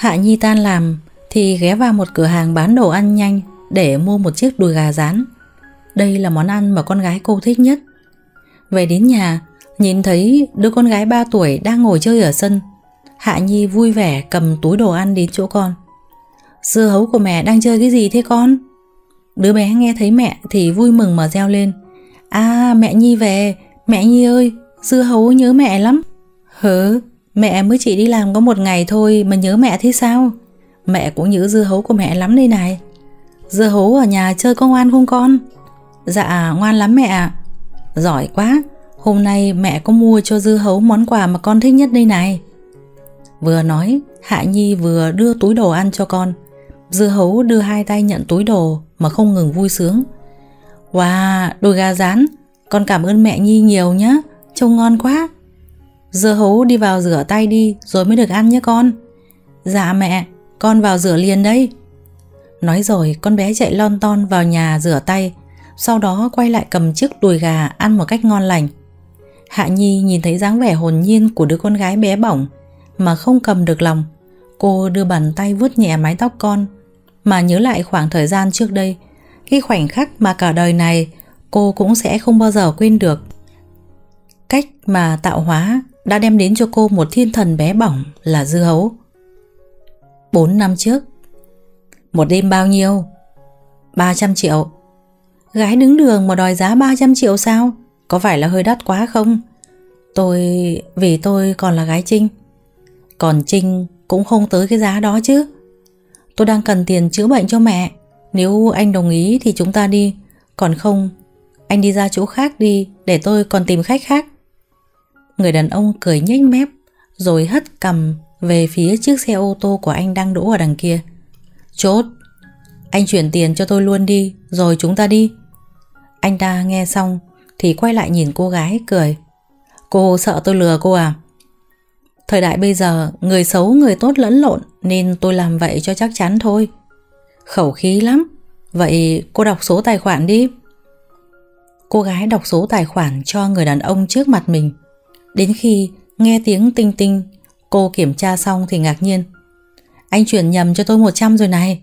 Hạ Nhi tan làm thì ghé vào một cửa hàng bán đồ ăn nhanh để mua một chiếc đùi gà rán. Đây là món ăn mà con gái cô thích nhất. Về đến nhà, nhìn thấy đứa con gái 3 tuổi đang ngồi chơi ở sân. Hạ Nhi vui vẻ cầm túi đồ ăn đến chỗ con. Dưa hấu của mẹ đang chơi cái gì thế con? Đứa bé nghe thấy mẹ thì vui mừng mà reo lên. À mẹ Nhi về, mẹ Nhi ơi, dưa hấu nhớ mẹ lắm. Hớ, Mẹ mới chỉ đi làm có một ngày thôi mà nhớ mẹ thế sao? Mẹ cũng nhớ dưa hấu của mẹ lắm đây này. Dưa hấu ở nhà chơi có ngoan không con? Dạ ngoan lắm mẹ ạ. Giỏi quá, hôm nay mẹ có mua cho dưa hấu món quà mà con thích nhất đây này. Vừa nói, Hạ Nhi vừa đưa túi đồ ăn cho con. Dưa hấu đưa hai tay nhận túi đồ mà không ngừng vui sướng. Wow, đôi gà rán, con cảm ơn mẹ Nhi nhiều nhé, trông ngon quá. Dưa hấu đi vào rửa tay đi rồi mới được ăn nhé con. Dạ mẹ, con vào rửa liền đây. Nói rồi con bé chạy lon ton vào nhà rửa tay, sau đó quay lại cầm chiếc đùi gà ăn một cách ngon lành. Hạ Nhi nhìn thấy dáng vẻ hồn nhiên của đứa con gái bé bỏng mà không cầm được lòng. Cô đưa bàn tay vuốt nhẹ mái tóc con mà nhớ lại khoảng thời gian trước đây, cái khoảnh khắc mà cả đời này cô cũng sẽ không bao giờ quên được. Cách mà tạo hóa đã đem đến cho cô một thiên thần bé bỏng là dư hấu. Bốn năm trước, một đêm bao nhiêu? 300 triệu. Gái đứng đường mà đòi giá 300 triệu sao? Có phải là hơi đắt quá không? Tôi... vì tôi còn là gái Trinh. Còn Trinh cũng không tới cái giá đó chứ. Tôi đang cần tiền chữa bệnh cho mẹ. Nếu anh đồng ý thì chúng ta đi. Còn không, anh đi ra chỗ khác đi để tôi còn tìm khách khác. Người đàn ông cười nhếch mép Rồi hất cầm về phía chiếc xe ô tô của anh đang đỗ ở đằng kia Chốt Anh chuyển tiền cho tôi luôn đi Rồi chúng ta đi Anh ta nghe xong Thì quay lại nhìn cô gái cười Cô sợ tôi lừa cô à Thời đại bây giờ Người xấu người tốt lẫn lộn Nên tôi làm vậy cho chắc chắn thôi Khẩu khí lắm Vậy cô đọc số tài khoản đi Cô gái đọc số tài khoản cho người đàn ông trước mặt mình Đến khi nghe tiếng tinh tinh, cô kiểm tra xong thì ngạc nhiên. Anh chuyển nhầm cho tôi 100 rồi này.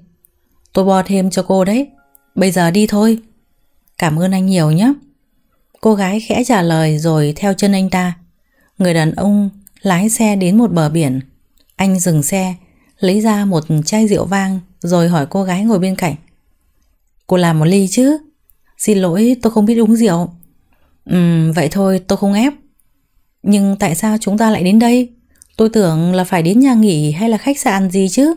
Tôi bò thêm cho cô đấy. Bây giờ đi thôi. Cảm ơn anh nhiều nhé. Cô gái khẽ trả lời rồi theo chân anh ta. Người đàn ông lái xe đến một bờ biển. Anh dừng xe, lấy ra một chai rượu vang rồi hỏi cô gái ngồi bên cạnh. Cô làm một ly chứ? Xin lỗi, tôi không biết uống rượu. Ừm, vậy thôi, tôi không ép. Nhưng tại sao chúng ta lại đến đây? Tôi tưởng là phải đến nhà nghỉ hay là khách sạn gì chứ?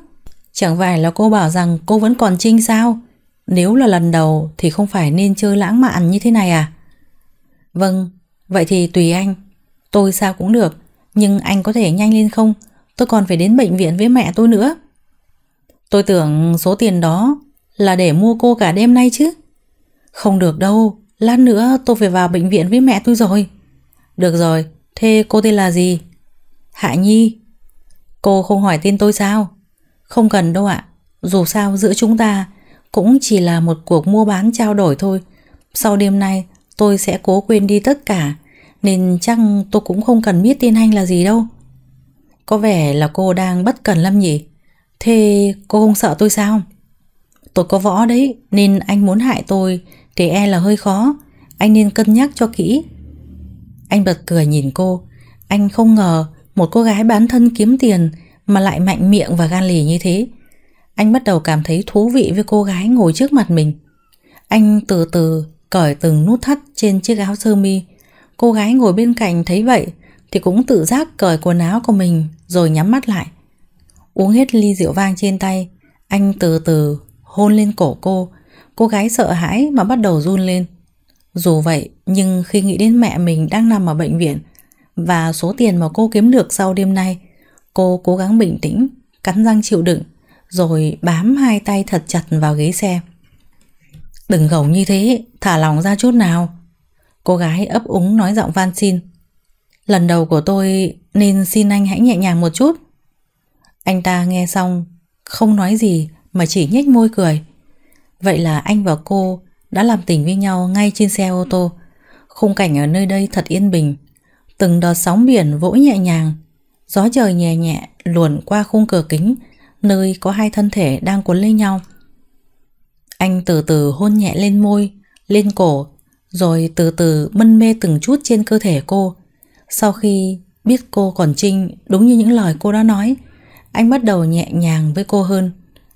Chẳng phải là cô bảo rằng cô vẫn còn trinh sao? Nếu là lần đầu thì không phải nên chơi lãng mạn như thế này à? Vâng, vậy thì tùy anh. Tôi sao cũng được, nhưng anh có thể nhanh lên không? Tôi còn phải đến bệnh viện với mẹ tôi nữa. Tôi tưởng số tiền đó là để mua cô cả đêm nay chứ. Không được đâu, lát nữa tôi phải vào bệnh viện với mẹ tôi rồi. Được rồi, Thế cô tên là gì? Hạ Nhi Cô không hỏi tên tôi sao? Không cần đâu ạ Dù sao giữa chúng ta Cũng chỉ là một cuộc mua bán trao đổi thôi Sau đêm nay tôi sẽ cố quên đi tất cả Nên chắc tôi cũng không cần biết tên anh là gì đâu Có vẻ là cô đang bất cần lắm nhỉ Thế cô không sợ tôi sao? Tôi có võ đấy Nên anh muốn hại tôi Thì e là hơi khó Anh nên cân nhắc cho kỹ anh bật cười nhìn cô Anh không ngờ một cô gái bán thân kiếm tiền Mà lại mạnh miệng và gan lì như thế Anh bắt đầu cảm thấy thú vị với cô gái ngồi trước mặt mình Anh từ từ cởi từng nút thắt trên chiếc áo sơ mi Cô gái ngồi bên cạnh thấy vậy Thì cũng tự giác cởi quần áo của mình Rồi nhắm mắt lại Uống hết ly rượu vang trên tay Anh từ từ hôn lên cổ cô Cô gái sợ hãi mà bắt đầu run lên dù vậy, nhưng khi nghĩ đến mẹ mình đang nằm ở bệnh viện và số tiền mà cô kiếm được sau đêm nay, cô cố gắng bình tĩnh, cắn răng chịu đựng, rồi bám hai tay thật chặt vào ghế xe. Đừng gầu như thế, thả lòng ra chút nào. Cô gái ấp úng nói giọng van xin. Lần đầu của tôi nên xin anh hãy nhẹ nhàng một chút. Anh ta nghe xong, không nói gì mà chỉ nhếch môi cười. Vậy là anh và cô đã làm tình với nhau ngay trên xe ô tô. Khung cảnh ở nơi đây thật yên bình. Từng đợt sóng biển vỗ nhẹ nhàng, gió trời nhẹ nhẹ luồn qua khung cửa kính, nơi có hai thân thể đang cuốn lấy nhau. Anh từ từ hôn nhẹ lên môi, lên cổ, rồi từ từ mân mê từng chút trên cơ thể cô. Sau khi biết cô còn trinh đúng như những lời cô đã nói, anh bắt đầu nhẹ nhàng với cô hơn.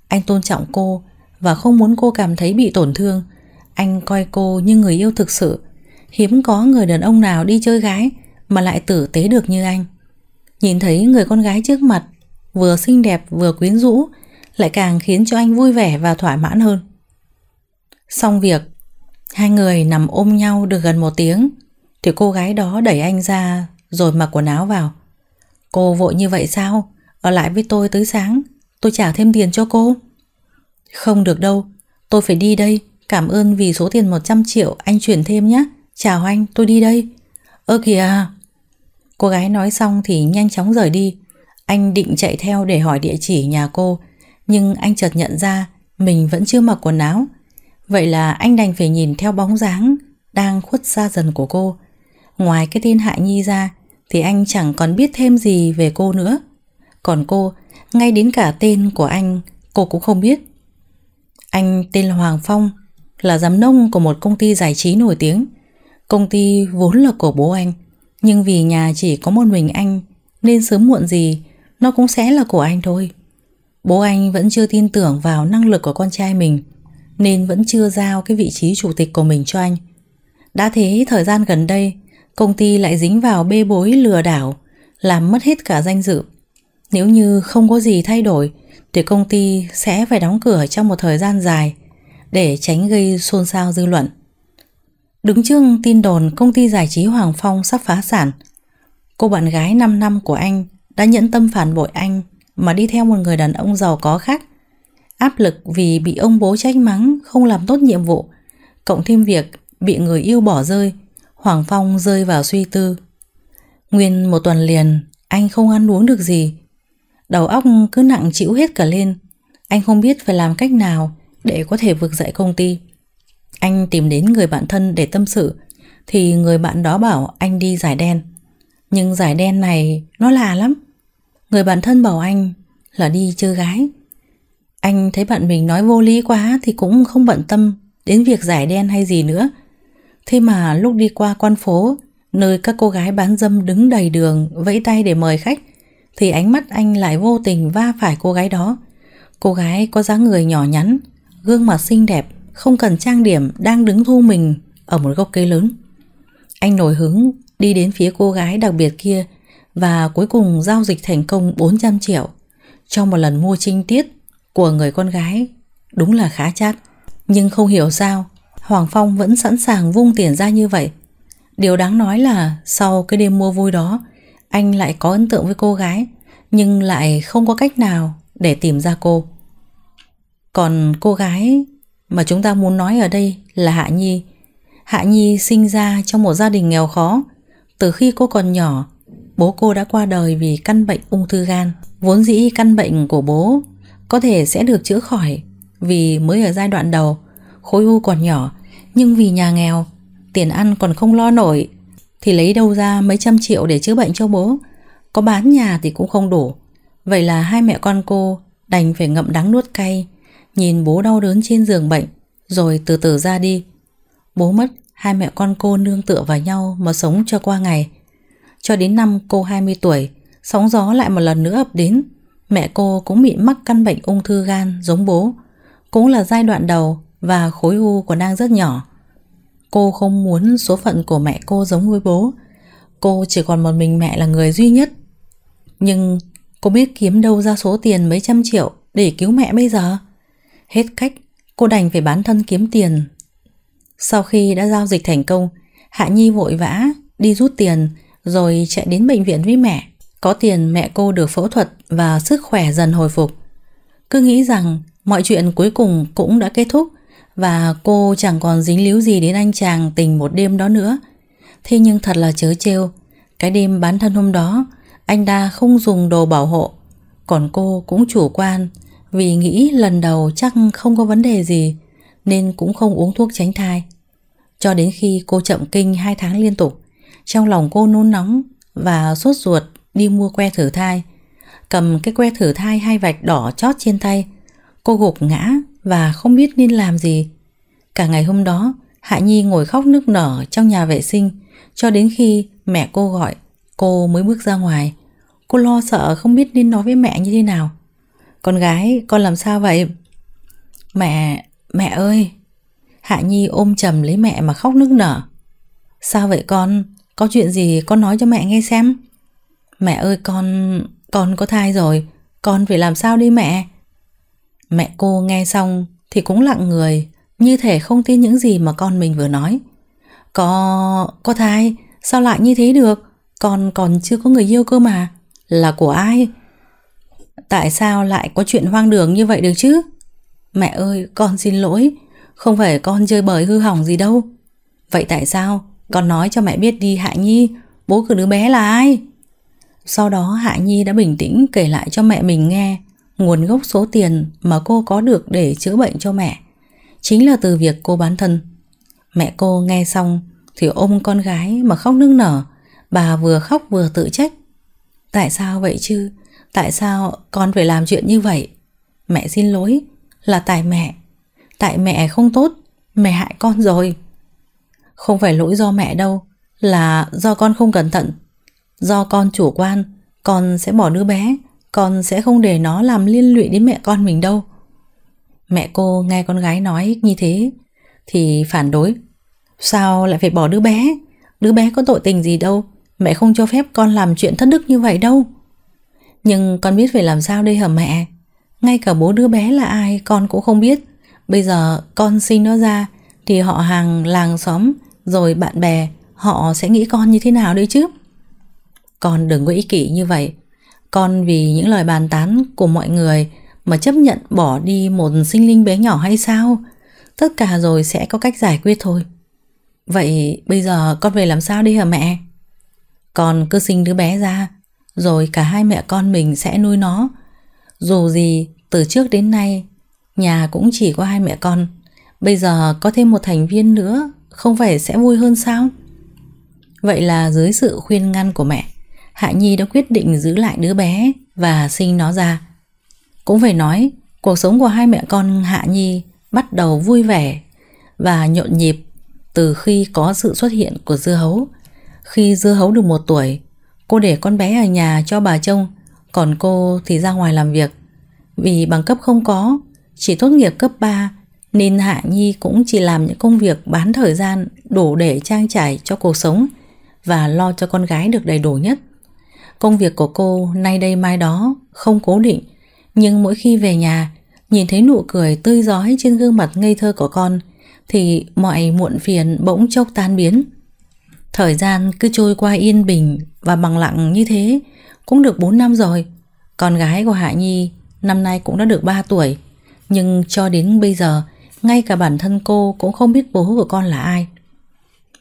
Anh tôn trọng cô và không muốn cô cảm thấy bị tổn thương anh coi cô như người yêu thực sự Hiếm có người đàn ông nào đi chơi gái Mà lại tử tế được như anh Nhìn thấy người con gái trước mặt Vừa xinh đẹp vừa quyến rũ Lại càng khiến cho anh vui vẻ và thỏa mãn hơn Xong việc Hai người nằm ôm nhau được gần một tiếng Thì cô gái đó đẩy anh ra Rồi mặc quần áo vào Cô vội như vậy sao Ở lại với tôi tới sáng Tôi trả thêm tiền cho cô Không được đâu Tôi phải đi đây Cảm ơn vì số tiền 100 triệu anh chuyển thêm nhé. Chào anh, tôi đi đây. Ơ kìa. Cô gái nói xong thì nhanh chóng rời đi. Anh định chạy theo để hỏi địa chỉ nhà cô, nhưng anh chợt nhận ra mình vẫn chưa mặc quần áo. Vậy là anh đành phải nhìn theo bóng dáng đang khuất xa dần của cô. Ngoài cái tin Hạ Nhi ra thì anh chẳng còn biết thêm gì về cô nữa. Còn cô, ngay đến cả tên của anh cô cũng không biết. Anh tên là Hoàng Phong, là giám đốc của một công ty giải trí nổi tiếng. Công ty vốn là của bố anh, nhưng vì nhà chỉ có một mình anh nên sớm muộn gì nó cũng sẽ là của anh thôi. Bố anh vẫn chưa tin tưởng vào năng lực của con trai mình nên vẫn chưa giao cái vị trí chủ tịch của mình cho anh. Đã thế thời gian gần đây công ty lại dính vào bê bối lừa đảo làm mất hết cả danh dự. Nếu như không có gì thay đổi thì công ty sẽ phải đóng cửa trong một thời gian dài để tránh gây xôn xao dư luận. Đứng trước tin đồn công ty giải trí Hoàng Phong sắp phá sản, cô bạn gái 5 năm của anh đã nhẫn tâm phản bội anh mà đi theo một người đàn ông giàu có khác. Áp lực vì bị ông bố trách mắng không làm tốt nhiệm vụ, cộng thêm việc bị người yêu bỏ rơi, Hoàng Phong rơi vào suy tư. Nguyên một tuần liền, anh không ăn uống được gì. Đầu óc cứ nặng chịu hết cả lên. Anh không biết phải làm cách nào để có thể vực dậy công ty. Anh tìm đến người bạn thân để tâm sự thì người bạn đó bảo anh đi giải đen. Nhưng giải đen này nó là lắm. Người bạn thân bảo anh là đi chơi gái. Anh thấy bạn mình nói vô lý quá thì cũng không bận tâm đến việc giải đen hay gì nữa. Thế mà lúc đi qua con phố nơi các cô gái bán dâm đứng đầy đường vẫy tay để mời khách thì ánh mắt anh lại vô tình va phải cô gái đó. Cô gái có dáng người nhỏ nhắn, gương mặt xinh đẹp, không cần trang điểm đang đứng thu mình ở một gốc cây lớn. Anh nổi hứng đi đến phía cô gái đặc biệt kia và cuối cùng giao dịch thành công 400 triệu cho một lần mua trinh tiết của người con gái. Đúng là khá chát, nhưng không hiểu sao Hoàng Phong vẫn sẵn sàng vung tiền ra như vậy. Điều đáng nói là sau cái đêm mua vui đó, anh lại có ấn tượng với cô gái nhưng lại không có cách nào để tìm ra cô. Còn cô gái mà chúng ta muốn nói ở đây là Hạ Nhi. Hạ Nhi sinh ra trong một gia đình nghèo khó. Từ khi cô còn nhỏ, bố cô đã qua đời vì căn bệnh ung thư gan. Vốn dĩ căn bệnh của bố có thể sẽ được chữa khỏi vì mới ở giai đoạn đầu, khối u còn nhỏ, nhưng vì nhà nghèo, tiền ăn còn không lo nổi thì lấy đâu ra mấy trăm triệu để chữa bệnh cho bố. Có bán nhà thì cũng không đủ. Vậy là hai mẹ con cô đành phải ngậm đắng nuốt cay nhìn bố đau đớn trên giường bệnh, rồi từ từ ra đi. Bố mất, hai mẹ con cô nương tựa vào nhau mà sống cho qua ngày. Cho đến năm cô 20 tuổi, sóng gió lại một lần nữa ập đến. Mẹ cô cũng bị mắc căn bệnh ung thư gan giống bố. Cũng là giai đoạn đầu và khối u còn đang rất nhỏ. Cô không muốn số phận của mẹ cô giống với bố. Cô chỉ còn một mình mẹ là người duy nhất. Nhưng cô biết kiếm đâu ra số tiền mấy trăm triệu để cứu mẹ bây giờ? Hết cách, cô đành phải bán thân kiếm tiền. Sau khi đã giao dịch thành công, Hạ Nhi vội vã đi rút tiền rồi chạy đến bệnh viện với mẹ. Có tiền mẹ cô được phẫu thuật và sức khỏe dần hồi phục. Cứ nghĩ rằng mọi chuyện cuối cùng cũng đã kết thúc và cô chẳng còn dính líu gì đến anh chàng tình một đêm đó nữa. Thế nhưng thật là chớ trêu, cái đêm bán thân hôm đó, anh ta không dùng đồ bảo hộ, còn cô cũng chủ quan vì nghĩ lần đầu chắc không có vấn đề gì nên cũng không uống thuốc tránh thai. Cho đến khi cô chậm kinh 2 tháng liên tục, trong lòng cô nôn nóng và sốt ruột đi mua que thử thai. Cầm cái que thử thai hai vạch đỏ chót trên tay, cô gục ngã và không biết nên làm gì. Cả ngày hôm đó, Hạ Nhi ngồi khóc nức nở trong nhà vệ sinh cho đến khi mẹ cô gọi, cô mới bước ra ngoài. Cô lo sợ không biết nên nói với mẹ như thế nào. Con gái, con làm sao vậy? Mẹ, mẹ ơi! Hạ Nhi ôm chầm lấy mẹ mà khóc nức nở. Sao vậy con? Có chuyện gì con nói cho mẹ nghe xem? Mẹ ơi con, con có thai rồi, con phải làm sao đi mẹ? Mẹ cô nghe xong thì cũng lặng người, như thể không tin những gì mà con mình vừa nói. Có, có thai, sao lại như thế được? Con còn chưa có người yêu cơ mà. Là của ai? Tại sao lại có chuyện hoang đường như vậy được chứ? Mẹ ơi, con xin lỗi, không phải con chơi bời hư hỏng gì đâu. Vậy tại sao con nói cho mẹ biết đi Hạ Nhi, bố của đứa bé là ai? Sau đó Hạ Nhi đã bình tĩnh kể lại cho mẹ mình nghe nguồn gốc số tiền mà cô có được để chữa bệnh cho mẹ. Chính là từ việc cô bán thân. Mẹ cô nghe xong thì ôm con gái mà khóc nức nở. Bà vừa khóc vừa tự trách. Tại sao vậy chứ? Tại sao con phải làm chuyện như vậy? Mẹ xin lỗi, là tại mẹ. Tại mẹ không tốt, mẹ hại con rồi. Không phải lỗi do mẹ đâu, là do con không cẩn thận. Do con chủ quan, con sẽ bỏ đứa bé, con sẽ không để nó làm liên lụy đến mẹ con mình đâu. Mẹ cô nghe con gái nói như thế thì phản đối. Sao lại phải bỏ đứa bé? Đứa bé có tội tình gì đâu, mẹ không cho phép con làm chuyện thất đức như vậy đâu. Nhưng con biết phải làm sao đây hả mẹ? Ngay cả bố đứa bé là ai con cũng không biết. Bây giờ con sinh nó ra thì họ hàng, làng xóm, rồi bạn bè, họ sẽ nghĩ con như thế nào đây chứ? Con đừng có ích kỷ như vậy. Con vì những lời bàn tán của mọi người mà chấp nhận bỏ đi một sinh linh bé nhỏ hay sao? Tất cả rồi sẽ có cách giải quyết thôi. Vậy bây giờ con về làm sao đi hả mẹ? Con cứ sinh đứa bé ra rồi cả hai mẹ con mình sẽ nuôi nó. Dù gì, từ trước đến nay, nhà cũng chỉ có hai mẹ con. Bây giờ có thêm một thành viên nữa, không phải sẽ vui hơn sao? Vậy là dưới sự khuyên ngăn của mẹ, Hạ Nhi đã quyết định giữ lại đứa bé và sinh nó ra. Cũng phải nói, cuộc sống của hai mẹ con Hạ Nhi bắt đầu vui vẻ và nhộn nhịp từ khi có sự xuất hiện của dưa hấu. Khi dưa hấu được một tuổi, Cô để con bé ở nhà cho bà trông Còn cô thì ra ngoài làm việc Vì bằng cấp không có Chỉ tốt nghiệp cấp 3 Nên Hạ Nhi cũng chỉ làm những công việc bán thời gian Đủ để trang trải cho cuộc sống Và lo cho con gái được đầy đủ nhất Công việc của cô nay đây mai đó Không cố định Nhưng mỗi khi về nhà Nhìn thấy nụ cười tươi giói trên gương mặt ngây thơ của con Thì mọi muộn phiền bỗng chốc tan biến Thời gian cứ trôi qua yên bình và bằng lặng như thế cũng được 4 năm rồi. Con gái của Hạ Nhi năm nay cũng đã được 3 tuổi. Nhưng cho đến bây giờ, ngay cả bản thân cô cũng không biết bố của con là ai.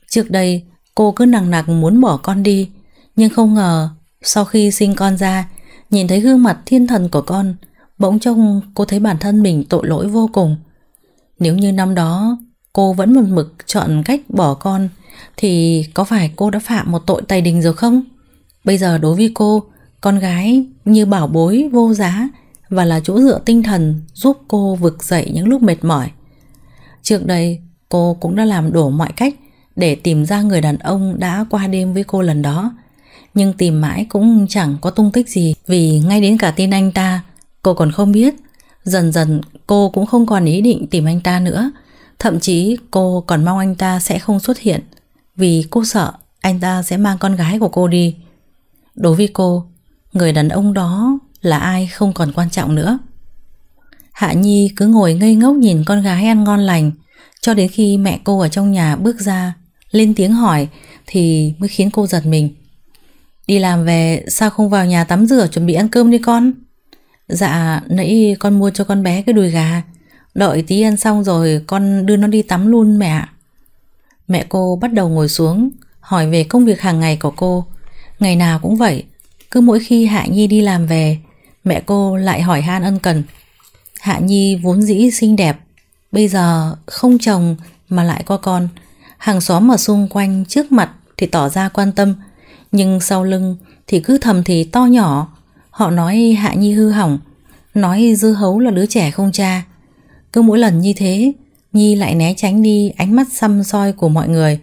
Trước đây, cô cứ nằng nặc muốn bỏ con đi. Nhưng không ngờ, sau khi sinh con ra, nhìn thấy gương mặt thiên thần của con, bỗng trông cô thấy bản thân mình tội lỗi vô cùng. Nếu như năm đó cô vẫn một mực chọn cách bỏ con thì có phải cô đã phạm một tội tày đình rồi không? Bây giờ đối với cô, con gái như bảo bối vô giá và là chỗ dựa tinh thần giúp cô vực dậy những lúc mệt mỏi. Trước đây, cô cũng đã làm đổ mọi cách để tìm ra người đàn ông đã qua đêm với cô lần đó. Nhưng tìm mãi cũng chẳng có tung tích gì vì ngay đến cả tin anh ta, cô còn không biết. Dần dần cô cũng không còn ý định tìm anh ta nữa Thậm chí cô còn mong anh ta sẽ không xuất hiện vì cô sợ anh ta sẽ mang con gái của cô đi. Đối với cô, người đàn ông đó là ai không còn quan trọng nữa. Hạ Nhi cứ ngồi ngây ngốc nhìn con gái ăn ngon lành cho đến khi mẹ cô ở trong nhà bước ra lên tiếng hỏi thì mới khiến cô giật mình. Đi làm về sao không vào nhà tắm rửa chuẩn bị ăn cơm đi con? Dạ, nãy con mua cho con bé cái đùi gà Đợi tí ăn xong rồi con đưa nó đi tắm luôn mẹ ạ Mẹ cô bắt đầu ngồi xuống Hỏi về công việc hàng ngày của cô Ngày nào cũng vậy Cứ mỗi khi Hạ Nhi đi làm về Mẹ cô lại hỏi han ân cần Hạ Nhi vốn dĩ xinh đẹp Bây giờ không chồng mà lại có con Hàng xóm ở xung quanh trước mặt thì tỏ ra quan tâm Nhưng sau lưng thì cứ thầm thì to nhỏ Họ nói Hạ Nhi hư hỏng Nói dư hấu là đứa trẻ không cha cứ mỗi lần như thế, Nhi lại né tránh đi ánh mắt xăm soi của mọi người.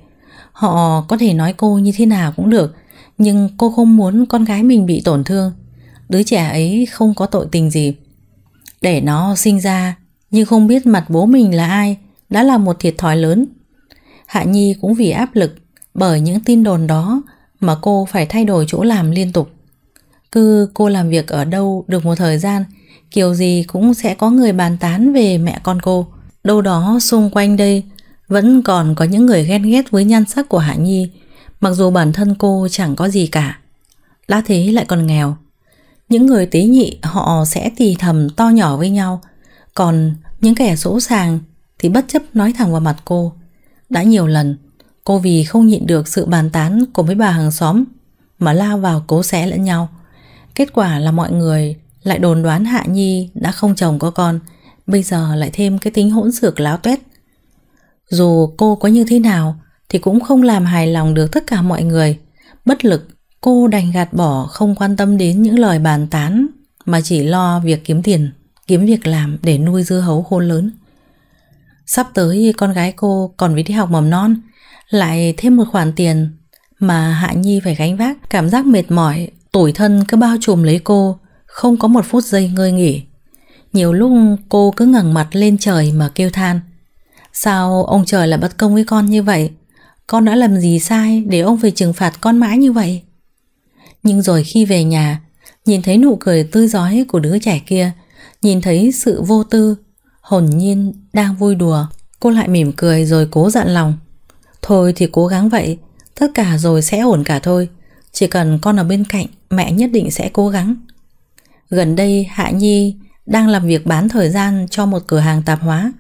Họ có thể nói cô như thế nào cũng được, nhưng cô không muốn con gái mình bị tổn thương. Đứa trẻ ấy không có tội tình gì. Để nó sinh ra, nhưng không biết mặt bố mình là ai, đã là một thiệt thòi lớn. Hạ Nhi cũng vì áp lực bởi những tin đồn đó mà cô phải thay đổi chỗ làm liên tục. Cứ cô làm việc ở đâu được một thời gian kiểu gì cũng sẽ có người bàn tán về mẹ con cô. Đâu đó xung quanh đây vẫn còn có những người ghen ghét với nhan sắc của Hạ Nhi, mặc dù bản thân cô chẳng có gì cả. Lá thế lại còn nghèo. Những người tế nhị họ sẽ thì thầm to nhỏ với nhau, còn những kẻ sỗ sàng thì bất chấp nói thẳng vào mặt cô. Đã nhiều lần, cô vì không nhịn được sự bàn tán của mấy bà hàng xóm mà lao vào cố xé lẫn nhau. Kết quả là mọi người lại đồn đoán Hạ Nhi đã không chồng có con Bây giờ lại thêm cái tính hỗn xược láo tuét Dù cô có như thế nào Thì cũng không làm hài lòng được tất cả mọi người Bất lực cô đành gạt bỏ Không quan tâm đến những lời bàn tán Mà chỉ lo việc kiếm tiền Kiếm việc làm để nuôi dưa hấu khôn lớn Sắp tới con gái cô còn phải đi học mầm non Lại thêm một khoản tiền Mà Hạ Nhi phải gánh vác Cảm giác mệt mỏi Tủi thân cứ bao trùm lấy cô không có một phút giây ngơi nghỉ. Nhiều lúc cô cứ ngẩng mặt lên trời mà kêu than. Sao ông trời lại bất công với con như vậy? Con đã làm gì sai để ông phải trừng phạt con mãi như vậy? Nhưng rồi khi về nhà, nhìn thấy nụ cười tươi giói của đứa trẻ kia, nhìn thấy sự vô tư, hồn nhiên đang vui đùa, cô lại mỉm cười rồi cố dặn lòng. Thôi thì cố gắng vậy, tất cả rồi sẽ ổn cả thôi. Chỉ cần con ở bên cạnh, mẹ nhất định sẽ cố gắng. Gần đây Hạ Nhi đang làm việc bán thời gian cho một cửa hàng tạp hóa.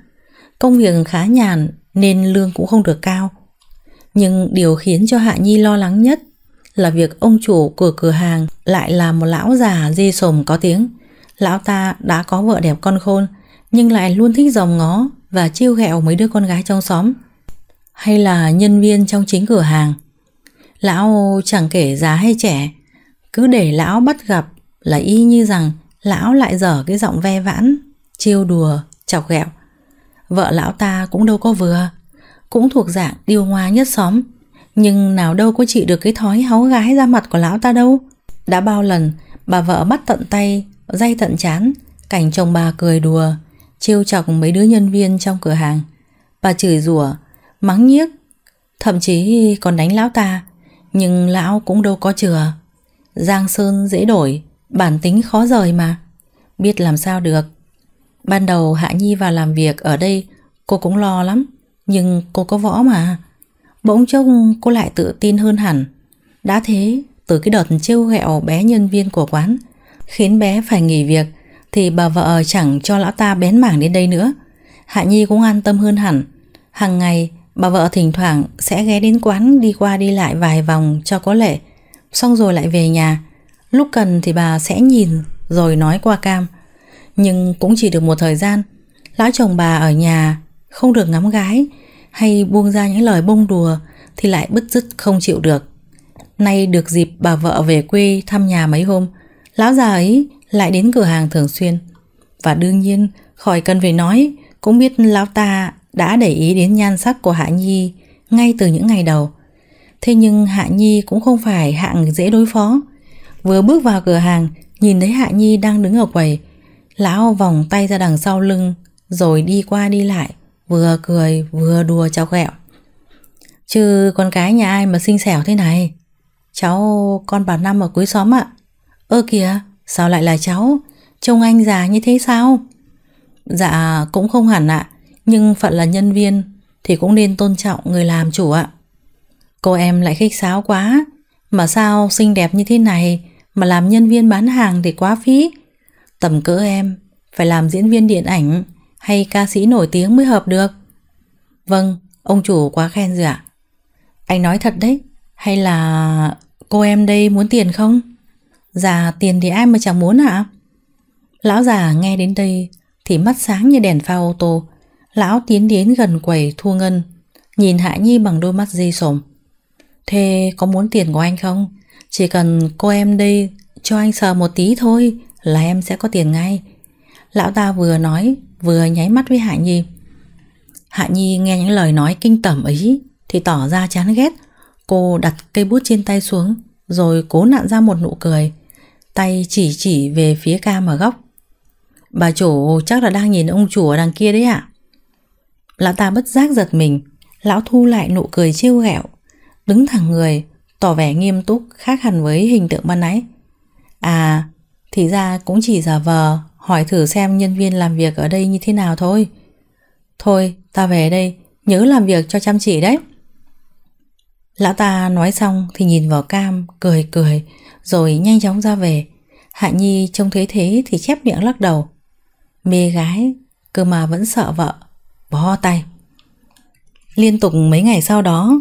Công việc khá nhàn nên lương cũng không được cao. Nhưng điều khiến cho Hạ Nhi lo lắng nhất là việc ông chủ của cửa hàng lại là một lão già dê sồm có tiếng. Lão ta đã có vợ đẹp con khôn nhưng lại luôn thích dòng ngó và chiêu ghẹo mấy đứa con gái trong xóm hay là nhân viên trong chính cửa hàng. Lão chẳng kể già hay trẻ, cứ để lão bắt gặp là y như rằng lão lại dở cái giọng ve vãn, trêu đùa, chọc ghẹo. Vợ lão ta cũng đâu có vừa, cũng thuộc dạng điêu ngoa nhất xóm, nhưng nào đâu có chịu được cái thói háu gái ra mặt của lão ta đâu. Đã bao lần bà vợ bắt tận tay, dây tận chán, cảnh chồng bà cười đùa, trêu chọc mấy đứa nhân viên trong cửa hàng. Bà chửi rủa, mắng nhiếc, thậm chí còn đánh lão ta, nhưng lão cũng đâu có chừa. Giang Sơn dễ đổi, Bản tính khó rời mà Biết làm sao được Ban đầu Hạ Nhi vào làm việc ở đây Cô cũng lo lắm Nhưng cô có võ mà Bỗng trông cô lại tự tin hơn hẳn Đã thế Từ cái đợt trêu ghẹo bé nhân viên của quán Khiến bé phải nghỉ việc Thì bà vợ chẳng cho lão ta bén mảng đến đây nữa Hạ Nhi cũng an tâm hơn hẳn Hàng ngày Bà vợ thỉnh thoảng sẽ ghé đến quán đi qua đi lại vài vòng cho có lệ Xong rồi lại về nhà Lúc cần thì bà sẽ nhìn rồi nói qua cam. Nhưng cũng chỉ được một thời gian, lão chồng bà ở nhà không được ngắm gái hay buông ra những lời bông đùa thì lại bứt rứt không chịu được. Nay được dịp bà vợ về quê thăm nhà mấy hôm, lão già ấy lại đến cửa hàng thường xuyên. Và đương nhiên, khỏi cần phải nói, cũng biết lão ta đã để ý đến nhan sắc của Hạ Nhi ngay từ những ngày đầu. Thế nhưng Hạ Nhi cũng không phải hạng dễ đối phó. Vừa bước vào cửa hàng Nhìn thấy Hạ Nhi đang đứng ở quầy Lão vòng tay ra đằng sau lưng Rồi đi qua đi lại Vừa cười vừa đùa cháu ghẹo Chứ con cái nhà ai mà xinh xẻo thế này Cháu con bà Năm ở cuối xóm ạ Ơ kìa sao lại là cháu Trông anh già như thế sao Dạ cũng không hẳn ạ Nhưng phận là nhân viên Thì cũng nên tôn trọng người làm chủ ạ Cô em lại khách sáo quá Mà sao xinh đẹp như thế này mà làm nhân viên bán hàng thì quá phí. Tầm cỡ em, phải làm diễn viên điện ảnh hay ca sĩ nổi tiếng mới hợp được. Vâng, ông chủ quá khen rồi ạ. Anh nói thật đấy, hay là cô em đây muốn tiền không? Dạ, tiền thì ai mà chẳng muốn ạ. À? Lão già nghe đến đây thì mắt sáng như đèn pha ô tô. Lão tiến đến gần quầy thu ngân, nhìn Hạ Nhi bằng đôi mắt dê sổm. Thế có muốn tiền của anh không? Chỉ cần cô em đi cho anh sờ một tí thôi là em sẽ có tiền ngay. Lão ta vừa nói vừa nháy mắt với Hạ Nhi. Hạ Nhi nghe những lời nói kinh tởm ấy thì tỏ ra chán ghét. Cô đặt cây bút trên tay xuống rồi cố nặn ra một nụ cười. Tay chỉ chỉ về phía cam ở góc. Bà chủ chắc là đang nhìn ông chủ ở đằng kia đấy ạ. Lão ta bất giác giật mình. Lão thu lại nụ cười trêu ghẹo. Đứng thẳng người tỏ vẻ nghiêm túc khác hẳn với hình tượng ban nãy. À, thì ra cũng chỉ giả vờ hỏi thử xem nhân viên làm việc ở đây như thế nào thôi. Thôi, ta về đây, nhớ làm việc cho chăm chỉ đấy. Lão ta nói xong thì nhìn vào cam, cười cười, rồi nhanh chóng ra về. Hạ Nhi trông thấy thế thì chép miệng lắc đầu. Mê gái, cơ mà vẫn sợ vợ, bó tay. Liên tục mấy ngày sau đó,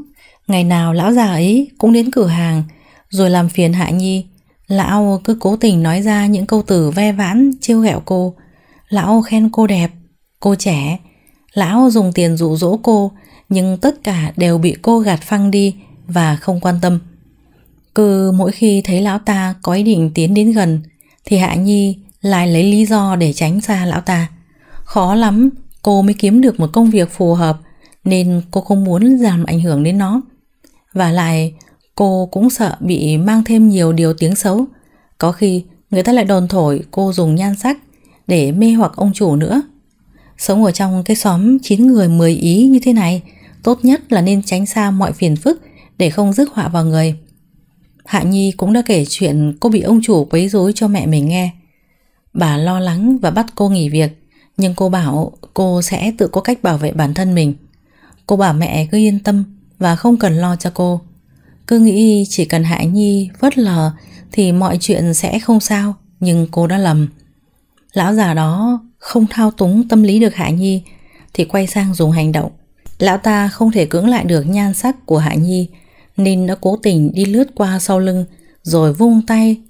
Ngày nào lão già ấy cũng đến cửa hàng rồi làm phiền Hạ Nhi. Lão cứ cố tình nói ra những câu từ ve vãn, trêu ghẹo cô. Lão khen cô đẹp, cô trẻ. Lão dùng tiền dụ dỗ cô, nhưng tất cả đều bị cô gạt phăng đi và không quan tâm. Cứ mỗi khi thấy lão ta có ý định tiến đến gần, thì Hạ Nhi lại lấy lý do để tránh xa lão ta. Khó lắm, cô mới kiếm được một công việc phù hợp, nên cô không muốn làm ảnh hưởng đến nó. Và lại, cô cũng sợ bị mang thêm nhiều điều tiếng xấu. Có khi người ta lại đồn thổi cô dùng nhan sắc để mê hoặc ông chủ nữa. Sống ở trong cái xóm 9 người 10 ý như thế này, tốt nhất là nên tránh xa mọi phiền phức để không rước họa vào người. Hạ Nhi cũng đã kể chuyện cô bị ông chủ quấy rối cho mẹ mình nghe. Bà lo lắng và bắt cô nghỉ việc, nhưng cô bảo cô sẽ tự có cách bảo vệ bản thân mình. Cô bảo mẹ cứ yên tâm và không cần lo cho cô. Cứ nghĩ chỉ cần Hạ Nhi phớt lờ thì mọi chuyện sẽ không sao, nhưng cô đã lầm. Lão già đó không thao túng tâm lý được Hạ Nhi thì quay sang dùng hành động. Lão ta không thể cưỡng lại được nhan sắc của Hạ Nhi nên đã cố tình đi lướt qua sau lưng rồi vung tay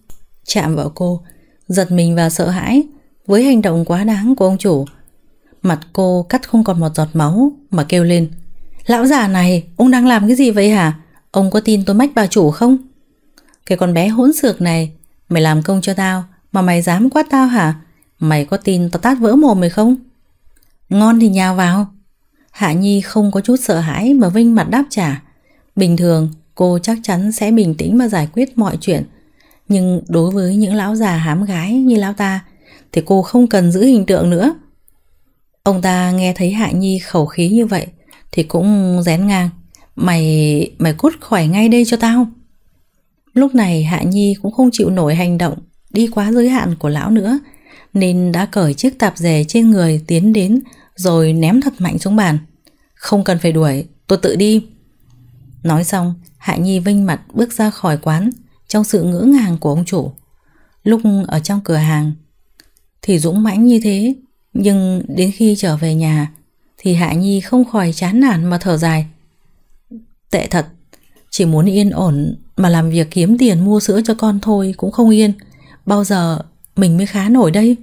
chạm vào cô, giật mình và sợ hãi với hành động quá đáng của ông chủ. Mặt cô cắt không còn một giọt máu mà kêu lên. Lão già này, ông đang làm cái gì vậy hả? Ông có tin tôi mách bà chủ không? Cái con bé hỗn xược này, mày làm công cho tao mà mày dám quát tao hả? Mày có tin tao tát vỡ mồm mày không? Ngon thì nhào vào. Hạ Nhi không có chút sợ hãi mà vinh mặt đáp trả. Bình thường, cô chắc chắn sẽ bình tĩnh mà giải quyết mọi chuyện. Nhưng đối với những lão già hám gái như lão ta, thì cô không cần giữ hình tượng nữa. Ông ta nghe thấy Hạ Nhi khẩu khí như vậy thì cũng rén ngang. Mày, mày cút khỏi ngay đây cho tao. Lúc này Hạ Nhi cũng không chịu nổi hành động đi quá giới hạn của lão nữa nên đã cởi chiếc tạp dề trên người tiến đến rồi ném thật mạnh xuống bàn. Không cần phải đuổi, tôi tự đi. Nói xong, Hạ Nhi vinh mặt bước ra khỏi quán trong sự ngỡ ngàng của ông chủ. Lúc ở trong cửa hàng thì dũng mãnh như thế nhưng đến khi trở về nhà thì Hạ Nhi không khỏi chán nản mà thở dài. Tệ thật, chỉ muốn yên ổn mà làm việc kiếm tiền mua sữa cho con thôi cũng không yên. Bao giờ mình mới khá nổi đây?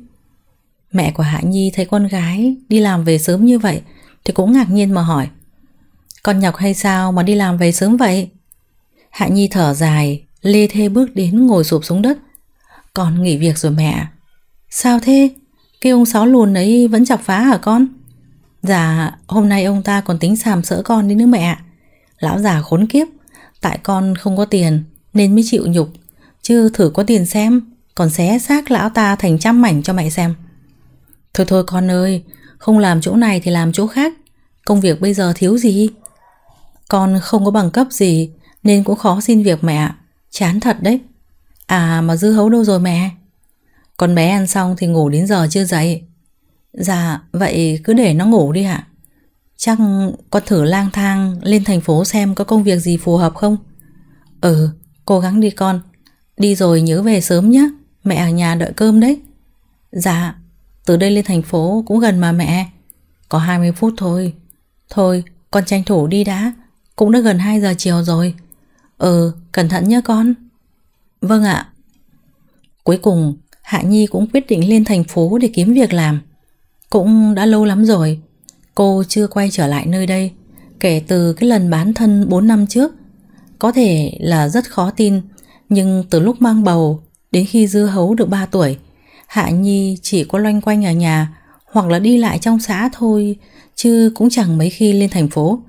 Mẹ của Hạ Nhi thấy con gái đi làm về sớm như vậy thì cũng ngạc nhiên mà hỏi. Con nhọc hay sao mà đi làm về sớm vậy? Hạ Nhi thở dài, lê thê bước đến ngồi sụp xuống đất. Con nghỉ việc rồi mẹ. Sao thế? Cái ông sáu lùn ấy vẫn chọc phá hả con? Dạ, hôm nay ông ta còn tính sàm sỡ con đi nữa mẹ Lão già khốn kiếp, tại con không có tiền nên mới chịu nhục. Chứ thử có tiền xem, còn xé xác lão ta thành trăm mảnh cho mẹ xem. Thôi thôi con ơi, không làm chỗ này thì làm chỗ khác. Công việc bây giờ thiếu gì? Con không có bằng cấp gì nên cũng khó xin việc mẹ Chán thật đấy. À mà dư hấu đâu rồi mẹ? Con bé ăn xong thì ngủ đến giờ chưa dậy. Dạ, vậy cứ để nó ngủ đi ạ. Chắc con thử lang thang lên thành phố xem có công việc gì phù hợp không? Ừ, cố gắng đi con. Đi rồi nhớ về sớm nhé, mẹ ở nhà đợi cơm đấy. Dạ, từ đây lên thành phố cũng gần mà mẹ. Có 20 phút thôi. Thôi, con tranh thủ đi đã, cũng đã gần 2 giờ chiều rồi. Ừ, cẩn thận nhé con. Vâng ạ. Cuối cùng, Hạ Nhi cũng quyết định lên thành phố để kiếm việc làm. Cũng đã lâu lắm rồi Cô chưa quay trở lại nơi đây Kể từ cái lần bán thân 4 năm trước Có thể là rất khó tin Nhưng từ lúc mang bầu Đến khi dư hấu được 3 tuổi Hạ Nhi chỉ có loanh quanh ở nhà Hoặc là đi lại trong xã thôi Chứ cũng chẳng mấy khi lên thành phố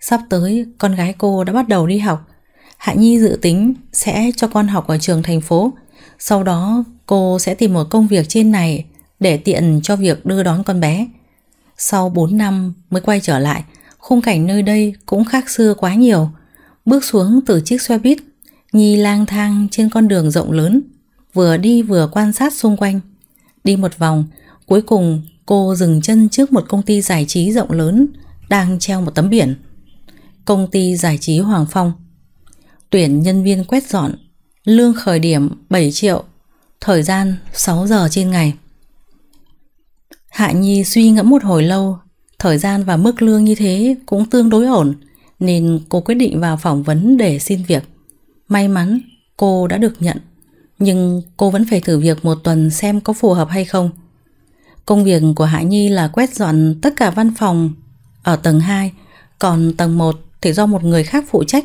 Sắp tới con gái cô đã bắt đầu đi học Hạ Nhi dự tính sẽ cho con học ở trường thành phố Sau đó cô sẽ tìm một công việc trên này để tiện cho việc đưa đón con bé. Sau 4 năm mới quay trở lại, khung cảnh nơi đây cũng khác xưa quá nhiều. Bước xuống từ chiếc xe buýt, Nhi lang thang trên con đường rộng lớn, vừa đi vừa quan sát xung quanh. Đi một vòng, cuối cùng cô dừng chân trước một công ty giải trí rộng lớn đang treo một tấm biển. Công ty giải trí Hoàng Phong tuyển nhân viên quét dọn, lương khởi điểm 7 triệu, thời gian 6 giờ trên ngày. Hạ Nhi suy ngẫm một hồi lâu, thời gian và mức lương như thế cũng tương đối ổn, nên cô quyết định vào phỏng vấn để xin việc. May mắn, cô đã được nhận, nhưng cô vẫn phải thử việc một tuần xem có phù hợp hay không. Công việc của Hạ Nhi là quét dọn tất cả văn phòng ở tầng 2, còn tầng 1 thì do một người khác phụ trách.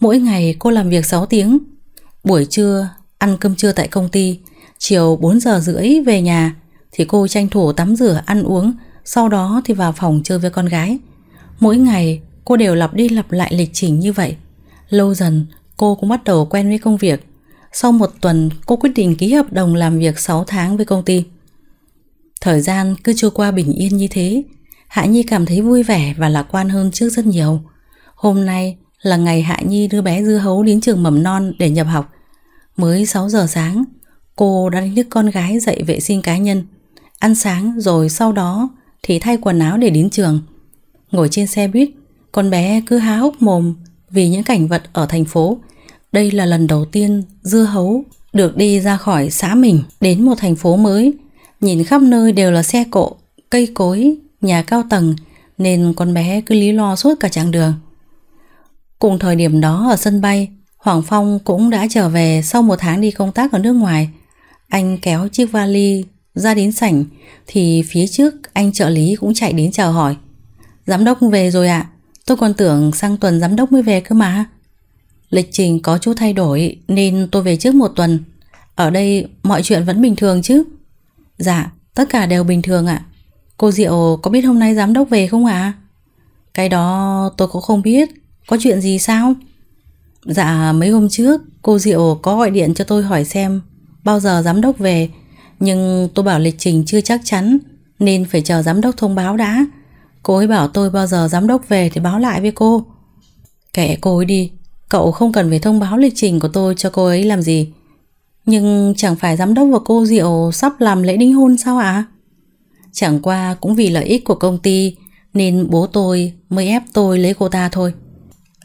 Mỗi ngày cô làm việc 6 tiếng, buổi trưa ăn cơm trưa tại công ty, chiều 4 giờ rưỡi về nhà, thì cô tranh thủ tắm rửa ăn uống, sau đó thì vào phòng chơi với con gái. Mỗi ngày cô đều lặp đi lặp lại lịch trình như vậy. Lâu dần cô cũng bắt đầu quen với công việc. Sau một tuần cô quyết định ký hợp đồng làm việc 6 tháng với công ty. Thời gian cứ trôi qua bình yên như thế, Hạ Nhi cảm thấy vui vẻ và lạc quan hơn trước rất nhiều. Hôm nay là ngày Hạ Nhi đưa bé dưa hấu đến trường mầm non để nhập học. Mới 6 giờ sáng, cô đã đánh thức con gái dậy vệ sinh cá nhân – Ăn sáng rồi sau đó thì thay quần áo để đến trường. Ngồi trên xe buýt, con bé cứ há hốc mồm vì những cảnh vật ở thành phố. Đây là lần đầu tiên dưa hấu được đi ra khỏi xã mình đến một thành phố mới. Nhìn khắp nơi đều là xe cộ, cây cối, nhà cao tầng nên con bé cứ lý lo suốt cả chặng đường. Cùng thời điểm đó ở sân bay, Hoàng Phong cũng đã trở về sau một tháng đi công tác ở nước ngoài. Anh kéo chiếc vali ra đến sảnh thì phía trước anh trợ lý cũng chạy đến chào hỏi. Giám đốc về rồi ạ, à? tôi còn tưởng sang tuần giám đốc mới về cơ mà. Lịch trình có chút thay đổi nên tôi về trước một tuần. Ở đây mọi chuyện vẫn bình thường chứ? Dạ, tất cả đều bình thường ạ. Cô Diệu có biết hôm nay giám đốc về không ạ? À? Cái đó tôi cũng không biết, có chuyện gì sao? Dạ mấy hôm trước cô Diệu có gọi điện cho tôi hỏi xem bao giờ giám đốc về nhưng tôi bảo lịch trình chưa chắc chắn Nên phải chờ giám đốc thông báo đã Cô ấy bảo tôi bao giờ giám đốc về Thì báo lại với cô Kệ cô ấy đi Cậu không cần phải thông báo lịch trình của tôi cho cô ấy làm gì Nhưng chẳng phải giám đốc và cô Diệu Sắp làm lễ đính hôn sao ạ Chẳng qua cũng vì lợi ích của công ty Nên bố tôi mới ép tôi lấy cô ta thôi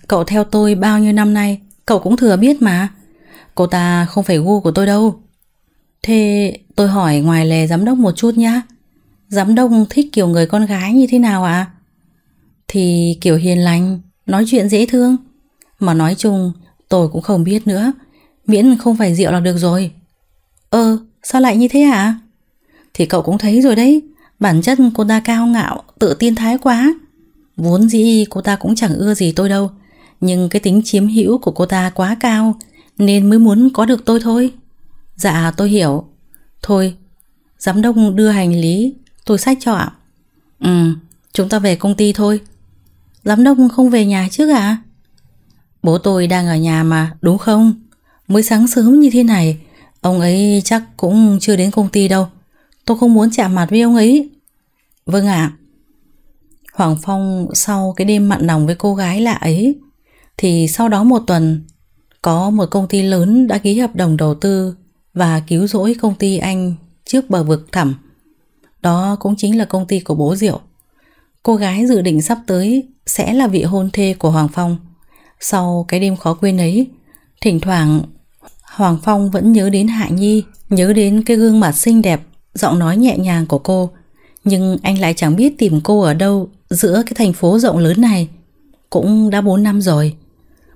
Cậu theo tôi bao nhiêu năm nay Cậu cũng thừa biết mà Cô ta không phải gu của tôi đâu Thế Tôi hỏi ngoài lề giám đốc một chút nhá. Giám đốc thích kiểu người con gái như thế nào ạ? À? Thì kiểu hiền lành, nói chuyện dễ thương. Mà nói chung, tôi cũng không biết nữa. Miễn không phải rượu là được rồi. Ơ, ờ, sao lại như thế ạ? À? Thì cậu cũng thấy rồi đấy. Bản chất cô ta cao ngạo, tự tin thái quá. Vốn dĩ cô ta cũng chẳng ưa gì tôi đâu. Nhưng cái tính chiếm hữu của cô ta quá cao, nên mới muốn có được tôi thôi. Dạ tôi hiểu Thôi, giám đốc đưa hành lý, tôi xách cho ạ. Ừ, chúng ta về công ty thôi. Giám đốc không về nhà trước à? Bố tôi đang ở nhà mà, đúng không? Mới sáng sớm như thế này, ông ấy chắc cũng chưa đến công ty đâu. Tôi không muốn chạm mặt với ông ấy. Vâng ạ. Hoàng Phong sau cái đêm mặn nồng với cô gái lạ ấy, thì sau đó một tuần, có một công ty lớn đã ký hợp đồng đầu tư và cứu rỗi công ty anh trước bờ vực thẳm. Đó cũng chính là công ty của bố Diệu. Cô gái dự định sắp tới sẽ là vị hôn thê của Hoàng Phong. Sau cái đêm khó quên ấy, thỉnh thoảng Hoàng Phong vẫn nhớ đến Hạ Nhi, nhớ đến cái gương mặt xinh đẹp, giọng nói nhẹ nhàng của cô. Nhưng anh lại chẳng biết tìm cô ở đâu giữa cái thành phố rộng lớn này. Cũng đã 4 năm rồi.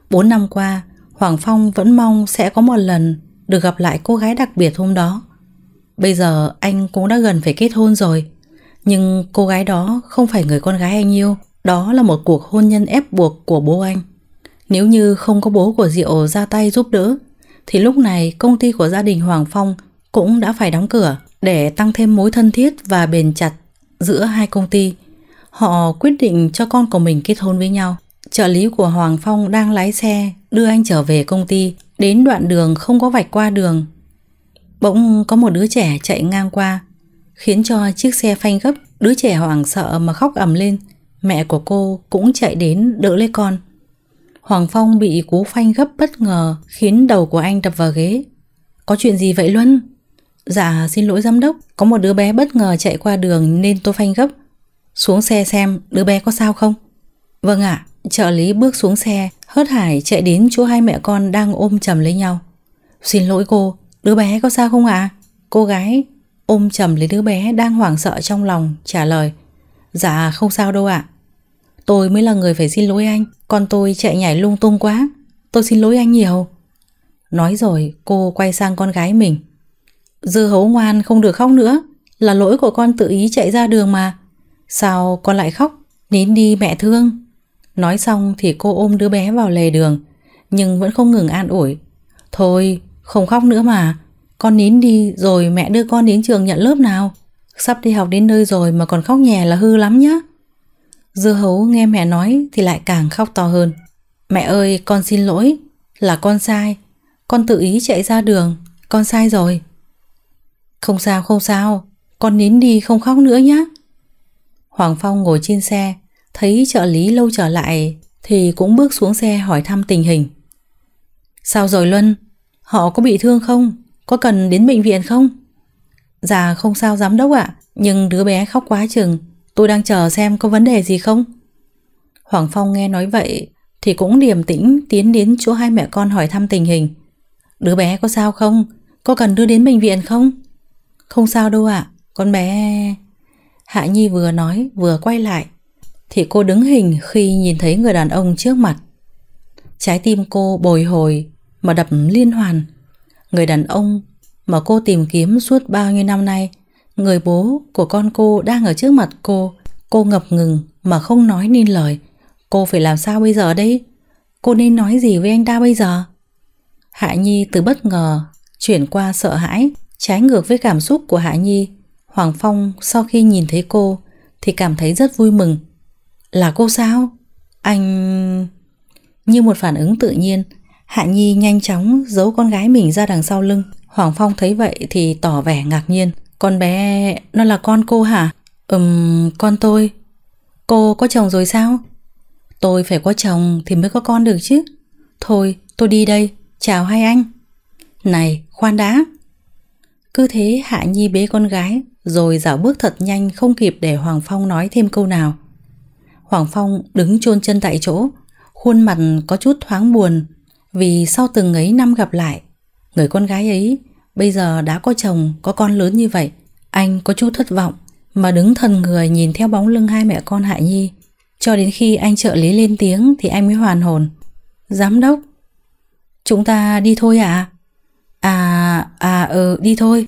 4 năm qua, Hoàng Phong vẫn mong sẽ có một lần được gặp lại cô gái đặc biệt hôm đó. Bây giờ anh cũng đã gần phải kết hôn rồi, nhưng cô gái đó không phải người con gái anh yêu, đó là một cuộc hôn nhân ép buộc của bố anh. Nếu như không có bố của Diệu ra tay giúp đỡ, thì lúc này công ty của gia đình Hoàng Phong cũng đã phải đóng cửa để tăng thêm mối thân thiết và bền chặt giữa hai công ty. Họ quyết định cho con của mình kết hôn với nhau. Trợ lý của Hoàng Phong đang lái xe đưa anh trở về công ty Đến đoạn đường không có vạch qua đường Bỗng có một đứa trẻ chạy ngang qua Khiến cho chiếc xe phanh gấp Đứa trẻ hoảng sợ mà khóc ầm lên Mẹ của cô cũng chạy đến đỡ lấy con Hoàng Phong bị cú phanh gấp bất ngờ Khiến đầu của anh đập vào ghế Có chuyện gì vậy Luân? Dạ xin lỗi giám đốc Có một đứa bé bất ngờ chạy qua đường nên tôi phanh gấp Xuống xe xem đứa bé có sao không? Vâng ạ à. Trợ lý bước xuống xe, hớt hải chạy đến chỗ hai mẹ con đang ôm chầm lấy nhau. Xin lỗi cô, đứa bé có sao không ạ? À? Cô gái ôm chầm lấy đứa bé đang hoảng sợ trong lòng trả lời. Dạ không sao đâu ạ. À. Tôi mới là người phải xin lỗi anh, con tôi chạy nhảy lung tung quá. Tôi xin lỗi anh nhiều. Nói rồi cô quay sang con gái mình. Dư hấu ngoan không được khóc nữa, là lỗi của con tự ý chạy ra đường mà. Sao con lại khóc? Nín đi mẹ thương. Nói xong thì cô ôm đứa bé vào lề đường Nhưng vẫn không ngừng an ủi Thôi không khóc nữa mà Con nín đi rồi mẹ đưa con đến trường nhận lớp nào Sắp đi học đến nơi rồi mà còn khóc nhè là hư lắm nhá Dưa hấu nghe mẹ nói thì lại càng khóc to hơn Mẹ ơi con xin lỗi Là con sai Con tự ý chạy ra đường Con sai rồi Không sao không sao Con nín đi không khóc nữa nhá. Hoàng Phong ngồi trên xe Thấy trợ lý lâu trở lại thì cũng bước xuống xe hỏi thăm tình hình. Sao rồi Luân? Họ có bị thương không? Có cần đến bệnh viện không? Dạ không sao giám đốc ạ, nhưng đứa bé khóc quá chừng, tôi đang chờ xem có vấn đề gì không. Hoàng Phong nghe nói vậy thì cũng điềm tĩnh tiến đến chỗ hai mẹ con hỏi thăm tình hình. Đứa bé có sao không? Có cần đưa đến bệnh viện không? Không sao đâu ạ, con bé... Hạ Nhi vừa nói vừa quay lại thì cô đứng hình khi nhìn thấy người đàn ông trước mặt. Trái tim cô bồi hồi mà đập liên hoàn. Người đàn ông mà cô tìm kiếm suốt bao nhiêu năm nay, người bố của con cô đang ở trước mặt cô. Cô ngập ngừng mà không nói nên lời. Cô phải làm sao bây giờ đây? Cô nên nói gì với anh ta bây giờ? Hạ Nhi từ bất ngờ chuyển qua sợ hãi, trái ngược với cảm xúc của Hạ Nhi. Hoàng Phong sau khi nhìn thấy cô thì cảm thấy rất vui mừng là cô sao? Anh... Như một phản ứng tự nhiên, Hạ Nhi nhanh chóng giấu con gái mình ra đằng sau lưng. Hoàng Phong thấy vậy thì tỏ vẻ ngạc nhiên. Con bé... nó là con cô hả? Ừm, con tôi. Cô có chồng rồi sao? Tôi phải có chồng thì mới có con được chứ. Thôi, tôi đi đây. Chào hai anh. Này, khoan đã. Cứ thế Hạ Nhi bế con gái, rồi dạo bước thật nhanh không kịp để Hoàng Phong nói thêm câu nào. Hoàng Phong đứng chôn chân tại chỗ, khuôn mặt có chút thoáng buồn vì sau từng ấy năm gặp lại, người con gái ấy bây giờ đã có chồng, có con lớn như vậy. Anh có chút thất vọng mà đứng thần người nhìn theo bóng lưng hai mẹ con Hạ Nhi. Cho đến khi anh trợ lý lên tiếng thì anh mới hoàn hồn. Giám đốc, chúng ta đi thôi ạ? À? à, à ừ, đi thôi.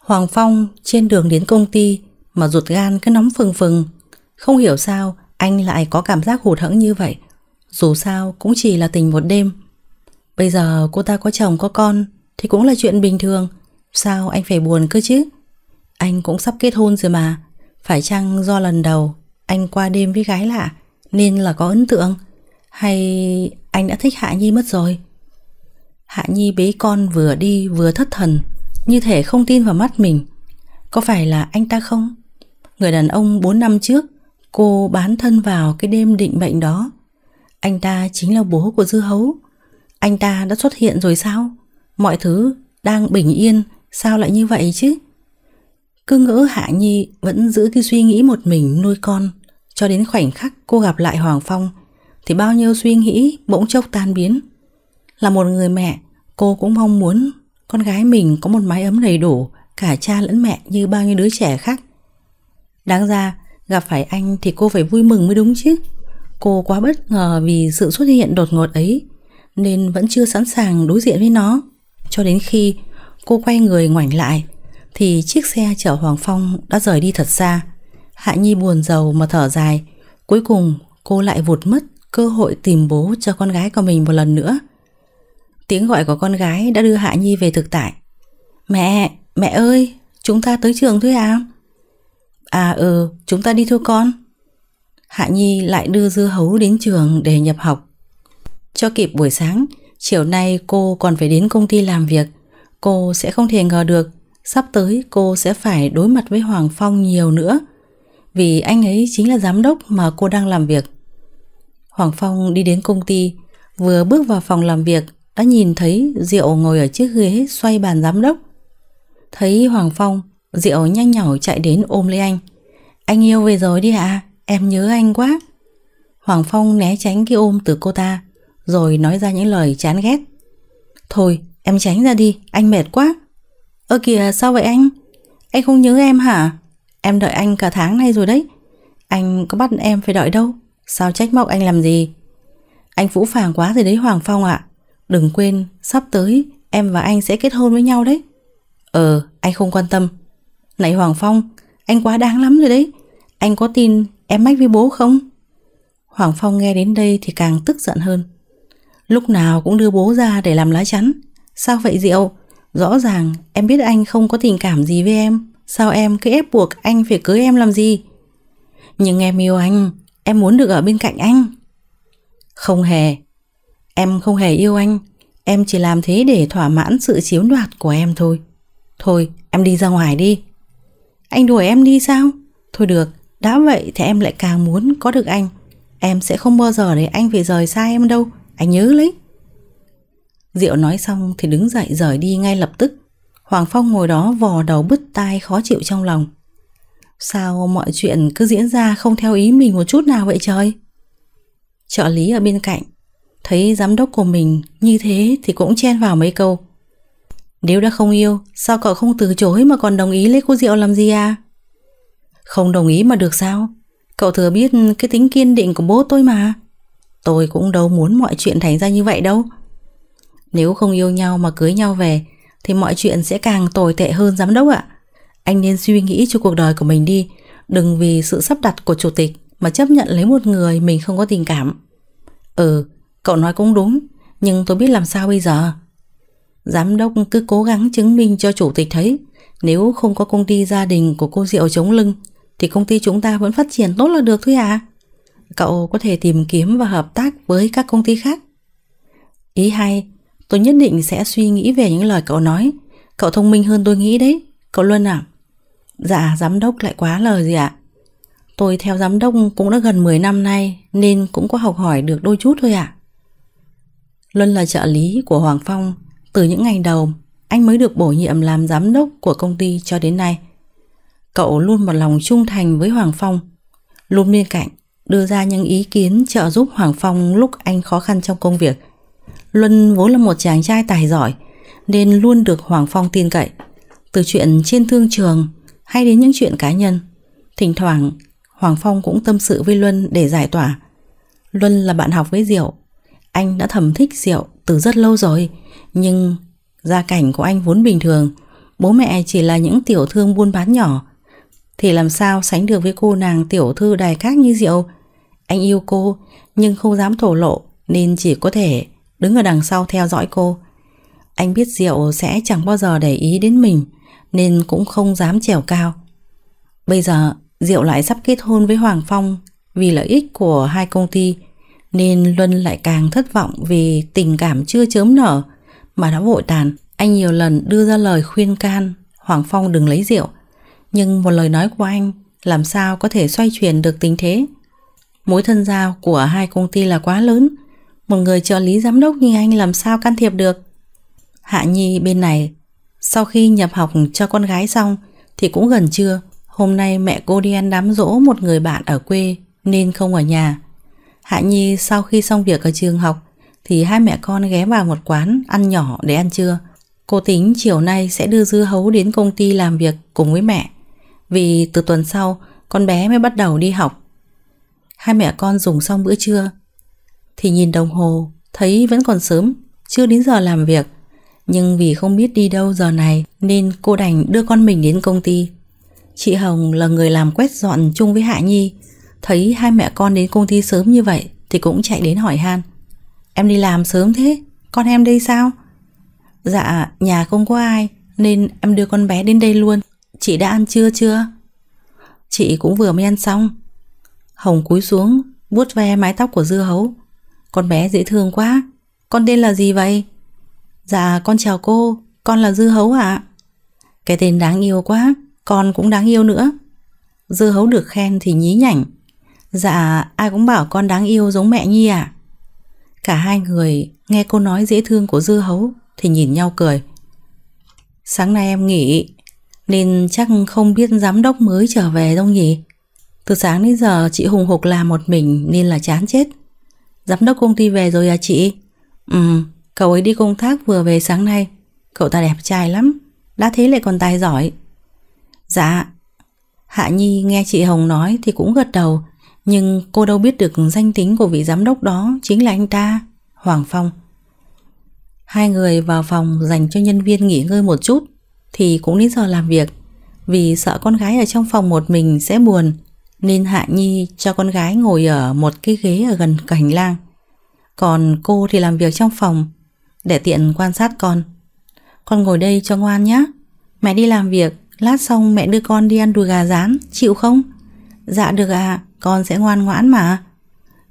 Hoàng Phong trên đường đến công ty mà ruột gan cứ nóng phừng phừng. Không hiểu sao anh lại có cảm giác hụt hẫng như vậy. Dù sao cũng chỉ là tình một đêm. Bây giờ cô ta có chồng có con thì cũng là chuyện bình thường. Sao anh phải buồn cơ chứ? Anh cũng sắp kết hôn rồi mà. Phải chăng do lần đầu anh qua đêm với gái lạ nên là có ấn tượng? Hay anh đã thích Hạ Nhi mất rồi? Hạ Nhi bế con vừa đi vừa thất thần, như thể không tin vào mắt mình. Có phải là anh ta không? Người đàn ông bốn năm trước Cô bán thân vào cái đêm định mệnh đó. Anh ta chính là bố của Dư Hấu. Anh ta đã xuất hiện rồi sao? Mọi thứ đang bình yên, sao lại như vậy chứ? Cứ ngỡ Hạ Nhi vẫn giữ cái suy nghĩ một mình nuôi con cho đến khoảnh khắc cô gặp lại Hoàng Phong thì bao nhiêu suy nghĩ bỗng chốc tan biến. Là một người mẹ, cô cũng mong muốn con gái mình có một mái ấm đầy đủ cả cha lẫn mẹ như bao nhiêu đứa trẻ khác. Đáng ra Gặp phải anh thì cô phải vui mừng mới đúng chứ Cô quá bất ngờ vì sự xuất hiện đột ngột ấy Nên vẫn chưa sẵn sàng đối diện với nó Cho đến khi cô quay người ngoảnh lại Thì chiếc xe chở Hoàng Phong đã rời đi thật xa Hạ Nhi buồn rầu mà thở dài Cuối cùng cô lại vụt mất cơ hội tìm bố cho con gái của mình một lần nữa Tiếng gọi của con gái đã đưa Hạ Nhi về thực tại Mẹ, mẹ ơi, chúng ta tới trường thôi à À ừ, chúng ta đi thôi con. Hạ Nhi lại đưa dưa hấu đến trường để nhập học. Cho kịp buổi sáng, chiều nay cô còn phải đến công ty làm việc. Cô sẽ không thể ngờ được, sắp tới cô sẽ phải đối mặt với Hoàng Phong nhiều nữa. Vì anh ấy chính là giám đốc mà cô đang làm việc. Hoàng Phong đi đến công ty, vừa bước vào phòng làm việc đã nhìn thấy Diệu ngồi ở chiếc ghế xoay bàn giám đốc. Thấy Hoàng Phong, Diệu nhanh nhỏ chạy đến ôm lấy anh Anh yêu về rồi đi ạ Em nhớ anh quá Hoàng Phong né tránh cái ôm từ cô ta Rồi nói ra những lời chán ghét Thôi em tránh ra đi Anh mệt quá Ơ kìa sao vậy anh Anh không nhớ em hả Em đợi anh cả tháng nay rồi đấy Anh có bắt em phải đợi đâu Sao trách móc anh làm gì Anh phũ phàng quá rồi đấy Hoàng Phong ạ Đừng quên sắp tới em và anh sẽ kết hôn với nhau đấy Ờ anh không quan tâm này Hoàng Phong, anh quá đáng lắm rồi đấy. Anh có tin em mách với bố không? Hoàng Phong nghe đến đây thì càng tức giận hơn. Lúc nào cũng đưa bố ra để làm lá chắn. Sao vậy Diệu? Rõ ràng em biết anh không có tình cảm gì với em. Sao em cứ ép buộc anh phải cưới em làm gì? Nhưng em yêu anh, em muốn được ở bên cạnh anh. Không hề. Em không hề yêu anh. Em chỉ làm thế để thỏa mãn sự chiếm đoạt của em thôi. Thôi, em đi ra ngoài đi. Anh đuổi em đi sao? Thôi được, đã vậy thì em lại càng muốn có được anh. Em sẽ không bao giờ để anh phải rời xa em đâu, anh nhớ lấy. Diệu nói xong thì đứng dậy rời đi ngay lập tức. Hoàng Phong ngồi đó vò đầu bứt tai khó chịu trong lòng. Sao mọi chuyện cứ diễn ra không theo ý mình một chút nào vậy trời? Trợ lý ở bên cạnh, thấy giám đốc của mình như thế thì cũng chen vào mấy câu. Nếu đã không yêu, sao cậu không từ chối mà còn đồng ý lấy cô Diệu làm gì à? Không đồng ý mà được sao? Cậu thừa biết cái tính kiên định của bố tôi mà. Tôi cũng đâu muốn mọi chuyện thành ra như vậy đâu. Nếu không yêu nhau mà cưới nhau về, thì mọi chuyện sẽ càng tồi tệ hơn giám đốc ạ. Anh nên suy nghĩ cho cuộc đời của mình đi, đừng vì sự sắp đặt của chủ tịch mà chấp nhận lấy một người mình không có tình cảm. Ừ, cậu nói cũng đúng, nhưng tôi biết làm sao bây giờ. Giám đốc cứ cố gắng chứng minh cho chủ tịch thấy nếu không có công ty gia đình của cô Diệu chống lưng thì công ty chúng ta vẫn phát triển tốt là được thôi à. Cậu có thể tìm kiếm và hợp tác với các công ty khác. Ý hay, tôi nhất định sẽ suy nghĩ về những lời cậu nói. Cậu thông minh hơn tôi nghĩ đấy. Cậu Luân à? Dạ, giám đốc lại quá lời gì ạ? Tôi theo giám đốc cũng đã gần 10 năm nay nên cũng có học hỏi được đôi chút thôi ạ. À? Luân là trợ lý của Hoàng Phong, từ những ngày đầu, anh mới được bổ nhiệm làm giám đốc của công ty cho đến nay. Cậu luôn một lòng trung thành với Hoàng Phong, luôn bên cạnh, đưa ra những ý kiến trợ giúp Hoàng Phong lúc anh khó khăn trong công việc. Luân vốn là một chàng trai tài giỏi, nên luôn được Hoàng Phong tin cậy. Từ chuyện trên thương trường hay đến những chuyện cá nhân, thỉnh thoảng Hoàng Phong cũng tâm sự với Luân để giải tỏa. Luân là bạn học với Diệu, anh đã thầm thích Diệu từ rất lâu rồi nhưng gia cảnh của anh vốn bình thường Bố mẹ chỉ là những tiểu thương buôn bán nhỏ Thì làm sao sánh được với cô nàng tiểu thư đài khác như Diệu Anh yêu cô nhưng không dám thổ lộ Nên chỉ có thể đứng ở đằng sau theo dõi cô Anh biết Diệu sẽ chẳng bao giờ để ý đến mình Nên cũng không dám trèo cao Bây giờ Diệu lại sắp kết hôn với Hoàng Phong Vì lợi ích của hai công ty Nên Luân lại càng thất vọng vì tình cảm chưa chớm nở mà đã vội tàn. Anh nhiều lần đưa ra lời khuyên can Hoàng Phong đừng lấy rượu. Nhưng một lời nói của anh làm sao có thể xoay chuyển được tình thế. Mối thân giao của hai công ty là quá lớn. Một người trợ lý giám đốc như anh làm sao can thiệp được. Hạ Nhi bên này, sau khi nhập học cho con gái xong thì cũng gần trưa. Hôm nay mẹ cô đi ăn đám rỗ một người bạn ở quê nên không ở nhà. Hạ Nhi sau khi xong việc ở trường học thì hai mẹ con ghé vào một quán ăn nhỏ để ăn trưa. Cô tính chiều nay sẽ đưa dưa hấu đến công ty làm việc cùng với mẹ. Vì từ tuần sau, con bé mới bắt đầu đi học. Hai mẹ con dùng xong bữa trưa. Thì nhìn đồng hồ, thấy vẫn còn sớm, chưa đến giờ làm việc. Nhưng vì không biết đi đâu giờ này nên cô đành đưa con mình đến công ty. Chị Hồng là người làm quét dọn chung với Hạ Nhi. Thấy hai mẹ con đến công ty sớm như vậy thì cũng chạy đến hỏi han. Em đi làm sớm thế Con em đây sao Dạ nhà không có ai Nên em đưa con bé đến đây luôn Chị đã ăn trưa chưa Chị cũng vừa mới ăn xong Hồng cúi xuống vuốt ve mái tóc của dưa hấu Con bé dễ thương quá Con tên là gì vậy Dạ con chào cô Con là dưa hấu ạ à? Cái tên đáng yêu quá Con cũng đáng yêu nữa Dưa hấu được khen thì nhí nhảnh Dạ ai cũng bảo con đáng yêu giống mẹ Nhi à Cả hai người nghe cô nói dễ thương của dư hấu thì nhìn nhau cười. Sáng nay em nghỉ nên chắc không biết giám đốc mới trở về đâu nhỉ? Từ sáng đến giờ chị hùng hục làm một mình nên là chán chết. Giám đốc công ty về rồi à chị? Ừ, cậu ấy đi công tác vừa về sáng nay. Cậu ta đẹp trai lắm, đã thế lại còn tài giỏi. Dạ, Hạ Nhi nghe chị Hồng nói thì cũng gật đầu nhưng cô đâu biết được danh tính của vị giám đốc đó chính là anh ta, Hoàng Phong. Hai người vào phòng dành cho nhân viên nghỉ ngơi một chút thì cũng đến giờ làm việc. Vì sợ con gái ở trong phòng một mình sẽ buồn nên Hạ Nhi cho con gái ngồi ở một cái ghế ở gần hành lang. Còn cô thì làm việc trong phòng để tiện quan sát con. Con ngồi đây cho ngoan nhé. Mẹ đi làm việc, lát xong mẹ đưa con đi ăn đùi gà rán, chịu không? Dạ được ạ, à, con sẽ ngoan ngoãn mà.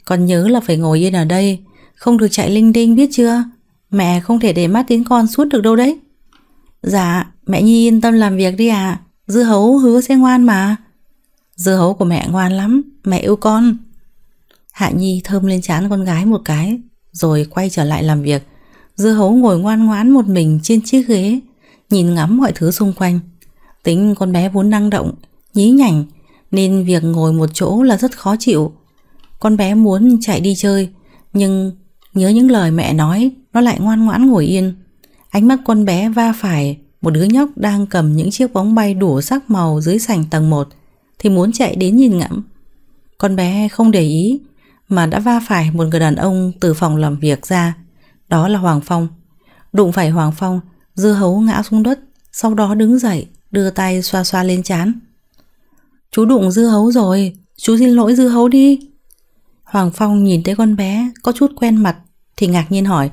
Con nhớ là phải ngồi yên ở đây, không được chạy linh đinh biết chưa? Mẹ không thể để mắt đến con suốt được đâu đấy. Dạ, mẹ Nhi yên tâm làm việc đi à, dưa hấu hứa sẽ ngoan mà. Dưa hấu của mẹ ngoan lắm, mẹ yêu con. Hạ Nhi thơm lên trán con gái một cái, rồi quay trở lại làm việc. Dưa hấu ngồi ngoan ngoãn một mình trên chiếc ghế, nhìn ngắm mọi thứ xung quanh. Tính con bé vốn năng động, nhí nhảnh, nên việc ngồi một chỗ là rất khó chịu. Con bé muốn chạy đi chơi, nhưng nhớ những lời mẹ nói, nó lại ngoan ngoãn ngồi yên. Ánh mắt con bé va phải một đứa nhóc đang cầm những chiếc bóng bay đủ sắc màu dưới sảnh tầng 1 thì muốn chạy đến nhìn ngắm. Con bé không để ý mà đã va phải một người đàn ông từ phòng làm việc ra, đó là Hoàng Phong. Đụng phải Hoàng Phong, dưa hấu ngã xuống đất, sau đó đứng dậy, đưa tay xoa xoa lên chán. Chú đụng dưa hấu rồi Chú xin lỗi dưa hấu đi Hoàng Phong nhìn thấy con bé Có chút quen mặt Thì ngạc nhiên hỏi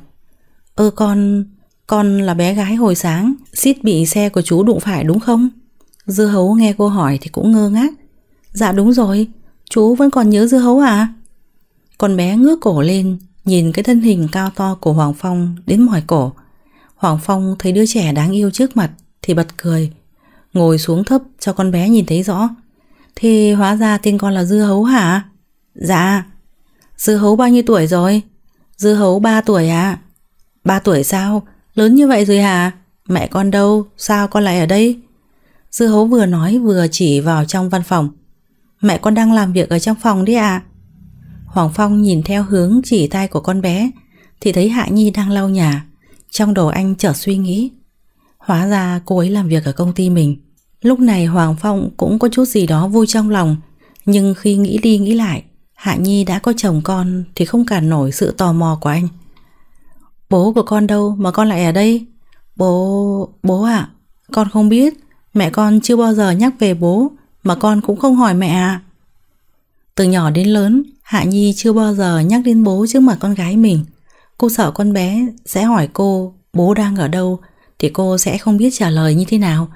Ơ con Con là bé gái hồi sáng Xít bị xe của chú đụng phải đúng không Dưa hấu nghe cô hỏi thì cũng ngơ ngác Dạ đúng rồi Chú vẫn còn nhớ dưa hấu à Con bé ngước cổ lên Nhìn cái thân hình cao to của Hoàng Phong Đến mỏi cổ Hoàng Phong thấy đứa trẻ đáng yêu trước mặt Thì bật cười Ngồi xuống thấp cho con bé nhìn thấy rõ thì hóa ra tên con là Dưa Hấu hả? Dạ Dưa Hấu bao nhiêu tuổi rồi? Dưa Hấu 3 tuổi à? 3 tuổi sao? Lớn như vậy rồi hả? Mẹ con đâu? Sao con lại ở đây? Dưa Hấu vừa nói vừa chỉ vào trong văn phòng Mẹ con đang làm việc ở trong phòng đấy ạ à? Hoàng Phong nhìn theo hướng chỉ tay của con bé Thì thấy Hạ Nhi đang lau nhà Trong đầu anh chợt suy nghĩ Hóa ra cô ấy làm việc ở công ty mình Lúc này Hoàng Phong cũng có chút gì đó vui trong lòng Nhưng khi nghĩ đi nghĩ lại Hạ Nhi đã có chồng con Thì không cản nổi sự tò mò của anh Bố của con đâu mà con lại ở đây Bố... bố ạ à, Con không biết Mẹ con chưa bao giờ nhắc về bố Mà con cũng không hỏi mẹ à Từ nhỏ đến lớn Hạ Nhi chưa bao giờ nhắc đến bố trước mặt con gái mình Cô sợ con bé sẽ hỏi cô Bố đang ở đâu Thì cô sẽ không biết trả lời như thế nào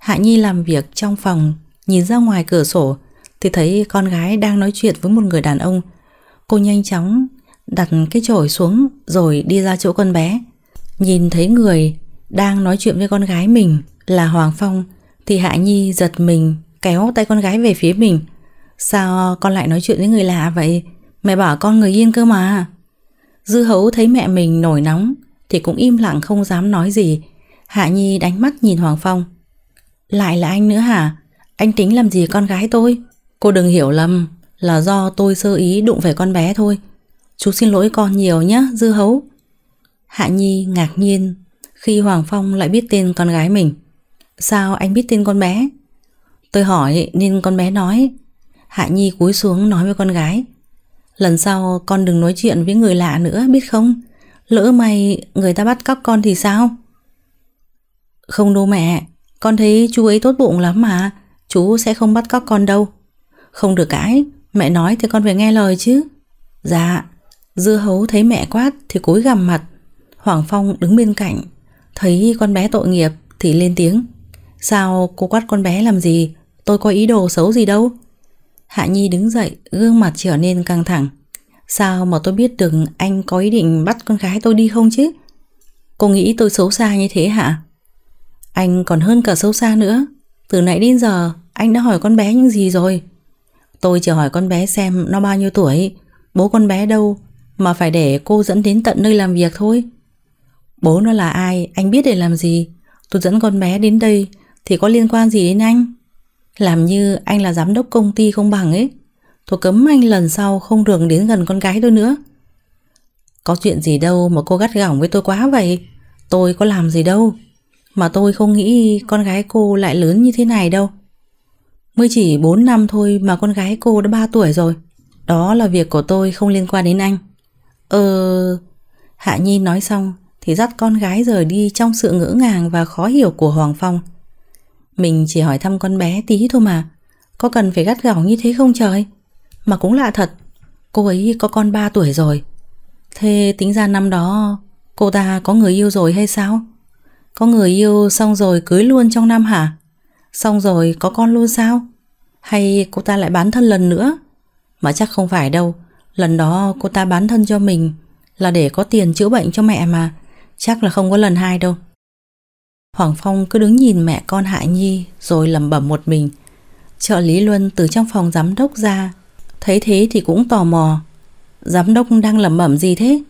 Hạ Nhi làm việc trong phòng, nhìn ra ngoài cửa sổ thì thấy con gái đang nói chuyện với một người đàn ông. Cô nhanh chóng đặt cái chổi xuống rồi đi ra chỗ con bé. Nhìn thấy người đang nói chuyện với con gái mình là Hoàng Phong thì Hạ Nhi giật mình kéo tay con gái về phía mình. Sao con lại nói chuyện với người lạ vậy? Mẹ bảo con người yên cơ mà. Dư hấu thấy mẹ mình nổi nóng thì cũng im lặng không dám nói gì. Hạ Nhi đánh mắt nhìn Hoàng Phong. Lại là anh nữa hả? Anh tính làm gì con gái tôi? Cô đừng hiểu lầm, là do tôi sơ ý đụng phải con bé thôi. Chú xin lỗi con nhiều nhé, dư hấu. Hạ Nhi ngạc nhiên khi Hoàng Phong lại biết tên con gái mình. Sao anh biết tên con bé? Tôi hỏi nên con bé nói. Hạ Nhi cúi xuống nói với con gái. Lần sau con đừng nói chuyện với người lạ nữa biết không? Lỡ mày người ta bắt cóc con thì sao? Không đâu mẹ, con thấy chú ấy tốt bụng lắm mà, chú sẽ không bắt cóc con đâu. Không được cãi, mẹ nói thì con phải nghe lời chứ. Dạ, dưa hấu thấy mẹ quát thì cúi gằm mặt. Hoàng Phong đứng bên cạnh, thấy con bé tội nghiệp thì lên tiếng. Sao cô quát con bé làm gì, tôi có ý đồ xấu gì đâu. Hạ Nhi đứng dậy, gương mặt trở nên căng thẳng. Sao mà tôi biết được anh có ý định bắt con gái tôi đi không chứ? Cô nghĩ tôi xấu xa như thế hả? Anh còn hơn cả sâu xa nữa Từ nãy đến giờ anh đã hỏi con bé những gì rồi Tôi chỉ hỏi con bé xem nó bao nhiêu tuổi Bố con bé đâu Mà phải để cô dẫn đến tận nơi làm việc thôi Bố nó là ai Anh biết để làm gì Tôi dẫn con bé đến đây Thì có liên quan gì đến anh Làm như anh là giám đốc công ty không bằng ấy Tôi cấm anh lần sau không đường đến gần con gái tôi nữa Có chuyện gì đâu mà cô gắt gỏng với tôi quá vậy Tôi có làm gì đâu mà tôi không nghĩ con gái cô lại lớn như thế này đâu Mới chỉ 4 năm thôi mà con gái cô đã 3 tuổi rồi Đó là việc của tôi không liên quan đến anh Ờ... Hạ Nhi nói xong Thì dắt con gái rời đi trong sự ngỡ ngàng và khó hiểu của Hoàng Phong Mình chỉ hỏi thăm con bé tí thôi mà Có cần phải gắt gỏng như thế không trời Mà cũng lạ thật Cô ấy có con 3 tuổi rồi Thế tính ra năm đó Cô ta có người yêu rồi hay sao có người yêu xong rồi cưới luôn trong năm hả? Xong rồi có con luôn sao? Hay cô ta lại bán thân lần nữa? Mà chắc không phải đâu Lần đó cô ta bán thân cho mình Là để có tiền chữa bệnh cho mẹ mà Chắc là không có lần hai đâu Hoàng Phong cứ đứng nhìn mẹ con Hạ Nhi Rồi lẩm bẩm một mình Trợ lý Luân từ trong phòng giám đốc ra Thấy thế thì cũng tò mò Giám đốc đang lẩm bẩm gì thế?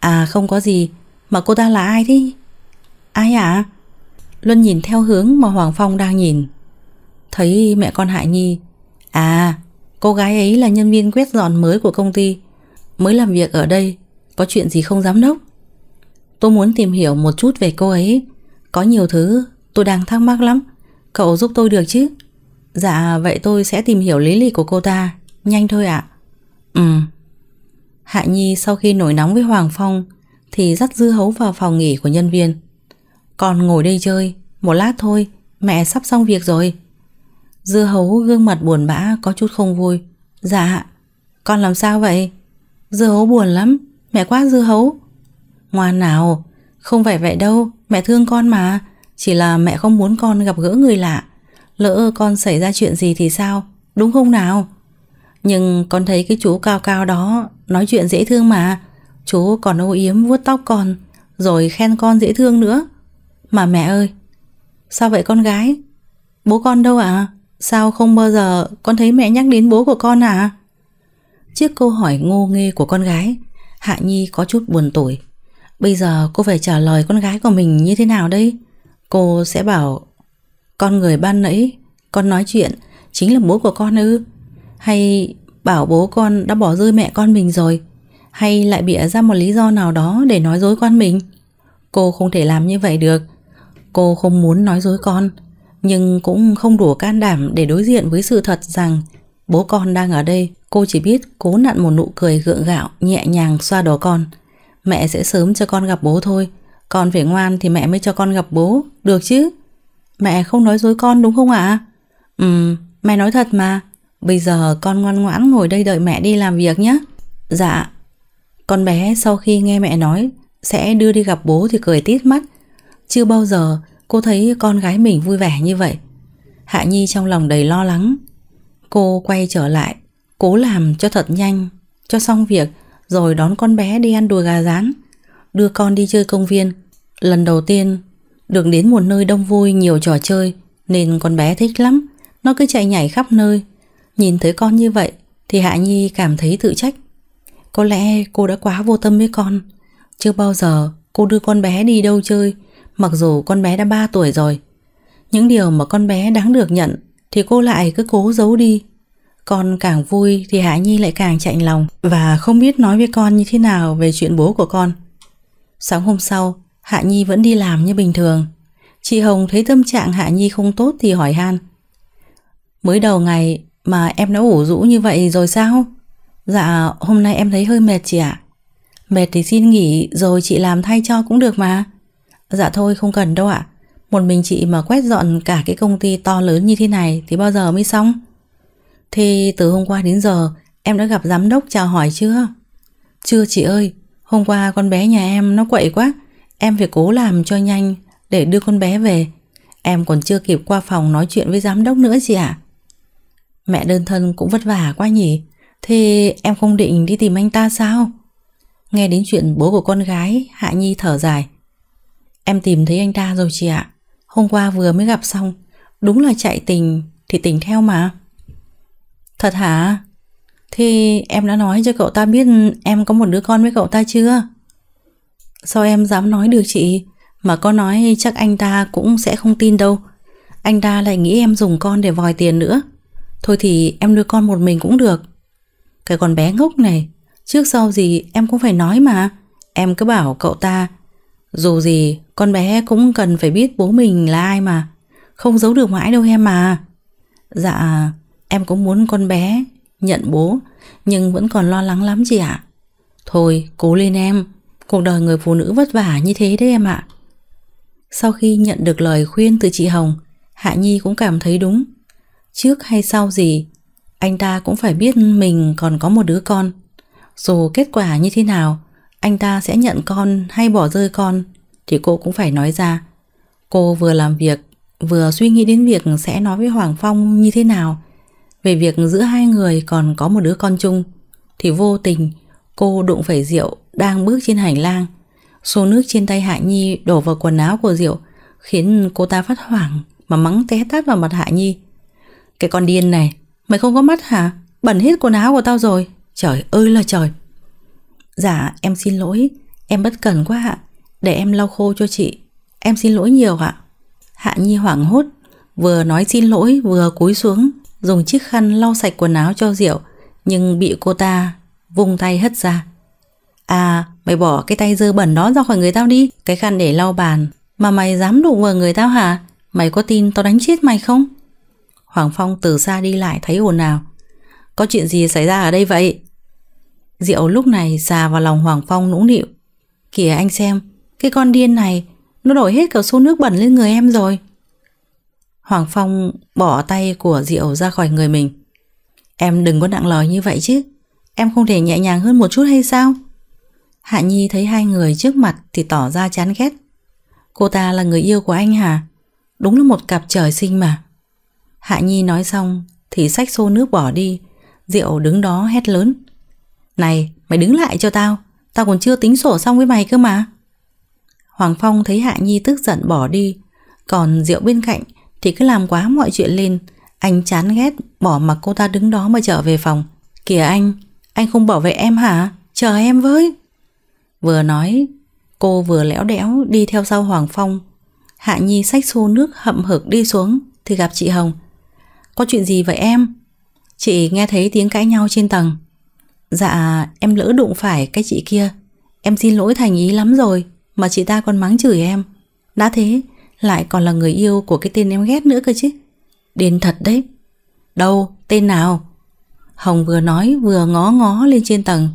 À không có gì Mà cô ta là ai thế? Ai ạ? À? Luân nhìn theo hướng mà Hoàng Phong đang nhìn Thấy mẹ con Hải Nhi À cô gái ấy là nhân viên quét dọn mới của công ty Mới làm việc ở đây Có chuyện gì không giám đốc Tôi muốn tìm hiểu một chút về cô ấy Có nhiều thứ tôi đang thắc mắc lắm Cậu giúp tôi được chứ Dạ vậy tôi sẽ tìm hiểu lý lịch của cô ta Nhanh thôi ạ Ừ Hạ Nhi sau khi nổi nóng với Hoàng Phong Thì dắt dư hấu vào phòng nghỉ của nhân viên con ngồi đây chơi Một lát thôi Mẹ sắp xong việc rồi Dưa hấu gương mặt buồn bã có chút không vui Dạ Con làm sao vậy Dưa hấu buồn lắm Mẹ quá dưa hấu Ngoan nào Không phải vậy đâu Mẹ thương con mà Chỉ là mẹ không muốn con gặp gỡ người lạ Lỡ con xảy ra chuyện gì thì sao Đúng không nào Nhưng con thấy cái chú cao cao đó Nói chuyện dễ thương mà Chú còn âu yếm vuốt tóc con Rồi khen con dễ thương nữa mà mẹ ơi Sao vậy con gái Bố con đâu ạ Sao không bao giờ con thấy mẹ nhắc đến bố của con à Trước câu hỏi ngô nghê của con gái Hạ Nhi có chút buồn tủi Bây giờ cô phải trả lời con gái của mình như thế nào đây Cô sẽ bảo Con người ban nãy Con nói chuyện Chính là bố của con ư Hay bảo bố con đã bỏ rơi mẹ con mình rồi Hay lại bịa ra một lý do nào đó Để nói dối con mình Cô không thể làm như vậy được Cô không muốn nói dối con Nhưng cũng không đủ can đảm để đối diện với sự thật rằng Bố con đang ở đây Cô chỉ biết cố nặn một nụ cười gượng gạo Nhẹ nhàng xoa đầu con Mẹ sẽ sớm cho con gặp bố thôi Con phải ngoan thì mẹ mới cho con gặp bố Được chứ Mẹ không nói dối con đúng không ạ Ừ mẹ nói thật mà Bây giờ con ngoan ngoãn ngồi đây đợi mẹ đi làm việc nhé Dạ Con bé sau khi nghe mẹ nói Sẽ đưa đi gặp bố thì cười tít mắt chưa bao giờ cô thấy con gái mình vui vẻ như vậy Hạ Nhi trong lòng đầy lo lắng Cô quay trở lại Cố làm cho thật nhanh Cho xong việc Rồi đón con bé đi ăn đùi gà rán Đưa con đi chơi công viên Lần đầu tiên Được đến một nơi đông vui nhiều trò chơi Nên con bé thích lắm Nó cứ chạy nhảy khắp nơi Nhìn thấy con như vậy Thì Hạ Nhi cảm thấy tự trách Có lẽ cô đã quá vô tâm với con Chưa bao giờ cô đưa con bé đi đâu chơi Mặc dù con bé đã 3 tuổi rồi Những điều mà con bé đáng được nhận Thì cô lại cứ cố giấu đi Con càng vui thì Hạ Nhi lại càng chạy lòng Và không biết nói với con như thế nào về chuyện bố của con Sáng hôm sau Hạ Nhi vẫn đi làm như bình thường Chị Hồng thấy tâm trạng Hạ Nhi không tốt thì hỏi han Mới đầu ngày mà em đã ủ rũ như vậy rồi sao? Dạ hôm nay em thấy hơi mệt chị ạ à? Mệt thì xin nghỉ rồi chị làm thay cho cũng được mà Dạ thôi không cần đâu ạ. Một mình chị mà quét dọn cả cái công ty to lớn như thế này thì bao giờ mới xong? Thì từ hôm qua đến giờ em đã gặp giám đốc chào hỏi chưa? Chưa chị ơi, hôm qua con bé nhà em nó quậy quá. Em phải cố làm cho nhanh để đưa con bé về. Em còn chưa kịp qua phòng nói chuyện với giám đốc nữa chị ạ. Mẹ đơn thân cũng vất vả quá nhỉ. Thì em không định đi tìm anh ta sao? Nghe đến chuyện bố của con gái, Hạ Nhi thở dài. Em tìm thấy anh ta rồi chị ạ Hôm qua vừa mới gặp xong Đúng là chạy tình thì tình theo mà Thật hả? Thì em đã nói cho cậu ta biết em có một đứa con với cậu ta chưa? Sao em dám nói được chị? Mà có nói chắc anh ta cũng sẽ không tin đâu Anh ta lại nghĩ em dùng con để vòi tiền nữa Thôi thì em nuôi con một mình cũng được Cái con bé ngốc này Trước sau gì em cũng phải nói mà Em cứ bảo cậu ta dù gì, con bé cũng cần phải biết bố mình là ai mà. Không giấu được mãi đâu em mà. Dạ, em cũng muốn con bé nhận bố, nhưng vẫn còn lo lắng lắm chị ạ. À? Thôi, cố lên em, cuộc đời người phụ nữ vất vả như thế đấy em ạ. À. Sau khi nhận được lời khuyên từ chị Hồng, Hạ Nhi cũng cảm thấy đúng. Trước hay sau gì, anh ta cũng phải biết mình còn có một đứa con. Dù kết quả như thế nào, anh ta sẽ nhận con hay bỏ rơi con thì cô cũng phải nói ra. Cô vừa làm việc, vừa suy nghĩ đến việc sẽ nói với Hoàng Phong như thế nào. Về việc giữa hai người còn có một đứa con chung thì vô tình cô đụng phải Diệu đang bước trên hành lang. xô nước trên tay Hạ Nhi đổ vào quần áo của Diệu khiến cô ta phát hoảng mà mắng té tát vào mặt Hạ Nhi. Cái con điên này, mày không có mắt hả? Bẩn hết quần áo của tao rồi. Trời ơi là trời. Dạ em xin lỗi Em bất cẩn quá ạ Để em lau khô cho chị Em xin lỗi nhiều ạ Hạ Nhi hoảng hốt Vừa nói xin lỗi vừa cúi xuống Dùng chiếc khăn lau sạch quần áo cho Diệu Nhưng bị cô ta vung tay hất ra À mày bỏ cái tay dơ bẩn đó ra khỏi người tao đi Cái khăn để lau bàn Mà mày dám đụng vào người tao hả Mày có tin tao đánh chết mày không Hoàng Phong từ xa đi lại thấy ồn ào Có chuyện gì xảy ra ở đây vậy Diệu lúc này xà vào lòng Hoàng Phong nũng nịu Kìa anh xem Cái con điên này Nó đổi hết cả số nước bẩn lên người em rồi Hoàng Phong bỏ tay của Diệu ra khỏi người mình Em đừng có nặng lời như vậy chứ Em không thể nhẹ nhàng hơn một chút hay sao Hạ Nhi thấy hai người trước mặt Thì tỏ ra chán ghét Cô ta là người yêu của anh hả Đúng là một cặp trời sinh mà Hạ Nhi nói xong Thì xách xô nước bỏ đi Diệu đứng đó hét lớn này, mày đứng lại cho tao, tao còn chưa tính sổ xong với mày cơ mà. Hoàng Phong thấy Hạ Nhi tức giận bỏ đi, còn Diệu bên cạnh thì cứ làm quá mọi chuyện lên. Anh chán ghét bỏ mặc cô ta đứng đó mà trở về phòng. Kìa anh, anh không bảo vệ em hả? Chờ em với. Vừa nói, cô vừa lẽo đẽo đi theo sau Hoàng Phong. Hạ Nhi xách xô nước hậm hực đi xuống thì gặp chị Hồng. Có chuyện gì vậy em? Chị nghe thấy tiếng cãi nhau trên tầng. Dạ, em lỡ đụng phải cái chị kia. Em xin lỗi thành ý lắm rồi, mà chị ta còn mắng chửi em. Đã thế, lại còn là người yêu của cái tên em ghét nữa cơ chứ. Điên thật đấy. Đâu, tên nào? Hồng vừa nói vừa ngó ngó lên trên tầng.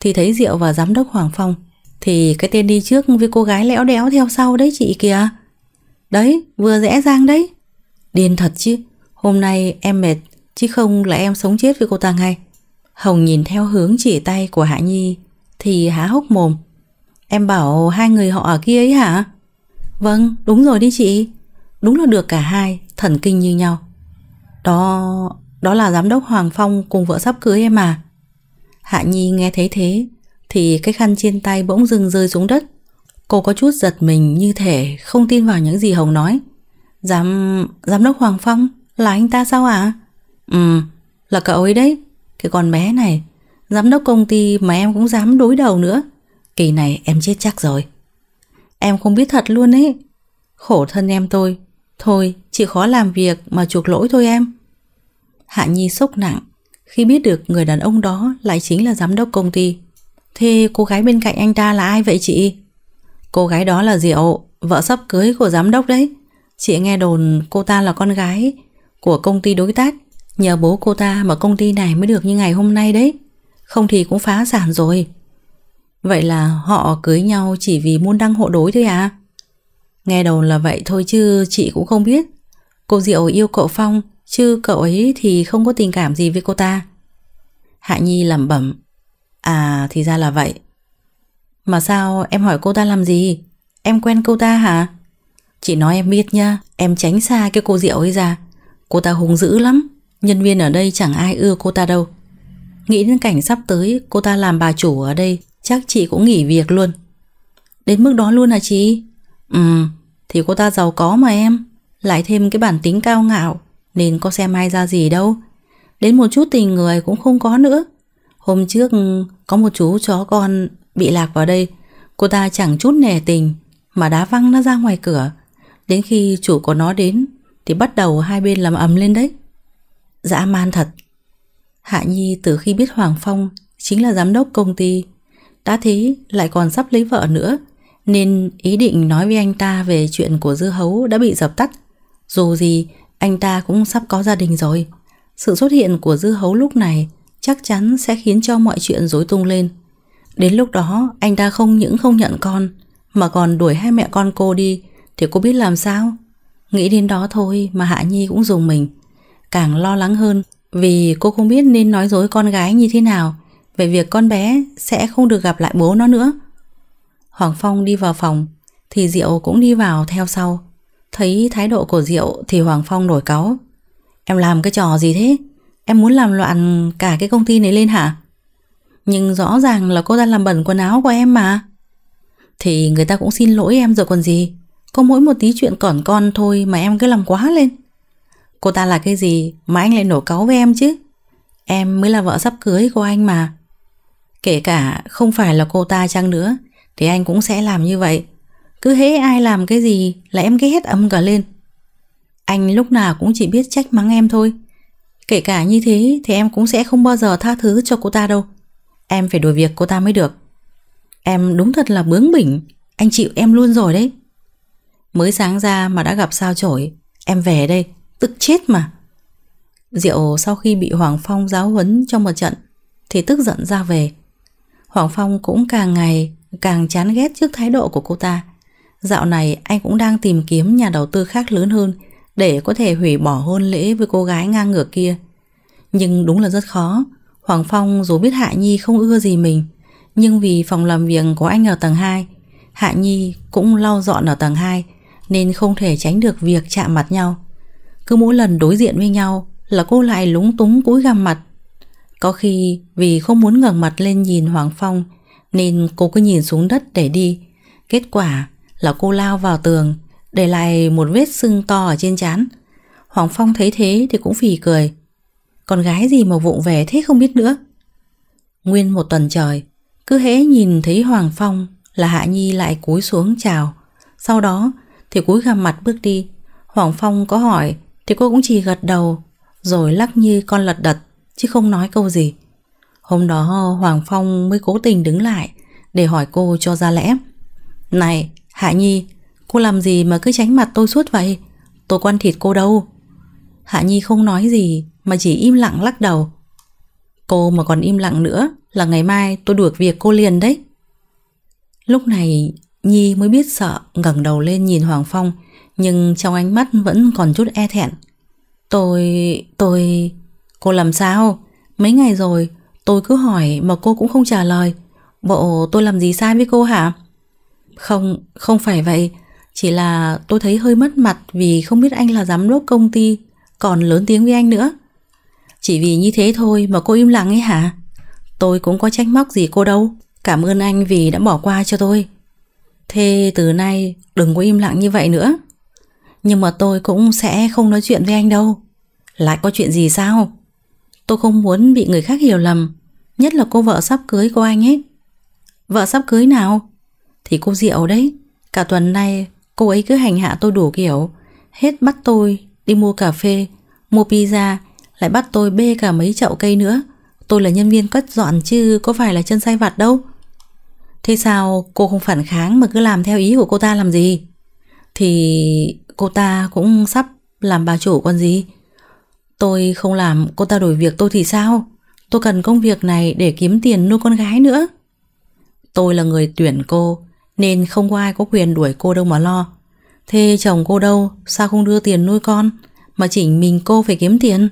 Thì thấy Diệu và giám đốc Hoàng Phong. Thì cái tên đi trước với cô gái lẽo đéo theo sau đấy chị kìa. Đấy, vừa rẽ rang đấy. Điên thật chứ, hôm nay em mệt, chứ không là em sống chết với cô ta ngay. Hồng nhìn theo hướng chỉ tay của Hạ Nhi thì há hốc mồm. Em bảo hai người họ ở kia ấy hả? Vâng, đúng rồi đi chị. Đúng là được cả hai, thần kinh như nhau. Đó, đó là giám đốc Hoàng Phong cùng vợ sắp cưới em à. Hạ Nhi nghe thấy thế thì cái khăn trên tay bỗng dưng rơi xuống đất. Cô có chút giật mình như thể không tin vào những gì Hồng nói. Giám, giám đốc Hoàng Phong là anh ta sao À? Ừ, là cậu ấy đấy. Cái con bé này Giám đốc công ty mà em cũng dám đối đầu nữa Kỳ này em chết chắc rồi Em không biết thật luôn ấy Khổ thân em tôi Thôi chị khó làm việc mà chuộc lỗi thôi em Hạ Nhi sốc nặng Khi biết được người đàn ông đó Lại chính là giám đốc công ty Thế cô gái bên cạnh anh ta là ai vậy chị? Cô gái đó là Diệu Vợ sắp cưới của giám đốc đấy Chị nghe đồn cô ta là con gái Của công ty đối tác Nhờ bố cô ta mà công ty này mới được như ngày hôm nay đấy Không thì cũng phá sản rồi Vậy là họ cưới nhau chỉ vì muốn đăng hộ đối thôi à Nghe đầu là vậy thôi chứ chị cũng không biết Cô Diệu yêu cậu Phong Chứ cậu ấy thì không có tình cảm gì với cô ta Hạ Nhi lẩm bẩm À thì ra là vậy Mà sao em hỏi cô ta làm gì Em quen cô ta hả Chị nói em biết nha Em tránh xa cái cô Diệu ấy ra Cô ta hung dữ lắm Nhân viên ở đây chẳng ai ưa cô ta đâu Nghĩ đến cảnh sắp tới Cô ta làm bà chủ ở đây Chắc chị cũng nghỉ việc luôn Đến mức đó luôn hả chị Ừ thì cô ta giàu có mà em Lại thêm cái bản tính cao ngạo Nên có xem ai ra gì đâu Đến một chút tình người cũng không có nữa Hôm trước ừ, có một chú chó con Bị lạc vào đây Cô ta chẳng chút nể tình Mà đá văng nó ra ngoài cửa Đến khi chủ của nó đến Thì bắt đầu hai bên làm ầm lên đấy Dã dạ, man thật Hạ Nhi từ khi biết Hoàng Phong Chính là giám đốc công ty Đã thế lại còn sắp lấy vợ nữa Nên ý định nói với anh ta Về chuyện của dư hấu đã bị dập tắt Dù gì anh ta cũng sắp có gia đình rồi Sự xuất hiện của dư hấu lúc này Chắc chắn sẽ khiến cho mọi chuyện rối tung lên Đến lúc đó anh ta không những không nhận con Mà còn đuổi hai mẹ con cô đi Thì cô biết làm sao Nghĩ đến đó thôi mà Hạ Nhi cũng dùng mình càng lo lắng hơn vì cô không biết nên nói dối con gái như thế nào về việc con bé sẽ không được gặp lại bố nó nữa. Hoàng Phong đi vào phòng thì Diệu cũng đi vào theo sau. Thấy thái độ của Diệu thì Hoàng Phong nổi cáu. Em làm cái trò gì thế? Em muốn làm loạn cả cái công ty này lên hả? Nhưng rõ ràng là cô ta làm bẩn quần áo của em mà. Thì người ta cũng xin lỗi em rồi còn gì. Có mỗi một tí chuyện còn con thôi mà em cứ làm quá lên. Cô ta là cái gì mà anh lại nổ cáu với em chứ Em mới là vợ sắp cưới của anh mà Kể cả không phải là cô ta chăng nữa Thì anh cũng sẽ làm như vậy Cứ hễ ai làm cái gì là em ghét âm cả lên Anh lúc nào cũng chỉ biết trách mắng em thôi Kể cả như thế thì em cũng sẽ không bao giờ tha thứ cho cô ta đâu Em phải đuổi việc cô ta mới được Em đúng thật là bướng bỉnh Anh chịu em luôn rồi đấy Mới sáng ra mà đã gặp sao chổi Em về đây Tức chết mà Diệu sau khi bị Hoàng Phong giáo huấn trong một trận Thì tức giận ra về Hoàng Phong cũng càng ngày Càng chán ghét trước thái độ của cô ta Dạo này anh cũng đang tìm kiếm nhà đầu tư khác lớn hơn Để có thể hủy bỏ hôn lễ với cô gái ngang ngược kia Nhưng đúng là rất khó Hoàng Phong dù biết Hạ Nhi không ưa gì mình Nhưng vì phòng làm việc của anh ở tầng hai Hạ Nhi cũng lau dọn ở tầng hai Nên không thể tránh được việc chạm mặt nhau cứ mỗi lần đối diện với nhau Là cô lại lúng túng cúi gằm mặt Có khi vì không muốn ngẩng mặt lên nhìn Hoàng Phong Nên cô cứ nhìn xuống đất để đi Kết quả là cô lao vào tường Để lại một vết sưng to ở trên chán. Hoàng Phong thấy thế thì cũng phì cười Con gái gì mà vụng về thế không biết nữa Nguyên một tuần trời Cứ hễ nhìn thấy Hoàng Phong Là Hạ Nhi lại cúi xuống chào Sau đó thì cúi gằm mặt bước đi Hoàng Phong có hỏi thì cô cũng chỉ gật đầu rồi lắc như con lật đật chứ không nói câu gì. Hôm đó Hoàng Phong mới cố tình đứng lại để hỏi cô cho ra lẽ. Này, Hạ Nhi, cô làm gì mà cứ tránh mặt tôi suốt vậy? Tôi quan thịt cô đâu. Hạ Nhi không nói gì mà chỉ im lặng lắc đầu. Cô mà còn im lặng nữa là ngày mai tôi đuổi việc cô liền đấy. Lúc này Nhi mới biết sợ ngẩng đầu lên nhìn Hoàng Phong nhưng trong ánh mắt vẫn còn chút e thẹn Tôi... tôi... Cô làm sao? Mấy ngày rồi tôi cứ hỏi mà cô cũng không trả lời Bộ tôi làm gì sai với cô hả? Không, không phải vậy Chỉ là tôi thấy hơi mất mặt vì không biết anh là giám đốc công ty Còn lớn tiếng với anh nữa Chỉ vì như thế thôi mà cô im lặng ấy hả? Tôi cũng có trách móc gì cô đâu Cảm ơn anh vì đã bỏ qua cho tôi Thế từ nay đừng có im lặng như vậy nữa nhưng mà tôi cũng sẽ không nói chuyện với anh đâu Lại có chuyện gì sao Tôi không muốn bị người khác hiểu lầm Nhất là cô vợ sắp cưới của anh ấy Vợ sắp cưới nào Thì cô Diệu đấy Cả tuần nay cô ấy cứ hành hạ tôi đủ kiểu Hết bắt tôi đi mua cà phê Mua pizza Lại bắt tôi bê cả mấy chậu cây nữa Tôi là nhân viên cất dọn chứ có phải là chân say vặt đâu Thế sao cô không phản kháng mà cứ làm theo ý của cô ta làm gì thì cô ta cũng sắp làm bà chủ con gì Tôi không làm cô ta đổi việc tôi thì sao Tôi cần công việc này để kiếm tiền nuôi con gái nữa Tôi là người tuyển cô Nên không có ai có quyền đuổi cô đâu mà lo Thế chồng cô đâu Sao không đưa tiền nuôi con Mà chỉ mình cô phải kiếm tiền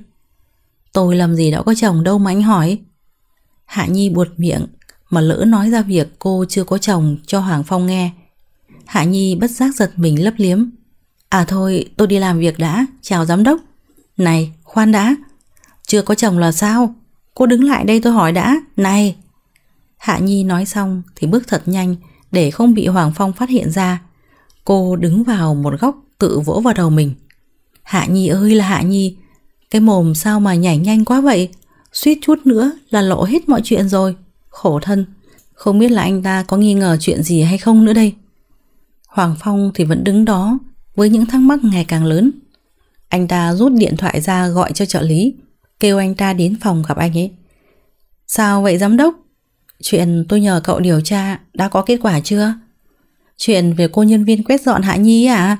Tôi làm gì đã có chồng đâu mà anh hỏi Hạ Nhi buột miệng Mà lỡ nói ra việc cô chưa có chồng cho Hoàng Phong nghe Hạ Nhi bất giác giật mình lấp liếm. À thôi, tôi đi làm việc đã, chào giám đốc. Này, khoan đã, chưa có chồng là sao? Cô đứng lại đây tôi hỏi đã, này. Hạ Nhi nói xong thì bước thật nhanh để không bị Hoàng Phong phát hiện ra. Cô đứng vào một góc tự vỗ vào đầu mình. Hạ Nhi ơi là Hạ Nhi, cái mồm sao mà nhảy nhanh quá vậy? Suýt chút nữa là lộ hết mọi chuyện rồi. Khổ thân, không biết là anh ta có nghi ngờ chuyện gì hay không nữa đây. Hoàng Phong thì vẫn đứng đó với những thắc mắc ngày càng lớn. Anh ta rút điện thoại ra gọi cho trợ lý, kêu anh ta đến phòng gặp anh ấy. Sao vậy giám đốc? Chuyện tôi nhờ cậu điều tra đã có kết quả chưa? Chuyện về cô nhân viên quét dọn Hạ Nhi à?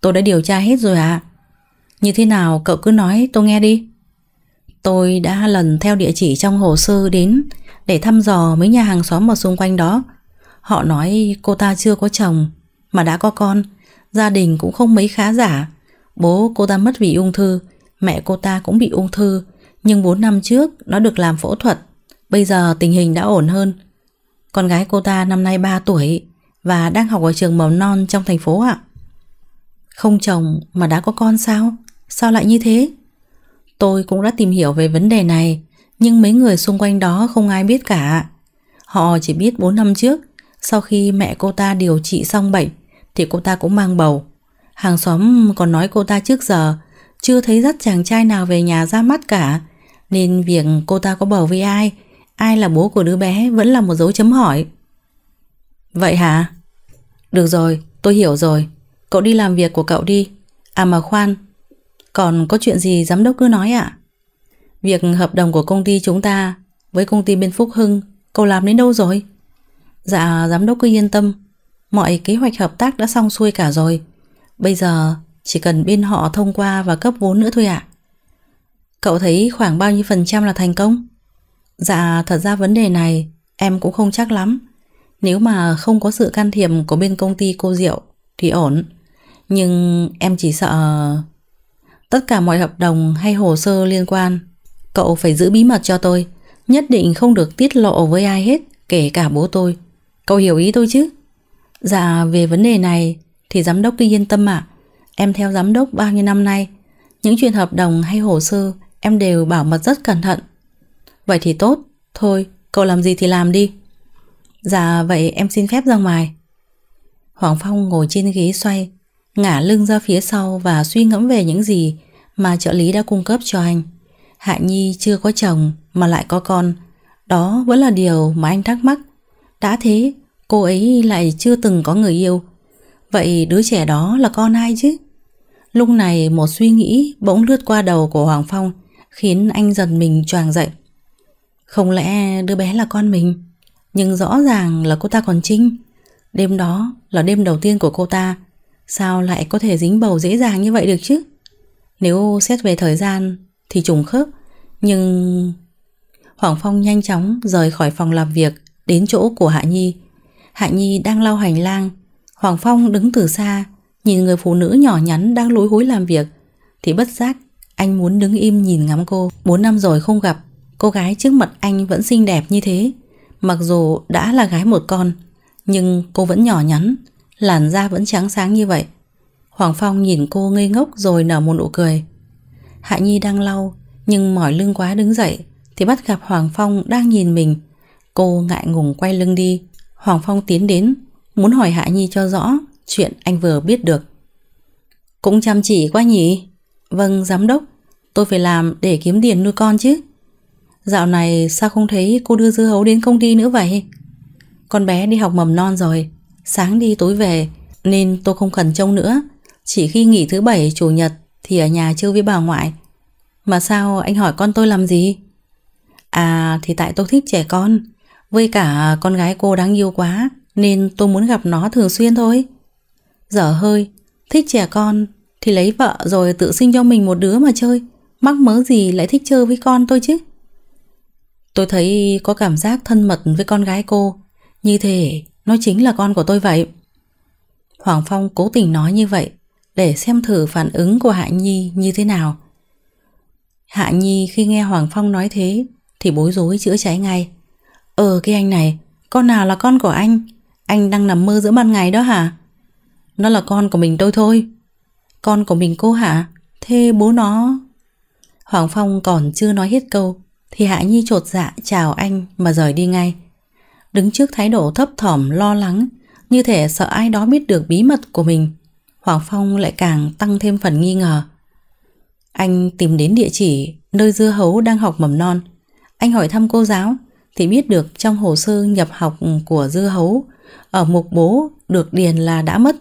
Tôi đã điều tra hết rồi à? Như thế nào cậu cứ nói tôi nghe đi. Tôi đã lần theo địa chỉ trong hồ sơ đến để thăm dò mấy nhà hàng xóm ở xung quanh đó. Họ nói cô ta chưa có chồng mà đã có con, gia đình cũng không mấy khá giả. Bố cô ta mất vì ung thư, mẹ cô ta cũng bị ung thư, nhưng bốn năm trước nó được làm phẫu thuật. Bây giờ tình hình đã ổn hơn. Con gái cô ta năm nay ba tuổi và đang học ở trường mầm non trong thành phố ạ. Không chồng mà đã có con sao? Sao lại như thế? Tôi cũng đã tìm hiểu về vấn đề này, nhưng mấy người xung quanh đó không ai biết cả. Họ chỉ biết bốn năm trước, sau khi mẹ cô ta điều trị xong bệnh, thì cô ta cũng mang bầu. Hàng xóm còn nói cô ta trước giờ chưa thấy dắt chàng trai nào về nhà ra mắt cả, nên việc cô ta có bầu với ai, ai là bố của đứa bé vẫn là một dấu chấm hỏi. Vậy hả? Được rồi, tôi hiểu rồi. Cậu đi làm việc của cậu đi. À mà khoan, còn có chuyện gì giám đốc cứ nói ạ? À? Việc hợp đồng của công ty chúng ta với công ty bên Phúc Hưng, cậu làm đến đâu rồi? Dạ, giám đốc cứ yên tâm, Mọi kế hoạch hợp tác đã xong xuôi cả rồi. Bây giờ chỉ cần bên họ thông qua và cấp vốn nữa thôi ạ. À. Cậu thấy khoảng bao nhiêu phần trăm là thành công? Dạ, thật ra vấn đề này em cũng không chắc lắm. Nếu mà không có sự can thiệp của bên công ty cô Diệu thì ổn. Nhưng em chỉ sợ... Tất cả mọi hợp đồng hay hồ sơ liên quan Cậu phải giữ bí mật cho tôi Nhất định không được tiết lộ với ai hết Kể cả bố tôi Cậu hiểu ý tôi chứ Dạ, về vấn đề này thì giám đốc cứ yên tâm ạ. À. Em theo giám đốc bao nhiêu năm nay, những chuyện hợp đồng hay hồ sơ em đều bảo mật rất cẩn thận. Vậy thì tốt, thôi, cậu làm gì thì làm đi. Dạ, vậy em xin phép ra ngoài. Hoàng Phong ngồi trên ghế xoay, ngả lưng ra phía sau và suy ngẫm về những gì mà trợ lý đã cung cấp cho anh. Hạ Nhi chưa có chồng mà lại có con, đó vẫn là điều mà anh thắc mắc. Đã thế, Cô ấy lại chưa từng có người yêu Vậy đứa trẻ đó là con ai chứ? Lúc này một suy nghĩ bỗng lướt qua đầu của Hoàng Phong Khiến anh giật mình choàng dậy Không lẽ đứa bé là con mình Nhưng rõ ràng là cô ta còn trinh Đêm đó là đêm đầu tiên của cô ta Sao lại có thể dính bầu dễ dàng như vậy được chứ? Nếu xét về thời gian thì trùng khớp Nhưng... Hoàng Phong nhanh chóng rời khỏi phòng làm việc đến chỗ của Hạ Nhi Hạ Nhi đang lau hành lang. Hoàng Phong đứng từ xa, nhìn người phụ nữ nhỏ nhắn đang lối hối làm việc. Thì bất giác, anh muốn đứng im nhìn ngắm cô. Bốn năm rồi không gặp, cô gái trước mặt anh vẫn xinh đẹp như thế. Mặc dù đã là gái một con, nhưng cô vẫn nhỏ nhắn, làn da vẫn trắng sáng như vậy. Hoàng Phong nhìn cô ngây ngốc rồi nở một nụ cười. Hạ Nhi đang lau, nhưng mỏi lưng quá đứng dậy, thì bắt gặp Hoàng Phong đang nhìn mình. Cô ngại ngùng quay lưng đi Hoàng Phong tiến đến Muốn hỏi Hạ Nhi cho rõ Chuyện anh vừa biết được Cũng chăm chỉ quá nhỉ Vâng giám đốc Tôi phải làm để kiếm tiền nuôi con chứ Dạo này sao không thấy cô đưa dưa hấu đến công ty nữa vậy Con bé đi học mầm non rồi Sáng đi tối về Nên tôi không cần trông nữa Chỉ khi nghỉ thứ bảy chủ nhật Thì ở nhà chơi với bà ngoại Mà sao anh hỏi con tôi làm gì À thì tại tôi thích trẻ con với cả con gái cô đáng yêu quá Nên tôi muốn gặp nó thường xuyên thôi Dở hơi Thích trẻ con Thì lấy vợ rồi tự sinh cho mình một đứa mà chơi Mắc mớ gì lại thích chơi với con tôi chứ Tôi thấy có cảm giác thân mật với con gái cô Như thế Nó chính là con của tôi vậy Hoàng Phong cố tình nói như vậy Để xem thử phản ứng của Hạ Nhi như thế nào Hạ Nhi khi nghe Hoàng Phong nói thế Thì bối rối chữa cháy ngay Ờ cái anh này, con nào là con của anh? Anh đang nằm mơ giữa ban ngày đó hả? Nó là con của mình tôi thôi. Con của mình cô hả? Thế bố nó... Hoàng Phong còn chưa nói hết câu thì Hạ Nhi trột dạ chào anh mà rời đi ngay. Đứng trước thái độ thấp thỏm lo lắng như thể sợ ai đó biết được bí mật của mình. Hoàng Phong lại càng tăng thêm phần nghi ngờ. Anh tìm đến địa chỉ nơi dưa hấu đang học mầm non. Anh hỏi thăm cô giáo thì biết được trong hồ sơ nhập học của Dư Hấu, ở mục bố được điền là đã mất.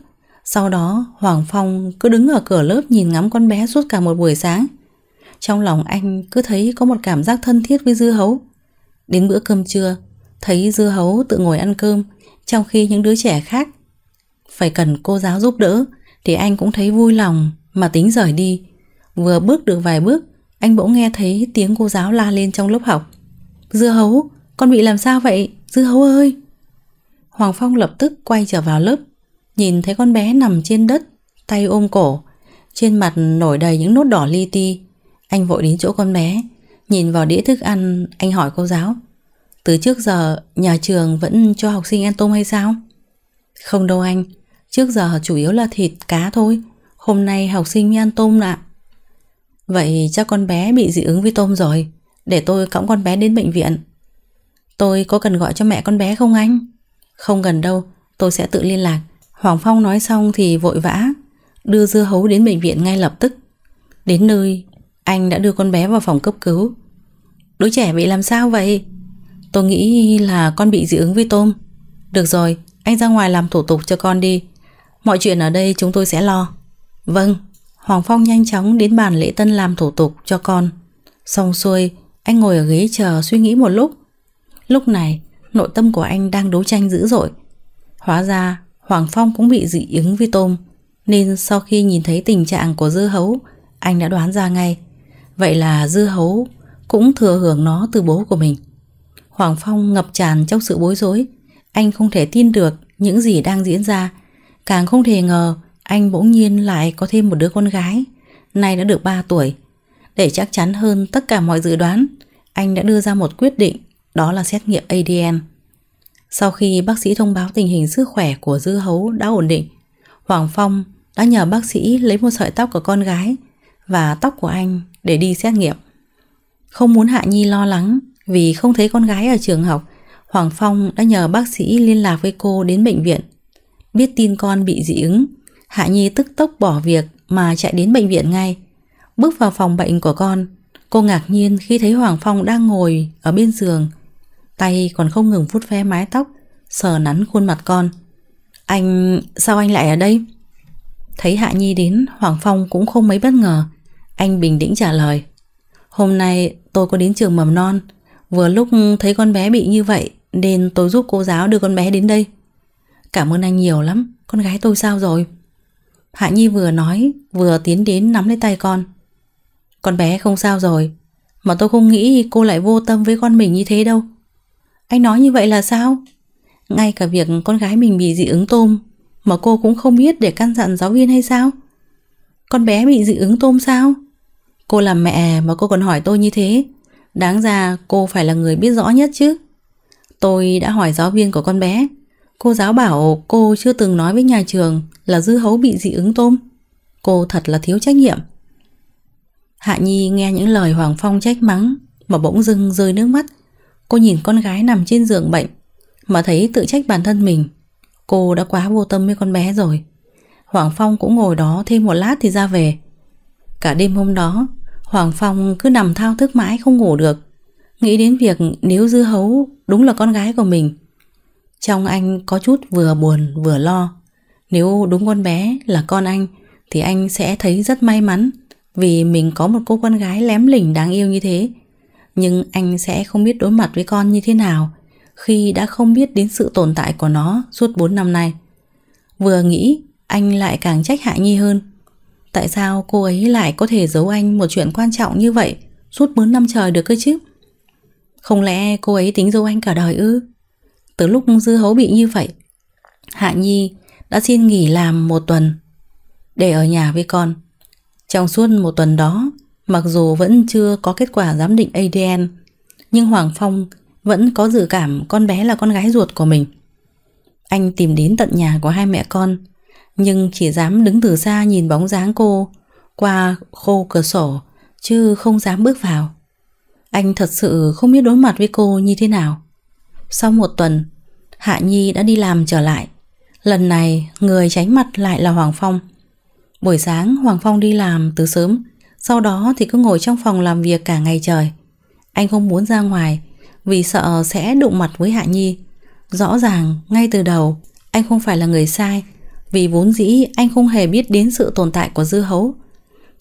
Sau đó Hoàng Phong cứ đứng ở cửa lớp nhìn ngắm con bé suốt cả một buổi sáng. Trong lòng anh cứ thấy có một cảm giác thân thiết với Dư Hấu. Đến bữa cơm trưa, thấy Dư Hấu tự ngồi ăn cơm, trong khi những đứa trẻ khác phải cần cô giáo giúp đỡ thì anh cũng thấy vui lòng mà tính rời đi. Vừa bước được vài bước, anh bỗng nghe thấy tiếng cô giáo la lên trong lớp học. Dưa hấu, con bị làm sao vậy? Dư hấu ơi! Hoàng Phong lập tức quay trở vào lớp, nhìn thấy con bé nằm trên đất, tay ôm cổ, trên mặt nổi đầy những nốt đỏ li ti. Anh vội đến chỗ con bé, nhìn vào đĩa thức ăn, anh hỏi cô giáo. Từ trước giờ, nhà trường vẫn cho học sinh ăn tôm hay sao? Không đâu anh, trước giờ chủ yếu là thịt, cá thôi. Hôm nay học sinh mới ăn tôm ạ. Vậy chắc con bé bị dị ứng với tôm rồi, để tôi cõng con bé đến bệnh viện. Tôi có cần gọi cho mẹ con bé không anh? Không cần đâu, tôi sẽ tự liên lạc. Hoàng Phong nói xong thì vội vã, đưa dưa hấu đến bệnh viện ngay lập tức. Đến nơi, anh đã đưa con bé vào phòng cấp cứu. Đứa trẻ bị làm sao vậy? Tôi nghĩ là con bị dị ứng với tôm. Được rồi, anh ra ngoài làm thủ tục cho con đi. Mọi chuyện ở đây chúng tôi sẽ lo. Vâng, Hoàng Phong nhanh chóng đến bàn lễ tân làm thủ tục cho con. Xong xuôi, anh ngồi ở ghế chờ suy nghĩ một lúc Lúc này, nội tâm của anh đang đấu tranh dữ dội. Hóa ra, Hoàng Phong cũng bị dị ứng với tôm, nên sau khi nhìn thấy tình trạng của dưa hấu, anh đã đoán ra ngay. Vậy là dưa hấu cũng thừa hưởng nó từ bố của mình. Hoàng Phong ngập tràn trong sự bối rối. Anh không thể tin được những gì đang diễn ra. Càng không thể ngờ anh bỗng nhiên lại có thêm một đứa con gái. Nay đã được 3 tuổi. Để chắc chắn hơn tất cả mọi dự đoán, anh đã đưa ra một quyết định đó là xét nghiệm ADN. Sau khi bác sĩ thông báo tình hình sức khỏe của dư hấu đã ổn định, Hoàng Phong đã nhờ bác sĩ lấy một sợi tóc của con gái và tóc của anh để đi xét nghiệm. Không muốn Hạ Nhi lo lắng vì không thấy con gái ở trường học, Hoàng Phong đã nhờ bác sĩ liên lạc với cô đến bệnh viện. Biết tin con bị dị ứng, Hạ Nhi tức tốc bỏ việc mà chạy đến bệnh viện ngay. Bước vào phòng bệnh của con, cô ngạc nhiên khi thấy Hoàng Phong đang ngồi ở bên giường tay còn không ngừng vuốt ve mái tóc, sờ nắn khuôn mặt con. Anh... sao anh lại ở đây? Thấy Hạ Nhi đến, Hoàng Phong cũng không mấy bất ngờ. Anh bình tĩnh trả lời. Hôm nay tôi có đến trường mầm non, vừa lúc thấy con bé bị như vậy nên tôi giúp cô giáo đưa con bé đến đây. Cảm ơn anh nhiều lắm, con gái tôi sao rồi? Hạ Nhi vừa nói, vừa tiến đến nắm lấy tay con. Con bé không sao rồi, mà tôi không nghĩ cô lại vô tâm với con mình như thế đâu. Anh nói như vậy là sao? Ngay cả việc con gái mình bị dị ứng tôm mà cô cũng không biết để căn dặn giáo viên hay sao? Con bé bị dị ứng tôm sao? Cô là mẹ mà cô còn hỏi tôi như thế. Đáng ra cô phải là người biết rõ nhất chứ. Tôi đã hỏi giáo viên của con bé. Cô giáo bảo cô chưa từng nói với nhà trường là dư hấu bị dị ứng tôm. Cô thật là thiếu trách nhiệm. Hạ Nhi nghe những lời Hoàng Phong trách mắng mà bỗng dưng rơi nước mắt Cô nhìn con gái nằm trên giường bệnh Mà thấy tự trách bản thân mình Cô đã quá vô tâm với con bé rồi Hoàng Phong cũng ngồi đó thêm một lát thì ra về Cả đêm hôm đó Hoàng Phong cứ nằm thao thức mãi không ngủ được Nghĩ đến việc nếu dư hấu đúng là con gái của mình Trong anh có chút vừa buồn vừa lo Nếu đúng con bé là con anh Thì anh sẽ thấy rất may mắn Vì mình có một cô con gái lém lỉnh đáng yêu như thế nhưng anh sẽ không biết đối mặt với con như thế nào khi đã không biết đến sự tồn tại của nó suốt 4 năm nay. Vừa nghĩ, anh lại càng trách Hạ Nhi hơn. Tại sao cô ấy lại có thể giấu anh một chuyện quan trọng như vậy suốt 4 năm trời được cơ chứ? Không lẽ cô ấy tính giấu anh cả đời ư? Từ lúc dư hấu bị như vậy, Hạ Nhi đã xin nghỉ làm một tuần để ở nhà với con. Trong suốt một tuần đó, Mặc dù vẫn chưa có kết quả giám định ADN, nhưng Hoàng Phong vẫn có dự cảm con bé là con gái ruột của mình. Anh tìm đến tận nhà của hai mẹ con, nhưng chỉ dám đứng từ xa nhìn bóng dáng cô qua khô cửa sổ, chứ không dám bước vào. Anh thật sự không biết đối mặt với cô như thế nào. Sau một tuần, Hạ Nhi đã đi làm trở lại. Lần này, người tránh mặt lại là Hoàng Phong. Buổi sáng, Hoàng Phong đi làm từ sớm, sau đó thì cứ ngồi trong phòng làm việc cả ngày trời Anh không muốn ra ngoài Vì sợ sẽ đụng mặt với Hạ Nhi Rõ ràng ngay từ đầu Anh không phải là người sai Vì vốn dĩ anh không hề biết đến sự tồn tại của dư hấu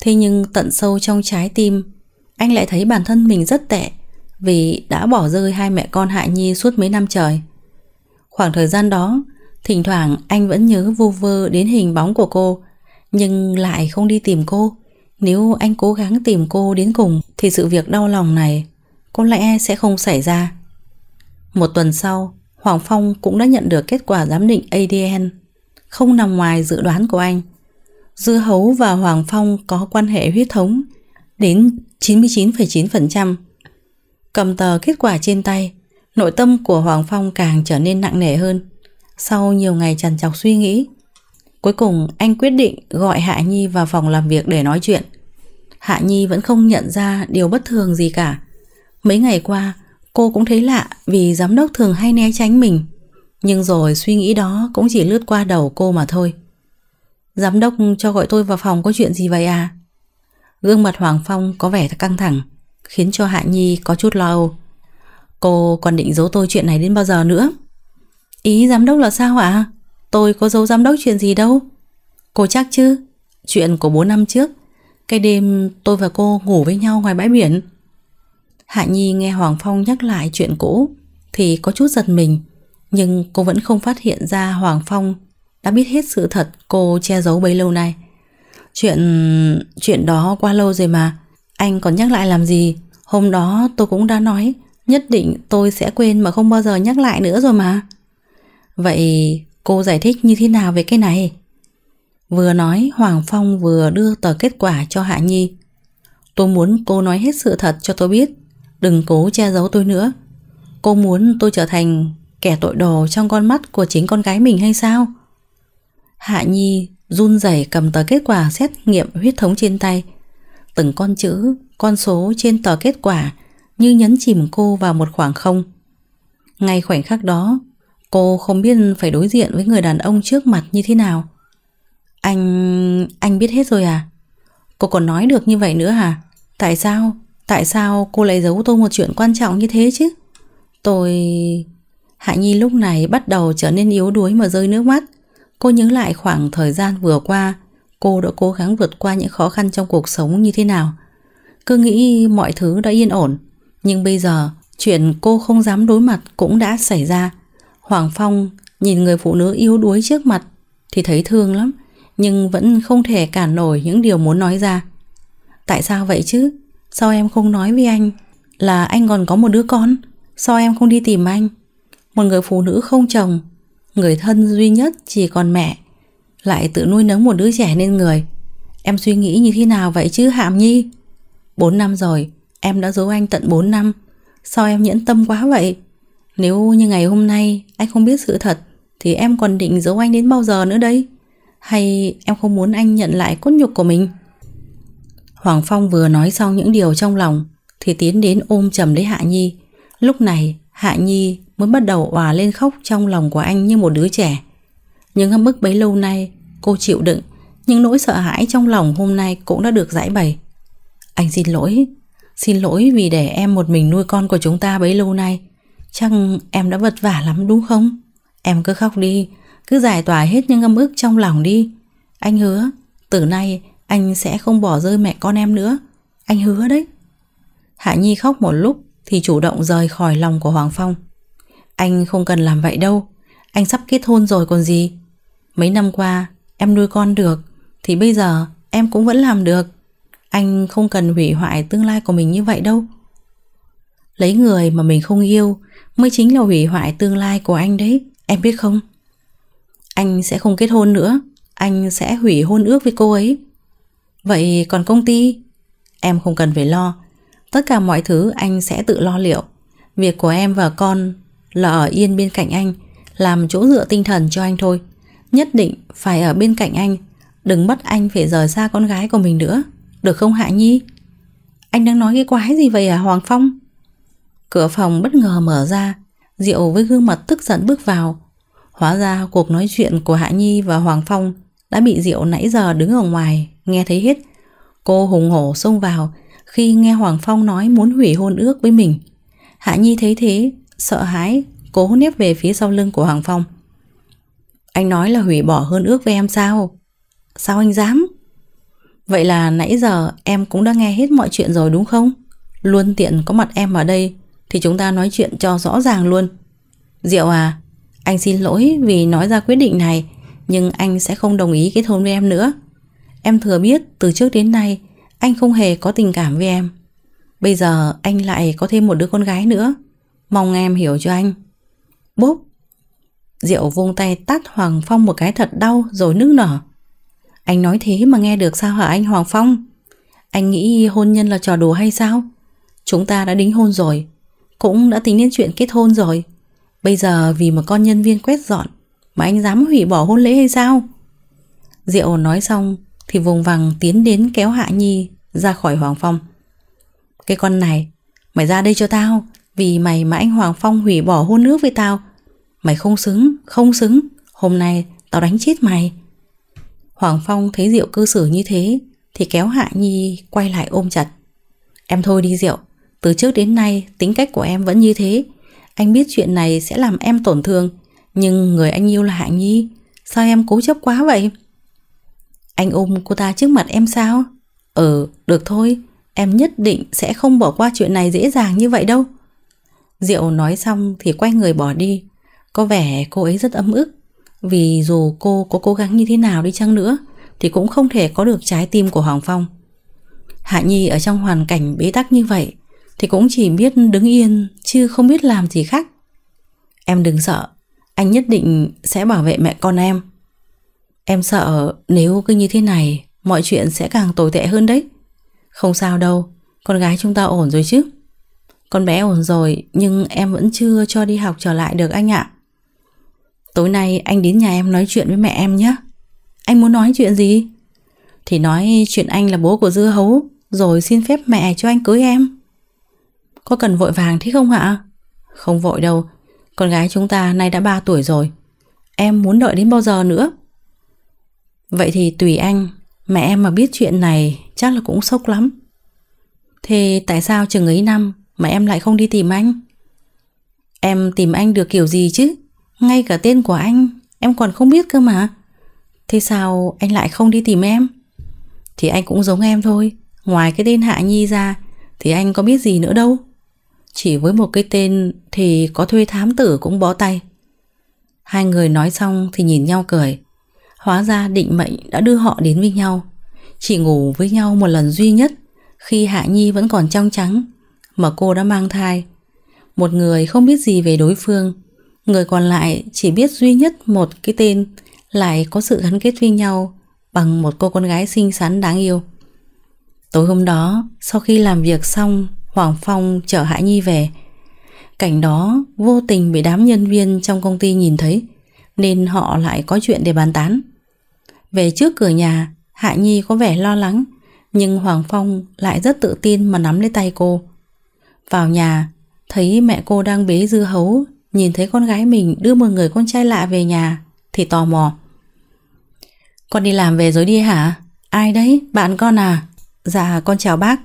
Thế nhưng tận sâu trong trái tim Anh lại thấy bản thân mình rất tệ Vì đã bỏ rơi hai mẹ con Hạ Nhi suốt mấy năm trời Khoảng thời gian đó Thỉnh thoảng anh vẫn nhớ vu vơ đến hình bóng của cô Nhưng lại không đi tìm cô nếu anh cố gắng tìm cô đến cùng thì sự việc đau lòng này có lẽ sẽ không xảy ra. Một tuần sau, Hoàng Phong cũng đã nhận được kết quả giám định ADN, không nằm ngoài dự đoán của anh. Dư Hấu và Hoàng Phong có quan hệ huyết thống đến 99,9%. Cầm tờ kết quả trên tay, nội tâm của Hoàng Phong càng trở nên nặng nề hơn. Sau nhiều ngày trằn trọc suy nghĩ, Cuối cùng anh quyết định gọi Hạ Nhi vào phòng làm việc để nói chuyện. Hạ Nhi vẫn không nhận ra điều bất thường gì cả. Mấy ngày qua, cô cũng thấy lạ vì giám đốc thường hay né tránh mình. Nhưng rồi suy nghĩ đó cũng chỉ lướt qua đầu cô mà thôi. Giám đốc cho gọi tôi vào phòng có chuyện gì vậy à? Gương mặt Hoàng Phong có vẻ căng thẳng, khiến cho Hạ Nhi có chút lo âu. Cô còn định giấu tôi chuyện này đến bao giờ nữa? Ý giám đốc là sao ạ? À? Tôi có giấu giám đốc chuyện gì đâu Cô chắc chứ Chuyện của 4 năm trước Cái đêm tôi và cô ngủ với nhau ngoài bãi biển Hạ Nhi nghe Hoàng Phong nhắc lại chuyện cũ Thì có chút giật mình Nhưng cô vẫn không phát hiện ra Hoàng Phong Đã biết hết sự thật cô che giấu bấy lâu nay Chuyện... chuyện đó qua lâu rồi mà Anh còn nhắc lại làm gì Hôm đó tôi cũng đã nói Nhất định tôi sẽ quên mà không bao giờ nhắc lại nữa rồi mà Vậy cô giải thích như thế nào về cái này? Vừa nói, Hoàng Phong vừa đưa tờ kết quả cho Hạ Nhi. Tôi muốn cô nói hết sự thật cho tôi biết, đừng cố che giấu tôi nữa. Cô muốn tôi trở thành kẻ tội đồ trong con mắt của chính con gái mình hay sao? Hạ Nhi run rẩy cầm tờ kết quả xét nghiệm huyết thống trên tay. Từng con chữ, con số trên tờ kết quả như nhấn chìm cô vào một khoảng không. Ngay khoảnh khắc đó, Cô không biết phải đối diện với người đàn ông trước mặt như thế nào Anh... anh biết hết rồi à? Cô còn nói được như vậy nữa hả? À? Tại sao? Tại sao cô lại giấu tôi một chuyện quan trọng như thế chứ? Tôi... Hạ Nhi lúc này bắt đầu trở nên yếu đuối mà rơi nước mắt Cô nhớ lại khoảng thời gian vừa qua Cô đã cố gắng vượt qua những khó khăn trong cuộc sống như thế nào Cứ nghĩ mọi thứ đã yên ổn Nhưng bây giờ Chuyện cô không dám đối mặt cũng đã xảy ra Hoàng Phong nhìn người phụ nữ yếu đuối trước mặt thì thấy thương lắm, nhưng vẫn không thể cản nổi những điều muốn nói ra. Tại sao vậy chứ? Sao em không nói với anh là anh còn có một đứa con? Sao em không đi tìm anh? Một người phụ nữ không chồng, người thân duy nhất chỉ còn mẹ, lại tự nuôi nấng một đứa trẻ nên người. Em suy nghĩ như thế nào vậy chứ Hạm Nhi? Bốn năm rồi, em đã giấu anh tận bốn năm. Sao em nhẫn tâm quá vậy? Nếu như ngày hôm nay anh không biết sự thật thì em còn định giấu anh đến bao giờ nữa đấy? Hay em không muốn anh nhận lại cốt nhục của mình? Hoàng Phong vừa nói xong những điều trong lòng thì tiến đến ôm chầm lấy Hạ Nhi. Lúc này Hạ Nhi mới bắt đầu òa lên khóc trong lòng của anh như một đứa trẻ. Nhưng hâm bức bấy lâu nay cô chịu đựng những nỗi sợ hãi trong lòng hôm nay cũng đã được giải bày. Anh xin lỗi, xin lỗi vì để em một mình nuôi con của chúng ta bấy lâu nay. Chắc em đã vất vả lắm đúng không? Em cứ khóc đi, cứ giải tỏa hết những âm ức trong lòng đi. Anh hứa, từ nay anh sẽ không bỏ rơi mẹ con em nữa. Anh hứa đấy. Hạ Nhi khóc một lúc thì chủ động rời khỏi lòng của Hoàng Phong. Anh không cần làm vậy đâu. Anh sắp kết hôn rồi còn gì. Mấy năm qua em nuôi con được thì bây giờ em cũng vẫn làm được. Anh không cần hủy hoại tương lai của mình như vậy đâu. Lấy người mà mình không yêu mới chính là hủy hoại tương lai của anh đấy, em biết không? Anh sẽ không kết hôn nữa, anh sẽ hủy hôn ước với cô ấy. Vậy còn công ty? Em không cần phải lo, tất cả mọi thứ anh sẽ tự lo liệu. Việc của em và con là ở yên bên cạnh anh, làm chỗ dựa tinh thần cho anh thôi. Nhất định phải ở bên cạnh anh, đừng bắt anh phải rời xa con gái của mình nữa, được không Hạ Nhi? Anh đang nói cái quái gì vậy à Hoàng Phong? Cửa phòng bất ngờ mở ra Diệu với gương mặt tức giận bước vào Hóa ra cuộc nói chuyện của Hạ Nhi và Hoàng Phong Đã bị Diệu nãy giờ đứng ở ngoài Nghe thấy hết Cô hùng hổ xông vào Khi nghe Hoàng Phong nói muốn hủy hôn ước với mình Hạ Nhi thấy thế Sợ hãi Cố nếp về phía sau lưng của Hoàng Phong Anh nói là hủy bỏ hôn ước với em sao Sao anh dám Vậy là nãy giờ em cũng đã nghe hết mọi chuyện rồi đúng không Luôn tiện có mặt em ở đây thì chúng ta nói chuyện cho rõ ràng luôn. Diệu à, anh xin lỗi vì nói ra quyết định này, nhưng anh sẽ không đồng ý kết hôn với em nữa. Em thừa biết từ trước đến nay anh không hề có tình cảm với em. Bây giờ anh lại có thêm một đứa con gái nữa. Mong em hiểu cho anh. Bốp! Diệu vung tay tát Hoàng Phong một cái thật đau rồi nức nở. Anh nói thế mà nghe được sao hả anh Hoàng Phong? Anh nghĩ hôn nhân là trò đùa hay sao? Chúng ta đã đính hôn rồi, cũng đã tính đến chuyện kết hôn rồi. Bây giờ vì mà con nhân viên quét dọn mà anh dám hủy bỏ hôn lễ hay sao? Diệu nói xong thì vùng vằng tiến đến kéo Hạ Nhi ra khỏi Hoàng Phong. Cái con này, mày ra đây cho tao, vì mày mà anh Hoàng Phong hủy bỏ hôn nước với tao. Mày không xứng, không xứng, hôm nay tao đánh chết mày. Hoàng Phong thấy Diệu cư xử như thế thì kéo Hạ Nhi quay lại ôm chặt. Em thôi đi Diệu, từ trước đến nay, tính cách của em vẫn như thế. Anh biết chuyện này sẽ làm em tổn thương, nhưng người anh yêu là Hạ Nhi. Sao em cố chấp quá vậy? Anh ôm cô ta trước mặt em sao? Ừ, được thôi. Em nhất định sẽ không bỏ qua chuyện này dễ dàng như vậy đâu. Diệu nói xong thì quay người bỏ đi. Có vẻ cô ấy rất ấm ức. Vì dù cô có cố gắng như thế nào đi chăng nữa thì cũng không thể có được trái tim của Hoàng Phong. Hạ Nhi ở trong hoàn cảnh bế tắc như vậy thì cũng chỉ biết đứng yên chứ không biết làm gì khác. Em đừng sợ, anh nhất định sẽ bảo vệ mẹ con em. Em sợ nếu cứ như thế này mọi chuyện sẽ càng tồi tệ hơn đấy. Không sao đâu, con gái chúng ta ổn rồi chứ. Con bé ổn rồi nhưng em vẫn chưa cho đi học trở lại được anh ạ. Tối nay anh đến nhà em nói chuyện với mẹ em nhé. Anh muốn nói chuyện gì? Thì nói chuyện anh là bố của dưa hấu rồi xin phép mẹ cho anh cưới em. Có cần vội vàng thế không hả? Không vội đâu, con gái chúng ta nay đã 3 tuổi rồi. Em muốn đợi đến bao giờ nữa? Vậy thì tùy anh, mẹ em mà biết chuyện này chắc là cũng sốc lắm. Thế tại sao chừng ấy năm mà em lại không đi tìm anh? Em tìm anh được kiểu gì chứ? Ngay cả tên của anh em còn không biết cơ mà. Thế sao anh lại không đi tìm em? Thì anh cũng giống em thôi, ngoài cái tên Hạ Nhi ra thì anh có biết gì nữa đâu. Chỉ với một cái tên thì có thuê thám tử cũng bó tay. Hai người nói xong thì nhìn nhau cười. Hóa ra định mệnh đã đưa họ đến với nhau. Chỉ ngủ với nhau một lần duy nhất khi Hạ Nhi vẫn còn trong trắng mà cô đã mang thai. Một người không biết gì về đối phương, người còn lại chỉ biết duy nhất một cái tên lại có sự gắn kết với nhau bằng một cô con gái xinh xắn đáng yêu. Tối hôm đó, sau khi làm việc xong Hoàng Phong chở Hạ Nhi về. Cảnh đó vô tình bị đám nhân viên trong công ty nhìn thấy, nên họ lại có chuyện để bàn tán. Về trước cửa nhà, Hạ Nhi có vẻ lo lắng, nhưng Hoàng Phong lại rất tự tin mà nắm lấy tay cô. Vào nhà, thấy mẹ cô đang bế dưa hấu, nhìn thấy con gái mình đưa một người con trai lạ về nhà, thì tò mò. Con đi làm về rồi đi hả? Ai đấy? Bạn con à? Dạ con chào bác.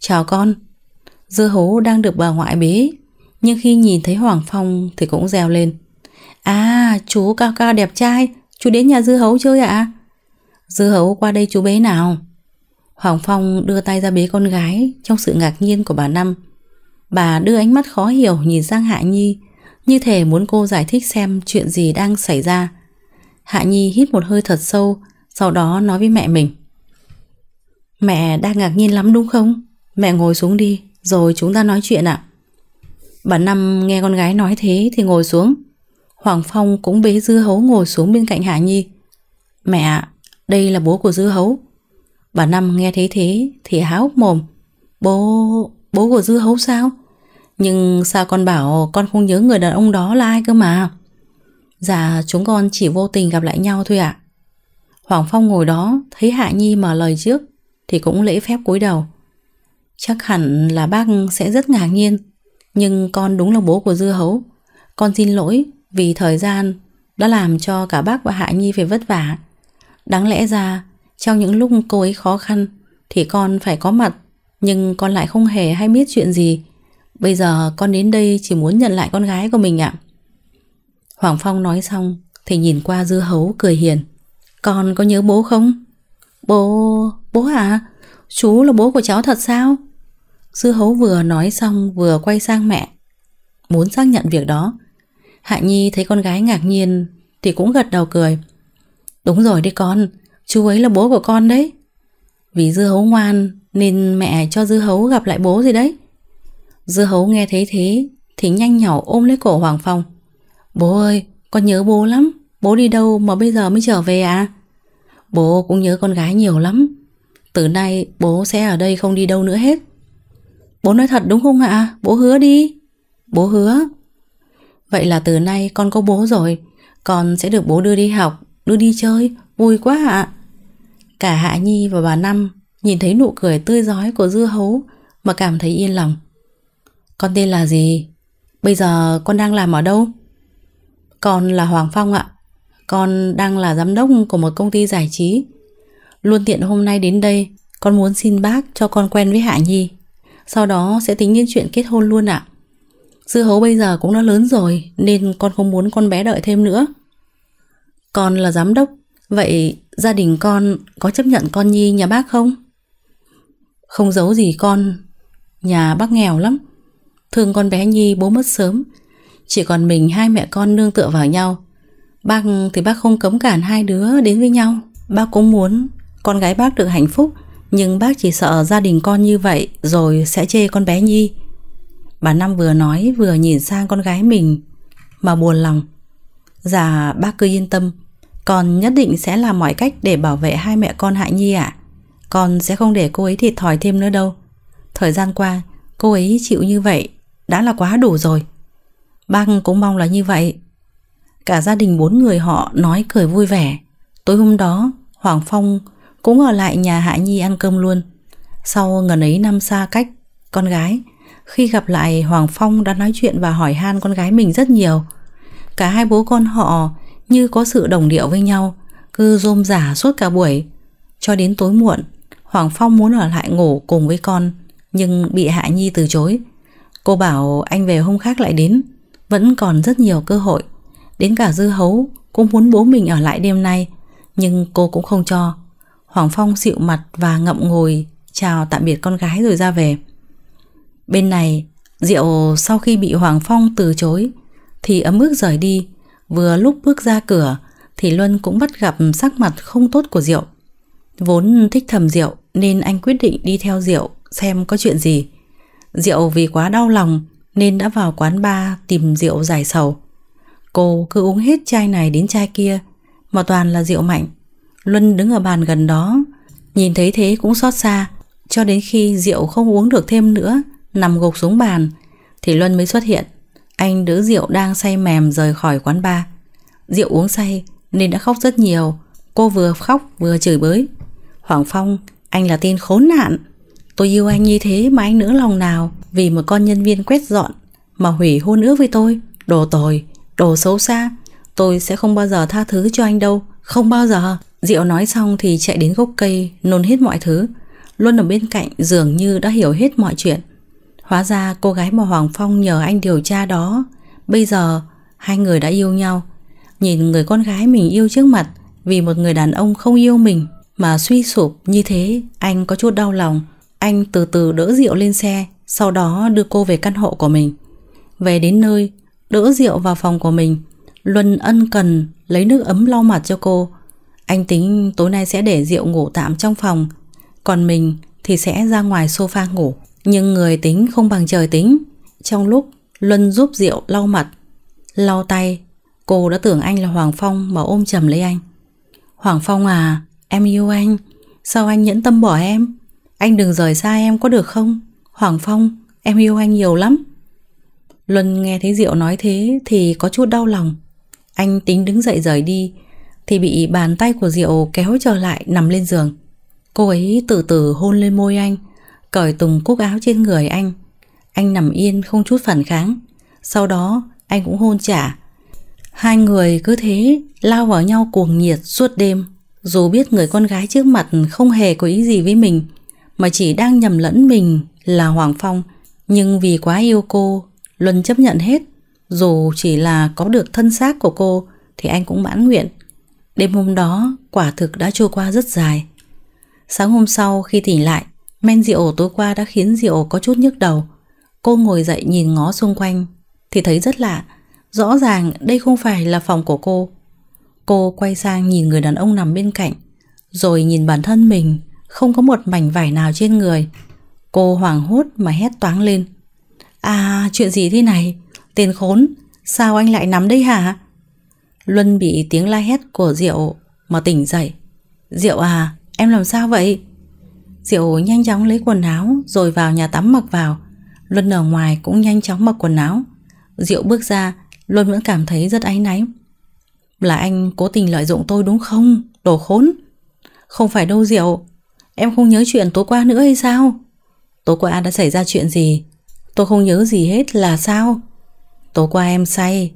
Chào con, Dưa hấu đang được bà ngoại bế Nhưng khi nhìn thấy Hoàng Phong Thì cũng reo lên À chú cao cao đẹp trai Chú đến nhà dưa hấu chơi ạ à? Dưa hấu qua đây chú bế nào Hoàng Phong đưa tay ra bế con gái Trong sự ngạc nhiên của bà Năm Bà đưa ánh mắt khó hiểu nhìn sang Hạ Nhi Như thể muốn cô giải thích xem Chuyện gì đang xảy ra Hạ Nhi hít một hơi thật sâu Sau đó nói với mẹ mình Mẹ đang ngạc nhiên lắm đúng không Mẹ ngồi xuống đi rồi chúng ta nói chuyện ạ Bà Năm nghe con gái nói thế Thì ngồi xuống Hoàng Phong cũng bế dưa hấu ngồi xuống bên cạnh Hạ Nhi Mẹ ạ Đây là bố của dưa hấu Bà Năm nghe thấy thế thì háo mồm Bố... bố của dưa hấu sao? Nhưng sao con bảo con không nhớ người đàn ông đó là ai cơ mà Dạ chúng con chỉ vô tình gặp lại nhau thôi ạ Hoàng Phong ngồi đó thấy Hạ Nhi mở lời trước Thì cũng lễ phép cúi đầu Chắc hẳn là bác sẽ rất ngạc nhiên Nhưng con đúng là bố của dưa hấu Con xin lỗi vì thời gian đã làm cho cả bác và Hạ Nhi phải vất vả Đáng lẽ ra trong những lúc cô ấy khó khăn Thì con phải có mặt Nhưng con lại không hề hay biết chuyện gì Bây giờ con đến đây chỉ muốn nhận lại con gái của mình ạ Hoàng Phong nói xong Thì nhìn qua dưa hấu cười hiền Con có nhớ bố không? Bố... bố à? Chú là bố của cháu thật sao? Sư Hấu vừa nói xong vừa quay sang mẹ Muốn xác nhận việc đó Hạ Nhi thấy con gái ngạc nhiên Thì cũng gật đầu cười Đúng rồi đấy con Chú ấy là bố của con đấy Vì dư hấu ngoan Nên mẹ cho dư hấu gặp lại bố gì đấy Dư hấu nghe thấy thế Thì nhanh nhỏ ôm lấy cổ Hoàng Phong Bố ơi con nhớ bố lắm Bố đi đâu mà bây giờ mới trở về à Bố cũng nhớ con gái nhiều lắm Từ nay bố sẽ ở đây không đi đâu nữa hết Bố nói thật đúng không ạ? Bố hứa đi. Bố hứa. Vậy là từ nay con có bố rồi. Con sẽ được bố đưa đi học, đưa đi chơi. Vui quá ạ. Cả Hạ Nhi và bà Năm nhìn thấy nụ cười tươi giói của dưa hấu mà cảm thấy yên lòng. Con tên là gì? Bây giờ con đang làm ở đâu? Con là Hoàng Phong ạ. Con đang là giám đốc của một công ty giải trí. Luôn tiện hôm nay đến đây, con muốn xin bác cho con quen với Hạ Nhi sau đó sẽ tính đến chuyện kết hôn luôn ạ. À? Dư hấu bây giờ cũng đã lớn rồi nên con không muốn con bé đợi thêm nữa. Con là giám đốc, vậy gia đình con có chấp nhận con Nhi nhà bác không? Không giấu gì con, nhà bác nghèo lắm. Thương con bé Nhi bố mất sớm, chỉ còn mình hai mẹ con nương tựa vào nhau. Bác thì bác không cấm cản hai đứa đến với nhau, bác cũng muốn con gái bác được hạnh phúc nhưng bác chỉ sợ gia đình con như vậy Rồi sẽ chê con bé Nhi Bà Năm vừa nói vừa nhìn sang con gái mình Mà buồn lòng Dạ bác cứ yên tâm Con nhất định sẽ làm mọi cách để bảo vệ hai mẹ con Hạ Nhi ạ à. Con sẽ không để cô ấy thiệt thòi thêm nữa đâu Thời gian qua cô ấy chịu như vậy Đã là quá đủ rồi Bác cũng mong là như vậy Cả gia đình bốn người họ nói cười vui vẻ Tối hôm đó Hoàng Phong cũng ở lại nhà Hạ Nhi ăn cơm luôn. Sau ngần ấy năm xa cách, con gái, khi gặp lại Hoàng Phong đã nói chuyện và hỏi han con gái mình rất nhiều. Cả hai bố con họ như có sự đồng điệu với nhau, cứ rôm rả suốt cả buổi. Cho đến tối muộn, Hoàng Phong muốn ở lại ngủ cùng với con, nhưng bị Hạ Nhi từ chối. Cô bảo anh về hôm khác lại đến, vẫn còn rất nhiều cơ hội. Đến cả Dư Hấu cũng muốn bố mình ở lại đêm nay, nhưng cô cũng không cho. Hoàng Phong xịu mặt và ngậm ngồi chào tạm biệt con gái rồi ra về. Bên này, Diệu sau khi bị Hoàng Phong từ chối thì ấm ức rời đi, vừa lúc bước ra cửa thì Luân cũng bắt gặp sắc mặt không tốt của Diệu. Vốn thích thầm Diệu nên anh quyết định đi theo Diệu xem có chuyện gì. Diệu vì quá đau lòng nên đã vào quán bar tìm rượu giải sầu. Cô cứ uống hết chai này đến chai kia, mà toàn là rượu mạnh. Luân đứng ở bàn gần đó Nhìn thấy thế cũng xót xa Cho đến khi rượu không uống được thêm nữa Nằm gục xuống bàn Thì Luân mới xuất hiện Anh đứa rượu đang say mềm rời khỏi quán bar Rượu uống say Nên đã khóc rất nhiều Cô vừa khóc vừa chửi bới Hoàng Phong Anh là tên khốn nạn Tôi yêu anh như thế mà anh nỡ lòng nào Vì một con nhân viên quét dọn Mà hủy hôn ước với tôi Đồ tồi, đồ xấu xa Tôi sẽ không bao giờ tha thứ cho anh đâu Không bao giờ Diệu nói xong thì chạy đến gốc cây Nôn hết mọi thứ Luân ở bên cạnh dường như đã hiểu hết mọi chuyện Hóa ra cô gái mà Hoàng Phong nhờ anh điều tra đó Bây giờ hai người đã yêu nhau Nhìn người con gái mình yêu trước mặt Vì một người đàn ông không yêu mình Mà suy sụp như thế Anh có chút đau lòng Anh từ từ đỡ Diệu lên xe Sau đó đưa cô về căn hộ của mình Về đến nơi Đỡ Diệu vào phòng của mình Luân ân cần lấy nước ấm lau mặt cho cô anh tính tối nay sẽ để rượu ngủ tạm trong phòng Còn mình thì sẽ ra ngoài sofa ngủ Nhưng người tính không bằng trời tính Trong lúc Luân giúp Diệu lau mặt Lau tay Cô đã tưởng anh là Hoàng Phong mà ôm chầm lấy anh Hoàng Phong à Em yêu anh Sao anh nhẫn tâm bỏ em Anh đừng rời xa em có được không Hoàng Phong em yêu anh nhiều lắm Luân nghe thấy Diệu nói thế Thì có chút đau lòng Anh tính đứng dậy rời đi thì bị bàn tay của Diệu kéo trở lại nằm lên giường. Cô ấy từ từ hôn lên môi anh, cởi tùng cúc áo trên người anh. Anh nằm yên không chút phản kháng. Sau đó anh cũng hôn trả. Hai người cứ thế lao vào nhau cuồng nhiệt suốt đêm. Dù biết người con gái trước mặt không hề có ý gì với mình, mà chỉ đang nhầm lẫn mình là Hoàng Phong. Nhưng vì quá yêu cô, Luân chấp nhận hết. Dù chỉ là có được thân xác của cô thì anh cũng mãn nguyện. Đêm hôm đó quả thực đã trôi qua rất dài Sáng hôm sau khi tỉnh lại Men rượu tối qua đã khiến rượu có chút nhức đầu Cô ngồi dậy nhìn ngó xung quanh Thì thấy rất lạ Rõ ràng đây không phải là phòng của cô Cô quay sang nhìn người đàn ông nằm bên cạnh Rồi nhìn bản thân mình Không có một mảnh vải nào trên người Cô hoảng hốt mà hét toáng lên À chuyện gì thế này Tiền khốn Sao anh lại nắm đây hả Luân bị tiếng la hét của Diệu mà tỉnh dậy. Diệu à, em làm sao vậy? Diệu nhanh chóng lấy quần áo rồi vào nhà tắm mặc vào. Luân ở ngoài cũng nhanh chóng mặc quần áo. Diệu bước ra, Luân vẫn cảm thấy rất áy náy. Là anh cố tình lợi dụng tôi đúng không? Đồ khốn! Không phải đâu Diệu, em không nhớ chuyện tối qua nữa hay sao? Tối qua đã xảy ra chuyện gì? Tôi không nhớ gì hết là sao? Tối qua em say,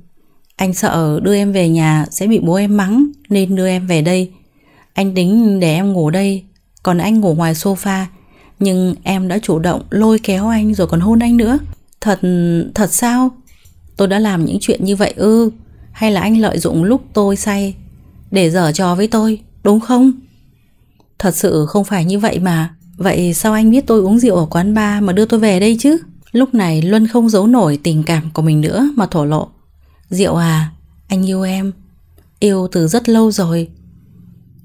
anh sợ đưa em về nhà sẽ bị bố em mắng nên đưa em về đây. Anh tính để em ngủ đây, còn anh ngủ ngoài sofa. Nhưng em đã chủ động lôi kéo anh rồi còn hôn anh nữa. Thật, thật sao? Tôi đã làm những chuyện như vậy ư? hay là anh lợi dụng lúc tôi say để dở trò với tôi, đúng không? Thật sự không phải như vậy mà. Vậy sao anh biết tôi uống rượu ở quán bar mà đưa tôi về đây chứ? Lúc này Luân không giấu nổi tình cảm của mình nữa mà thổ lộ. Diệu à, anh yêu em Yêu từ rất lâu rồi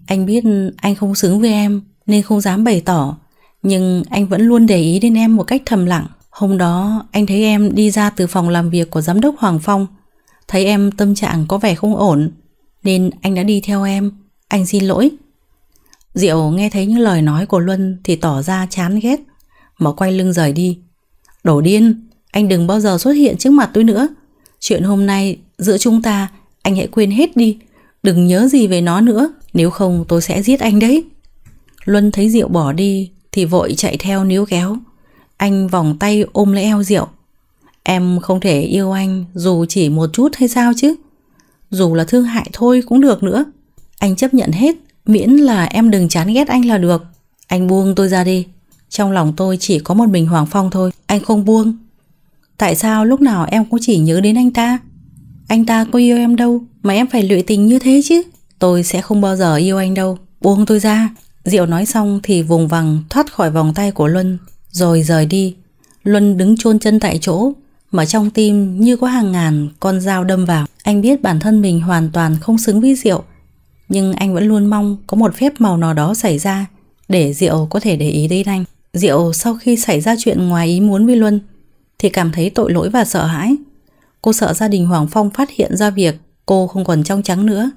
Anh biết anh không xứng với em Nên không dám bày tỏ Nhưng anh vẫn luôn để ý đến em một cách thầm lặng Hôm đó anh thấy em đi ra từ phòng làm việc của giám đốc Hoàng Phong Thấy em tâm trạng có vẻ không ổn Nên anh đã đi theo em Anh xin lỗi Diệu nghe thấy những lời nói của Luân Thì tỏ ra chán ghét Mà quay lưng rời đi Đổ điên Anh đừng bao giờ xuất hiện trước mặt tôi nữa Chuyện hôm nay giữa chúng ta anh hãy quên hết đi. Đừng nhớ gì về nó nữa, nếu không tôi sẽ giết anh đấy. Luân thấy Diệu bỏ đi thì vội chạy theo níu kéo. Anh vòng tay ôm lấy eo Diệu. Em không thể yêu anh dù chỉ một chút hay sao chứ? Dù là thương hại thôi cũng được nữa. Anh chấp nhận hết, miễn là em đừng chán ghét anh là được. Anh buông tôi ra đi. Trong lòng tôi chỉ có một mình Hoàng Phong thôi, anh không buông. Tại sao lúc nào em cũng chỉ nhớ đến anh ta Anh ta có yêu em đâu Mà em phải lụy tình như thế chứ Tôi sẽ không bao giờ yêu anh đâu Buông tôi ra Diệu nói xong thì vùng vằng thoát khỏi vòng tay của Luân Rồi rời đi Luân đứng chôn chân tại chỗ Mà trong tim như có hàng ngàn con dao đâm vào Anh biết bản thân mình hoàn toàn không xứng với Diệu Nhưng anh vẫn luôn mong có một phép màu nào đó xảy ra Để Diệu có thể để ý đến anh Diệu sau khi xảy ra chuyện ngoài ý muốn với Luân thì cảm thấy tội lỗi và sợ hãi. Cô sợ gia đình Hoàng Phong phát hiện ra việc cô không còn trong trắng nữa,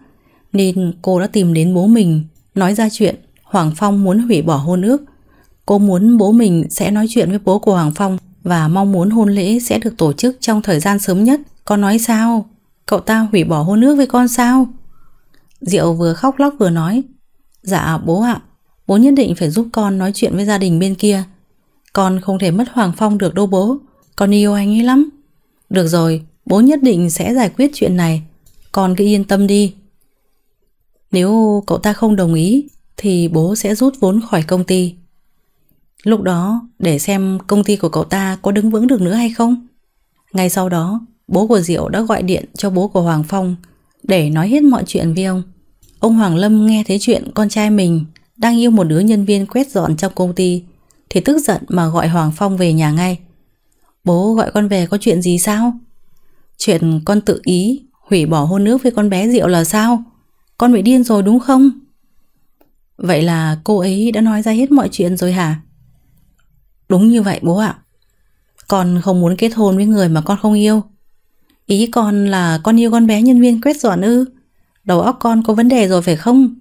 nên cô đã tìm đến bố mình, nói ra chuyện Hoàng Phong muốn hủy bỏ hôn ước. Cô muốn bố mình sẽ nói chuyện với bố của Hoàng Phong và mong muốn hôn lễ sẽ được tổ chức trong thời gian sớm nhất. Con nói sao? Cậu ta hủy bỏ hôn ước với con sao? Diệu vừa khóc lóc vừa nói Dạ bố ạ, bố nhất định phải giúp con nói chuyện với gia đình bên kia. Con không thể mất Hoàng Phong được đâu bố. Con yêu anh ấy lắm Được rồi, bố nhất định sẽ giải quyết chuyện này Con cứ yên tâm đi Nếu cậu ta không đồng ý Thì bố sẽ rút vốn khỏi công ty Lúc đó để xem công ty của cậu ta có đứng vững được nữa hay không Ngay sau đó Bố của Diệu đã gọi điện cho bố của Hoàng Phong Để nói hết mọi chuyện với ông Ông Hoàng Lâm nghe thấy chuyện con trai mình Đang yêu một đứa nhân viên quét dọn trong công ty Thì tức giận mà gọi Hoàng Phong về nhà ngay Bố gọi con về có chuyện gì sao? Chuyện con tự ý hủy bỏ hôn ước với con bé Diệu là sao? Con bị điên rồi đúng không? Vậy là cô ấy đã nói ra hết mọi chuyện rồi hả? Đúng như vậy bố ạ. Con không muốn kết hôn với người mà con không yêu. Ý con là con yêu con bé nhân viên quét dọn ư? Đầu óc con có vấn đề rồi phải không?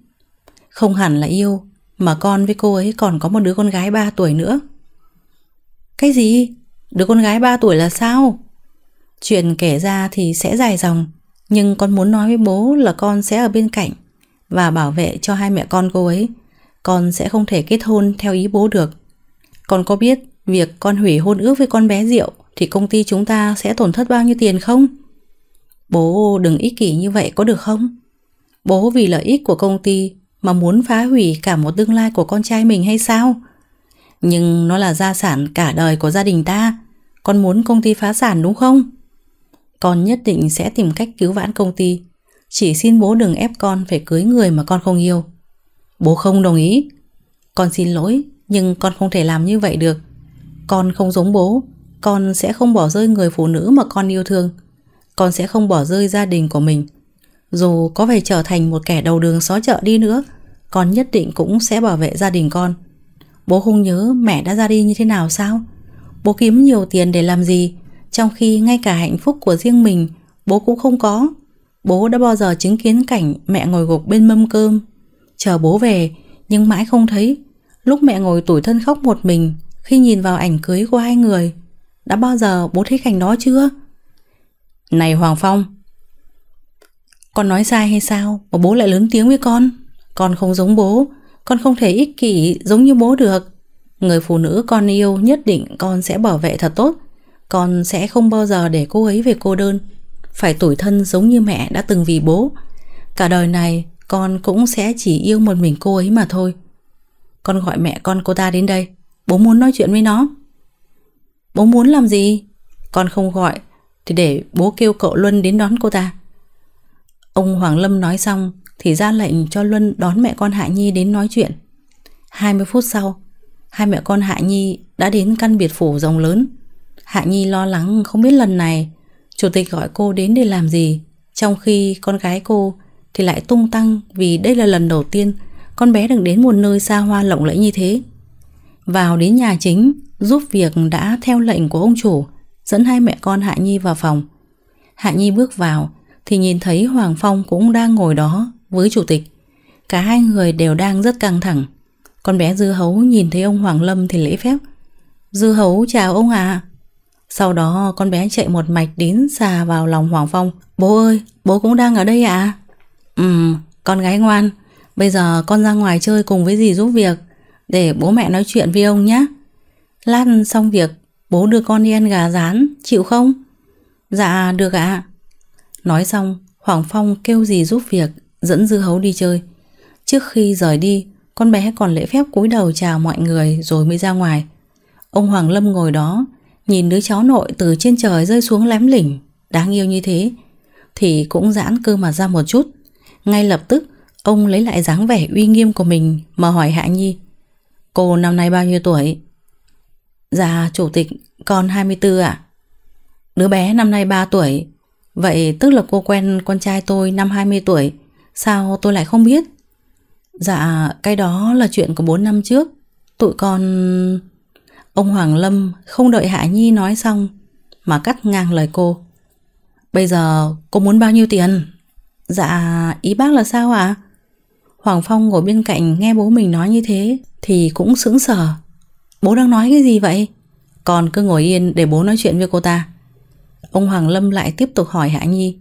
Không hẳn là yêu, mà con với cô ấy còn có một đứa con gái 3 tuổi nữa. Cái gì? Đứa con gái 3 tuổi là sao? Chuyện kể ra thì sẽ dài dòng, nhưng con muốn nói với bố là con sẽ ở bên cạnh và bảo vệ cho hai mẹ con cô ấy. Con sẽ không thể kết hôn theo ý bố được. Con có biết việc con hủy hôn ước với con bé Diệu thì công ty chúng ta sẽ tổn thất bao nhiêu tiền không? Bố đừng ích kỷ như vậy có được không? Bố vì lợi ích của công ty mà muốn phá hủy cả một tương lai của con trai mình hay sao? Nhưng nó là gia sản cả đời của gia đình ta Con muốn công ty phá sản đúng không? Con nhất định sẽ tìm cách cứu vãn công ty Chỉ xin bố đừng ép con phải cưới người mà con không yêu Bố không đồng ý Con xin lỗi Nhưng con không thể làm như vậy được Con không giống bố Con sẽ không bỏ rơi người phụ nữ mà con yêu thương Con sẽ không bỏ rơi gia đình của mình Dù có phải trở thành một kẻ đầu đường xó chợ đi nữa Con nhất định cũng sẽ bảo vệ gia đình con Bố không nhớ mẹ đã ra đi như thế nào sao Bố kiếm nhiều tiền để làm gì Trong khi ngay cả hạnh phúc của riêng mình Bố cũng không có Bố đã bao giờ chứng kiến cảnh mẹ ngồi gục bên mâm cơm Chờ bố về Nhưng mãi không thấy Lúc mẹ ngồi tủi thân khóc một mình Khi nhìn vào ảnh cưới của hai người Đã bao giờ bố thấy cảnh đó chưa Này Hoàng Phong Con nói sai hay sao Mà bố lại lớn tiếng với con Con không giống bố con không thể ích kỷ giống như bố được. Người phụ nữ con yêu nhất định con sẽ bảo vệ thật tốt. Con sẽ không bao giờ để cô ấy về cô đơn. Phải tủi thân giống như mẹ đã từng vì bố. Cả đời này con cũng sẽ chỉ yêu một mình cô ấy mà thôi. Con gọi mẹ con cô ta đến đây. Bố muốn nói chuyện với nó. Bố muốn làm gì? Con không gọi thì để bố kêu cậu Luân đến đón cô ta. Ông Hoàng Lâm nói xong thì ra lệnh cho Luân đón mẹ con Hạ Nhi đến nói chuyện. 20 phút sau, hai mẹ con Hạ Nhi đã đến căn biệt phủ rộng lớn. Hạ Nhi lo lắng không biết lần này chủ tịch gọi cô đến để làm gì, trong khi con gái cô thì lại tung tăng vì đây là lần đầu tiên con bé được đến một nơi xa hoa lộng lẫy như thế. Vào đến nhà chính, giúp việc đã theo lệnh của ông chủ, dẫn hai mẹ con Hạ Nhi vào phòng. Hạ Nhi bước vào thì nhìn thấy Hoàng Phong cũng đang ngồi đó với chủ tịch. Cả hai người đều đang rất căng thẳng. Con bé Dư Hấu nhìn thấy ông Hoàng Lâm thì lễ phép. Dư Hấu chào ông à. Sau đó con bé chạy một mạch đến xà vào lòng Hoàng Phong. Bố ơi, bố cũng đang ở đây à? Ừm, con gái ngoan. Bây giờ con ra ngoài chơi cùng với dì giúp việc. Để bố mẹ nói chuyện với ông nhé. Lát xong việc, bố đưa con đi ăn gà rán, chịu không? Dạ, được ạ. À. Nói xong, Hoàng Phong kêu dì giúp việc dẫn dư hấu đi chơi. Trước khi rời đi, con bé còn lễ phép cúi đầu chào mọi người rồi mới ra ngoài. Ông Hoàng Lâm ngồi đó, nhìn đứa cháu nội từ trên trời rơi xuống lém lỉnh, đáng yêu như thế, thì cũng giãn cơ mà ra một chút. Ngay lập tức, ông lấy lại dáng vẻ uy nghiêm của mình mà hỏi Hạ Nhi. Cô năm nay bao nhiêu tuổi? Dạ, chủ tịch, con 24 ạ. À? Đứa bé năm nay 3 tuổi, vậy tức là cô quen con trai tôi năm 20 tuổi, Sao tôi lại không biết Dạ cái đó là chuyện của bốn năm trước Tụi con Ông Hoàng Lâm không đợi Hạ Nhi nói xong Mà cắt ngang lời cô Bây giờ cô muốn bao nhiêu tiền Dạ ý bác là sao ạ à? Hoàng Phong ngồi bên cạnh nghe bố mình nói như thế Thì cũng sững sờ Bố đang nói cái gì vậy Còn cứ ngồi yên để bố nói chuyện với cô ta Ông Hoàng Lâm lại tiếp tục hỏi Hạ Nhi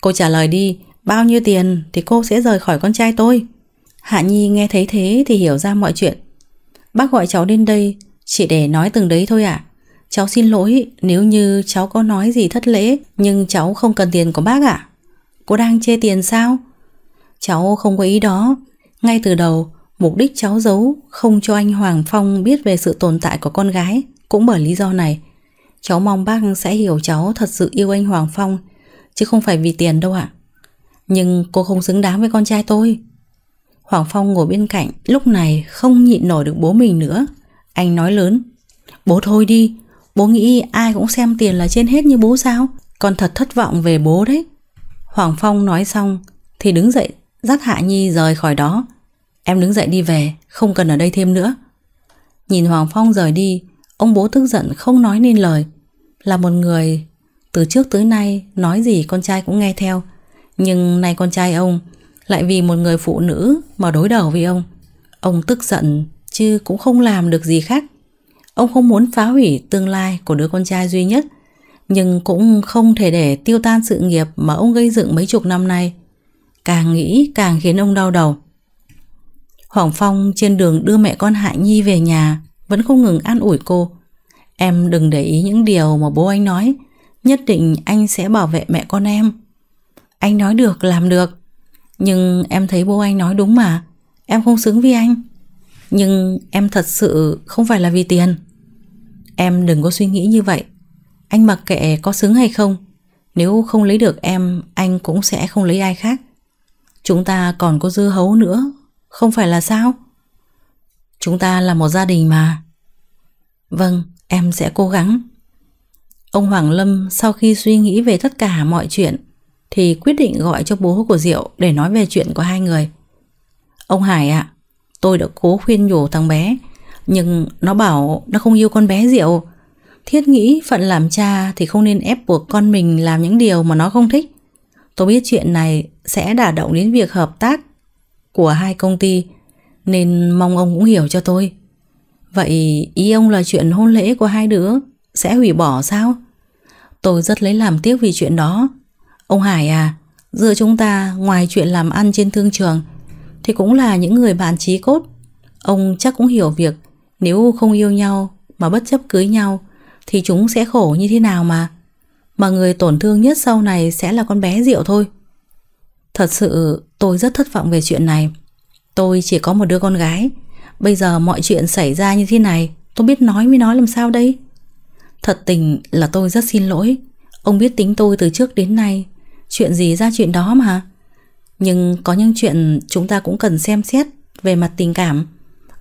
Cô trả lời đi Bao nhiêu tiền thì cô sẽ rời khỏi con trai tôi Hạ Nhi nghe thấy thế thì hiểu ra mọi chuyện Bác gọi cháu đến đây Chỉ để nói từng đấy thôi ạ à. Cháu xin lỗi nếu như cháu có nói gì thất lễ Nhưng cháu không cần tiền của bác ạ à. Cô đang chê tiền sao Cháu không có ý đó Ngay từ đầu Mục đích cháu giấu không cho anh Hoàng Phong biết về sự tồn tại của con gái Cũng bởi lý do này Cháu mong bác sẽ hiểu cháu thật sự yêu anh Hoàng Phong Chứ không phải vì tiền đâu ạ à. Nhưng cô không xứng đáng với con trai tôi Hoàng Phong ngồi bên cạnh Lúc này không nhịn nổi được bố mình nữa Anh nói lớn Bố thôi đi Bố nghĩ ai cũng xem tiền là trên hết như bố sao Con thật thất vọng về bố đấy Hoàng Phong nói xong Thì đứng dậy dắt Hạ Nhi rời khỏi đó Em đứng dậy đi về Không cần ở đây thêm nữa Nhìn Hoàng Phong rời đi Ông bố tức giận không nói nên lời Là một người từ trước tới nay Nói gì con trai cũng nghe theo nhưng nay con trai ông lại vì một người phụ nữ mà đối đầu với ông. Ông tức giận chứ cũng không làm được gì khác. Ông không muốn phá hủy tương lai của đứa con trai duy nhất, nhưng cũng không thể để tiêu tan sự nghiệp mà ông gây dựng mấy chục năm nay. Càng nghĩ càng khiến ông đau đầu. Hoàng Phong trên đường đưa mẹ con Hạ Nhi về nhà vẫn không ngừng an ủi cô. Em đừng để ý những điều mà bố anh nói, nhất định anh sẽ bảo vệ mẹ con em anh nói được, làm được. Nhưng em thấy bố anh nói đúng mà. Em không xứng với anh. Nhưng em thật sự không phải là vì tiền. Em đừng có suy nghĩ như vậy. Anh mặc kệ có xứng hay không. Nếu không lấy được em, anh cũng sẽ không lấy ai khác. Chúng ta còn có dư hấu nữa, không phải là sao? Chúng ta là một gia đình mà. Vâng, em sẽ cố gắng. Ông Hoàng Lâm sau khi suy nghĩ về tất cả mọi chuyện thì quyết định gọi cho bố của Diệu để nói về chuyện của hai người. Ông Hải ạ, à, tôi đã cố khuyên nhủ thằng bé, nhưng nó bảo nó không yêu con bé Diệu. Thiết nghĩ phận làm cha thì không nên ép buộc con mình làm những điều mà nó không thích. Tôi biết chuyện này sẽ đả động đến việc hợp tác của hai công ty, nên mong ông cũng hiểu cho tôi. Vậy ý ông là chuyện hôn lễ của hai đứa sẽ hủy bỏ sao? Tôi rất lấy làm tiếc vì chuyện đó Ông Hải à, giữa chúng ta ngoài chuyện làm ăn trên thương trường thì cũng là những người bạn trí cốt. Ông chắc cũng hiểu việc nếu không yêu nhau mà bất chấp cưới nhau thì chúng sẽ khổ như thế nào mà. Mà người tổn thương nhất sau này sẽ là con bé Diệu thôi. Thật sự tôi rất thất vọng về chuyện này. Tôi chỉ có một đứa con gái. Bây giờ mọi chuyện xảy ra như thế này tôi biết nói mới nói làm sao đây. Thật tình là tôi rất xin lỗi. Ông biết tính tôi từ trước đến nay Chuyện gì ra chuyện đó mà Nhưng có những chuyện chúng ta cũng cần xem xét Về mặt tình cảm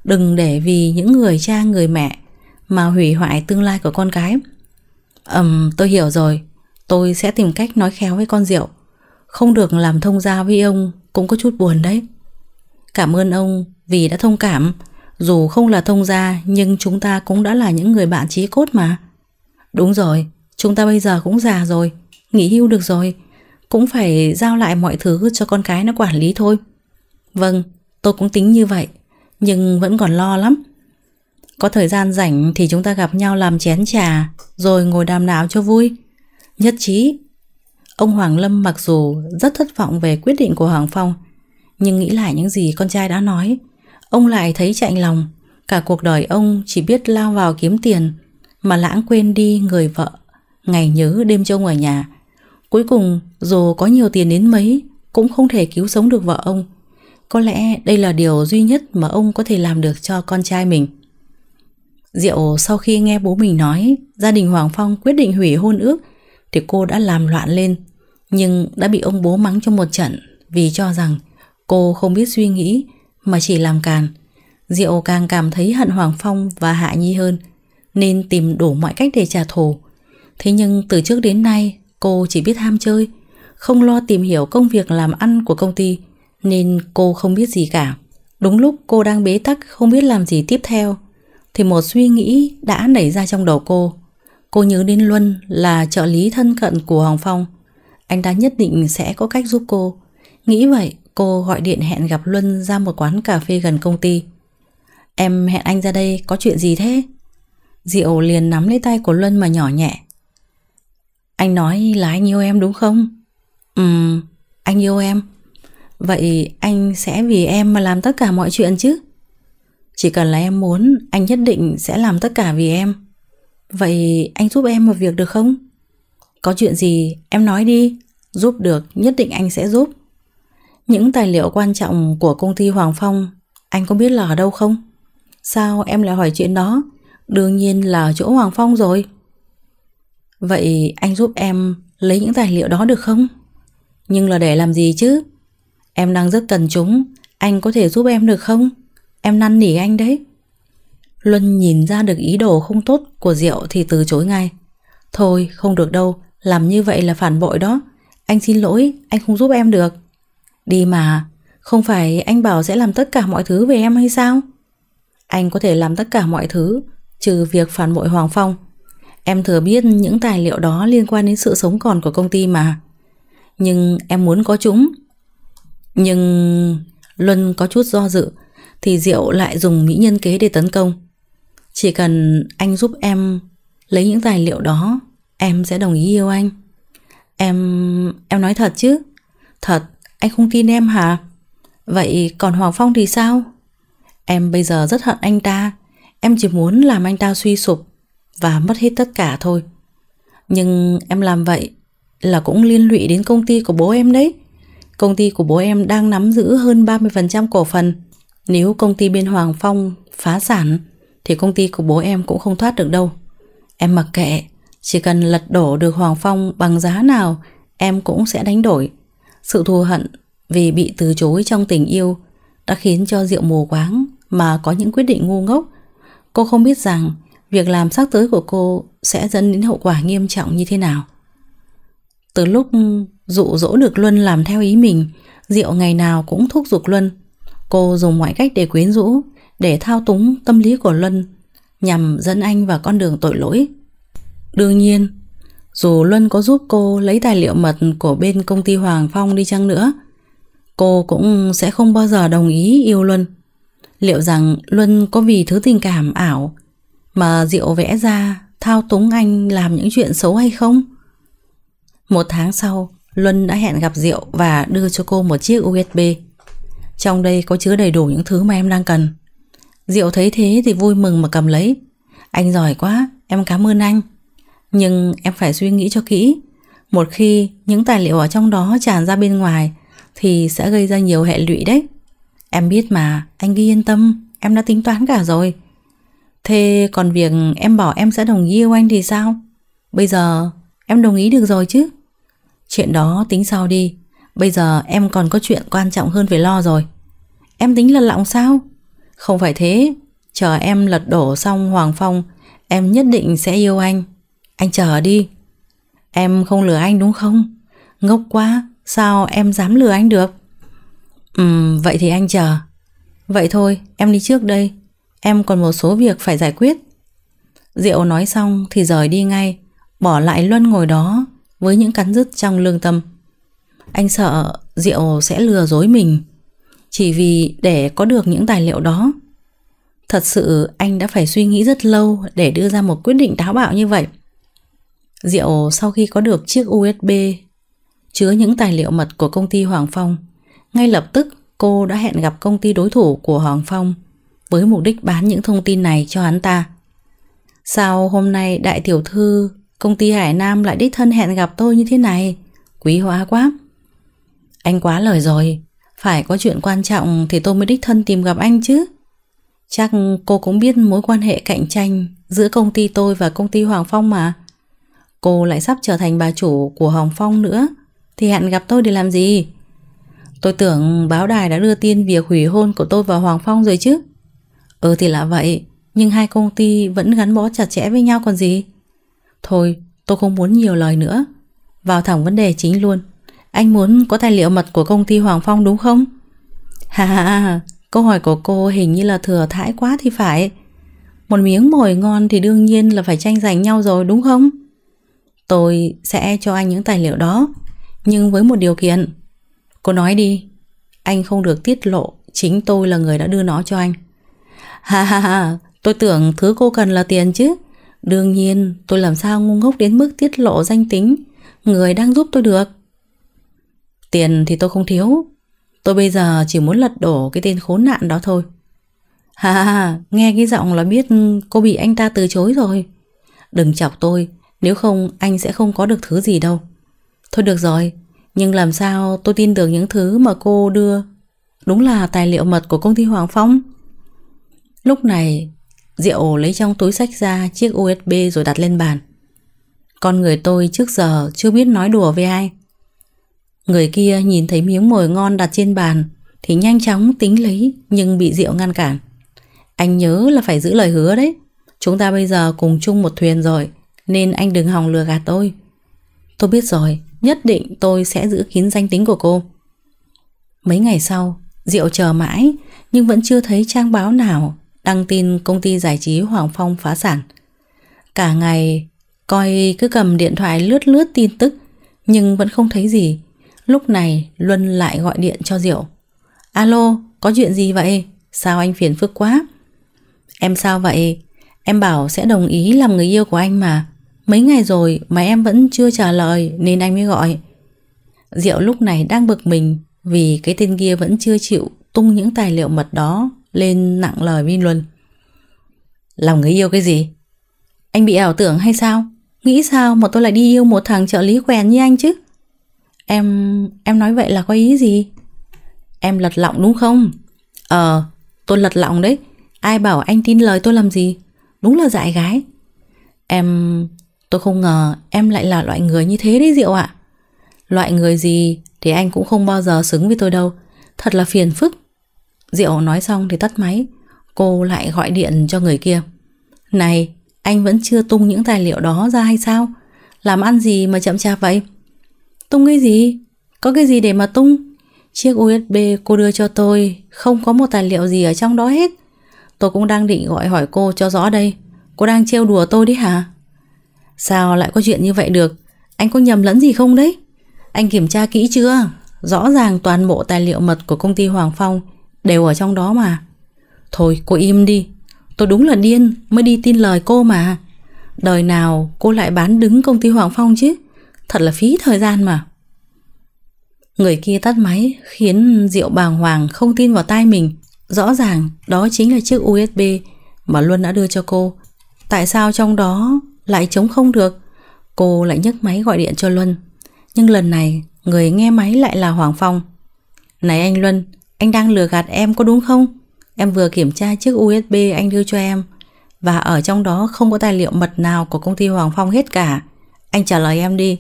Đừng để vì những người cha người mẹ Mà hủy hoại tương lai của con cái ầm um, tôi hiểu rồi Tôi sẽ tìm cách nói khéo với con Diệu Không được làm thông gia với ông Cũng có chút buồn đấy Cảm ơn ông vì đã thông cảm Dù không là thông gia Nhưng chúng ta cũng đã là những người bạn trí cốt mà Đúng rồi Chúng ta bây giờ cũng già rồi Nghỉ hưu được rồi cũng phải giao lại mọi thứ cho con cái nó quản lý thôi. Vâng, tôi cũng tính như vậy, nhưng vẫn còn lo lắm. Có thời gian rảnh thì chúng ta gặp nhau làm chén trà, rồi ngồi đàm đạo cho vui. Nhất trí. Ông Hoàng Lâm mặc dù rất thất vọng về quyết định của Hoàng Phong, nhưng nghĩ lại những gì con trai đã nói, ông lại thấy chạnh lòng. Cả cuộc đời ông chỉ biết lao vào kiếm tiền, mà lãng quên đi người vợ, ngày nhớ đêm trông ở nhà, Cuối cùng dù có nhiều tiền đến mấy cũng không thể cứu sống được vợ ông. Có lẽ đây là điều duy nhất mà ông có thể làm được cho con trai mình. Diệu sau khi nghe bố mình nói gia đình Hoàng Phong quyết định hủy hôn ước thì cô đã làm loạn lên nhưng đã bị ông bố mắng trong một trận vì cho rằng cô không biết suy nghĩ mà chỉ làm càn. Diệu càng cảm thấy hận Hoàng Phong và Hạ Nhi hơn nên tìm đủ mọi cách để trả thù. Thế nhưng từ trước đến nay Cô chỉ biết ham chơi, không lo tìm hiểu công việc làm ăn của công ty, nên cô không biết gì cả. Đúng lúc cô đang bế tắc không biết làm gì tiếp theo, thì một suy nghĩ đã nảy ra trong đầu cô. Cô nhớ đến Luân là trợ lý thân cận của hoàng Phong. Anh ta nhất định sẽ có cách giúp cô. Nghĩ vậy, cô gọi điện hẹn gặp Luân ra một quán cà phê gần công ty. Em hẹn anh ra đây có chuyện gì thế? Diệu liền nắm lấy tay của Luân mà nhỏ nhẹ. Anh nói là anh yêu em đúng không? Ừm, anh yêu em. Vậy anh sẽ vì em mà làm tất cả mọi chuyện chứ? Chỉ cần là em muốn, anh nhất định sẽ làm tất cả vì em. Vậy anh giúp em một việc được không? Có chuyện gì em nói đi, giúp được nhất định anh sẽ giúp. Những tài liệu quan trọng của công ty Hoàng Phong, anh có biết là ở đâu không? Sao em lại hỏi chuyện đó? Đương nhiên là ở chỗ Hoàng Phong rồi. Vậy anh giúp em lấy những tài liệu đó được không? Nhưng là để làm gì chứ? Em đang rất cần chúng, anh có thể giúp em được không? Em năn nỉ anh đấy. Luân nhìn ra được ý đồ không tốt của Diệu thì từ chối ngay. Thôi, không được đâu, làm như vậy là phản bội đó. Anh xin lỗi, anh không giúp em được. Đi mà, không phải anh bảo sẽ làm tất cả mọi thứ về em hay sao? Anh có thể làm tất cả mọi thứ, trừ việc phản bội Hoàng Phong. Em thừa biết những tài liệu đó liên quan đến sự sống còn của công ty mà. Nhưng em muốn có chúng. Nhưng Luân có chút do dự thì Diệu lại dùng mỹ nhân kế để tấn công. Chỉ cần anh giúp em lấy những tài liệu đó, em sẽ đồng ý yêu anh. Em... em nói thật chứ? Thật, anh không tin em hả? Vậy còn Hoàng Phong thì sao? Em bây giờ rất hận anh ta Em chỉ muốn làm anh ta suy sụp và mất hết tất cả thôi. Nhưng em làm vậy là cũng liên lụy đến công ty của bố em đấy. Công ty của bố em đang nắm giữ hơn 30% cổ phần. Nếu công ty bên Hoàng Phong phá sản thì công ty của bố em cũng không thoát được đâu. Em mặc kệ, chỉ cần lật đổ được Hoàng Phong bằng giá nào em cũng sẽ đánh đổi. Sự thù hận vì bị từ chối trong tình yêu đã khiến cho Diệu mù quáng mà có những quyết định ngu ngốc. Cô không biết rằng việc làm sắp tới của cô sẽ dẫn đến hậu quả nghiêm trọng như thế nào. Từ lúc dụ dỗ được Luân làm theo ý mình, Diệu ngày nào cũng thúc giục Luân. Cô dùng mọi cách để quyến rũ, để thao túng tâm lý của Luân, nhằm dẫn anh vào con đường tội lỗi. Đương nhiên, dù Luân có giúp cô lấy tài liệu mật của bên công ty Hoàng Phong đi chăng nữa, cô cũng sẽ không bao giờ đồng ý yêu Luân. Liệu rằng Luân có vì thứ tình cảm ảo mà Diệu vẽ ra thao túng anh làm những chuyện xấu hay không? Một tháng sau, Luân đã hẹn gặp Diệu và đưa cho cô một chiếc USB. Trong đây có chứa đầy đủ những thứ mà em đang cần. Diệu thấy thế thì vui mừng mà cầm lấy. Anh giỏi quá, em cảm ơn anh. Nhưng em phải suy nghĩ cho kỹ. Một khi những tài liệu ở trong đó tràn ra bên ngoài thì sẽ gây ra nhiều hệ lụy đấy. Em biết mà, anh cứ yên tâm, em đã tính toán cả rồi. Thế còn việc em bảo em sẽ đồng ý yêu anh thì sao? Bây giờ em đồng ý được rồi chứ? Chuyện đó tính sau đi Bây giờ em còn có chuyện quan trọng hơn phải lo rồi Em tính lật lọng sao? Không phải thế Chờ em lật đổ xong Hoàng Phong Em nhất định sẽ yêu anh Anh chờ đi Em không lừa anh đúng không? Ngốc quá Sao em dám lừa anh được? Ừm, vậy thì anh chờ Vậy thôi, em đi trước đây Em còn một số việc phải giải quyết Diệu nói xong thì rời đi ngay Bỏ lại Luân ngồi đó Với những cắn rứt trong lương tâm Anh sợ Diệu sẽ lừa dối mình Chỉ vì để có được những tài liệu đó Thật sự anh đã phải suy nghĩ rất lâu Để đưa ra một quyết định táo bạo như vậy Diệu sau khi có được chiếc USB Chứa những tài liệu mật của công ty Hoàng Phong Ngay lập tức cô đã hẹn gặp công ty đối thủ của Hoàng Phong với mục đích bán những thông tin này cho hắn ta. Sao hôm nay đại tiểu thư công ty Hải Nam lại đích thân hẹn gặp tôi như thế này? Quý hóa quá. Anh quá lời rồi, phải có chuyện quan trọng thì tôi mới đích thân tìm gặp anh chứ. Chắc cô cũng biết mối quan hệ cạnh tranh giữa công ty tôi và công ty Hoàng Phong mà. Cô lại sắp trở thành bà chủ của Hoàng Phong nữa, thì hẹn gặp tôi để làm gì? Tôi tưởng báo đài đã đưa tin việc hủy hôn của tôi và Hoàng Phong rồi chứ. Ừ thì là vậy Nhưng hai công ty vẫn gắn bó chặt chẽ với nhau còn gì Thôi tôi không muốn nhiều lời nữa Vào thẳng vấn đề chính luôn Anh muốn có tài liệu mật của công ty Hoàng Phong đúng không? ha ha Câu hỏi của cô hình như là thừa thãi quá thì phải Một miếng mồi ngon thì đương nhiên là phải tranh giành nhau rồi đúng không? Tôi sẽ cho anh những tài liệu đó Nhưng với một điều kiện Cô nói đi Anh không được tiết lộ Chính tôi là người đã đưa nó cho anh Ha ha ha, tôi tưởng thứ cô cần là tiền chứ. Đương nhiên, tôi làm sao ngu ngốc đến mức tiết lộ danh tính. Người đang giúp tôi được. Tiền thì tôi không thiếu. Tôi bây giờ chỉ muốn lật đổ cái tên khốn nạn đó thôi. Ha ha ha, nghe cái giọng là biết cô bị anh ta từ chối rồi. Đừng chọc tôi, nếu không anh sẽ không có được thứ gì đâu. Thôi được rồi, nhưng làm sao tôi tin được những thứ mà cô đưa Đúng là tài liệu mật của công ty Hoàng Phong Lúc này Diệu lấy trong túi sách ra chiếc USB rồi đặt lên bàn Con người tôi trước giờ chưa biết nói đùa với ai Người kia nhìn thấy miếng mồi ngon đặt trên bàn Thì nhanh chóng tính lấy Nhưng bị Diệu ngăn cản Anh nhớ là phải giữ lời hứa đấy Chúng ta bây giờ cùng chung một thuyền rồi Nên anh đừng hòng lừa gạt tôi Tôi biết rồi Nhất định tôi sẽ giữ kín danh tính của cô Mấy ngày sau Diệu chờ mãi Nhưng vẫn chưa thấy trang báo nào đăng tin công ty giải trí Hoàng Phong phá sản. Cả ngày, coi cứ cầm điện thoại lướt lướt tin tức, nhưng vẫn không thấy gì. Lúc này, Luân lại gọi điện cho Diệu. Alo, có chuyện gì vậy? Sao anh phiền phức quá? Em sao vậy? Em bảo sẽ đồng ý làm người yêu của anh mà. Mấy ngày rồi mà em vẫn chưa trả lời nên anh mới gọi. Diệu lúc này đang bực mình vì cái tên kia vẫn chưa chịu tung những tài liệu mật đó lên nặng lời với Luân. Làm người yêu cái gì? Anh bị ảo tưởng hay sao? Nghĩ sao mà tôi lại đi yêu một thằng trợ lý quèn như anh chứ? Em... em nói vậy là có ý gì? Em lật lọng đúng không? Ờ, tôi lật lọng đấy. Ai bảo anh tin lời tôi làm gì? Đúng là dại gái. Em... tôi không ngờ em lại là loại người như thế đấy Diệu ạ. À. Loại người gì thì anh cũng không bao giờ xứng với tôi đâu. Thật là phiền phức. Diệu nói xong thì tắt máy Cô lại gọi điện cho người kia Này anh vẫn chưa tung những tài liệu đó ra hay sao Làm ăn gì mà chậm chạp vậy Tung cái gì Có cái gì để mà tung Chiếc USB cô đưa cho tôi Không có một tài liệu gì ở trong đó hết Tôi cũng đang định gọi hỏi cô cho rõ đây Cô đang trêu đùa tôi đấy hả Sao lại có chuyện như vậy được Anh có nhầm lẫn gì không đấy Anh kiểm tra kỹ chưa Rõ ràng toàn bộ tài liệu mật của công ty Hoàng Phong Đều ở trong đó mà Thôi cô im đi Tôi đúng là điên mới đi tin lời cô mà Đời nào cô lại bán đứng công ty Hoàng Phong chứ Thật là phí thời gian mà Người kia tắt máy khiến Diệu bàng hoàng không tin vào tai mình Rõ ràng đó chính là chiếc USB mà Luân đã đưa cho cô Tại sao trong đó lại chống không được Cô lại nhấc máy gọi điện cho Luân Nhưng lần này người nghe máy lại là Hoàng Phong Này anh Luân anh đang lừa gạt em có đúng không? Em vừa kiểm tra chiếc USB anh đưa cho em và ở trong đó không có tài liệu mật nào của công ty Hoàng Phong hết cả. Anh trả lời em đi.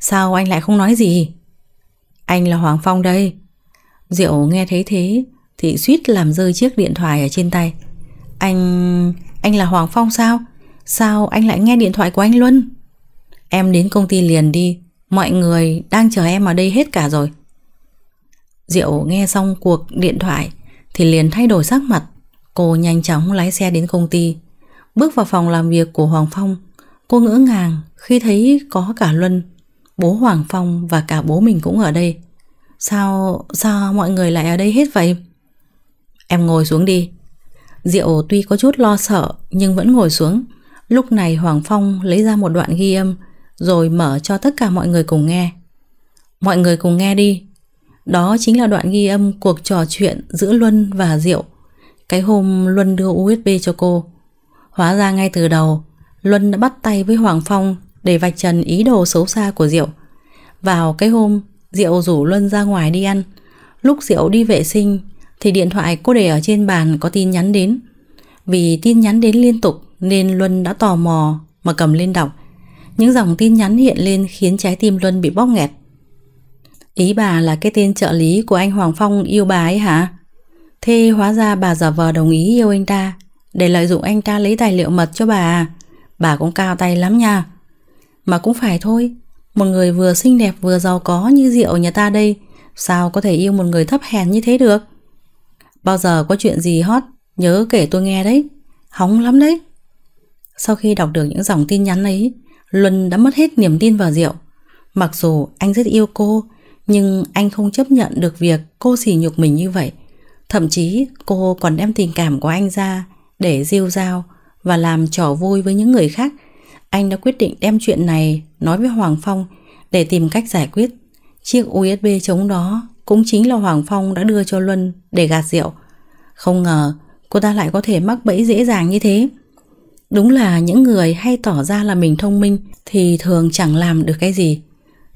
Sao anh lại không nói gì? Anh là Hoàng Phong đây. Diệu nghe thấy thế thì suýt làm rơi chiếc điện thoại ở trên tay. Anh... anh là Hoàng Phong sao? Sao anh lại nghe điện thoại của anh Luân? Em đến công ty liền đi. Mọi người đang chờ em ở đây hết cả rồi. Diệu nghe xong cuộc điện thoại Thì liền thay đổi sắc mặt Cô nhanh chóng lái xe đến công ty Bước vào phòng làm việc của Hoàng Phong Cô ngỡ ngàng khi thấy có cả Luân Bố Hoàng Phong và cả bố mình cũng ở đây Sao, sao mọi người lại ở đây hết vậy? Em ngồi xuống đi Diệu tuy có chút lo sợ Nhưng vẫn ngồi xuống Lúc này Hoàng Phong lấy ra một đoạn ghi âm Rồi mở cho tất cả mọi người cùng nghe Mọi người cùng nghe đi đó chính là đoạn ghi âm cuộc trò chuyện giữa Luân và Diệu Cái hôm Luân đưa USB cho cô Hóa ra ngay từ đầu Luân đã bắt tay với Hoàng Phong Để vạch trần ý đồ xấu xa của Diệu Vào cái hôm Diệu rủ Luân ra ngoài đi ăn Lúc Diệu đi vệ sinh Thì điện thoại cô để ở trên bàn có tin nhắn đến Vì tin nhắn đến liên tục Nên Luân đã tò mò Mà cầm lên đọc Những dòng tin nhắn hiện lên khiến trái tim Luân bị bóp nghẹt Ý bà là cái tên trợ lý của anh Hoàng Phong yêu bà ấy hả? Thế hóa ra bà giả vờ đồng ý yêu anh ta Để lợi dụng anh ta lấy tài liệu mật cho bà à Bà cũng cao tay lắm nha Mà cũng phải thôi Một người vừa xinh đẹp vừa giàu có như Diệu nhà ta đây Sao có thể yêu một người thấp hèn như thế được Bao giờ có chuyện gì hot Nhớ kể tôi nghe đấy Hóng lắm đấy Sau khi đọc được những dòng tin nhắn ấy Luân đã mất hết niềm tin vào Diệu Mặc dù anh rất yêu cô nhưng anh không chấp nhận được việc cô xỉ nhục mình như vậy. Thậm chí cô còn đem tình cảm của anh ra để rêu rao và làm trò vui với những người khác. Anh đã quyết định đem chuyện này nói với Hoàng Phong để tìm cách giải quyết. Chiếc USB chống đó cũng chính là Hoàng Phong đã đưa cho Luân để gạt rượu. Không ngờ cô ta lại có thể mắc bẫy dễ dàng như thế. Đúng là những người hay tỏ ra là mình thông minh thì thường chẳng làm được cái gì.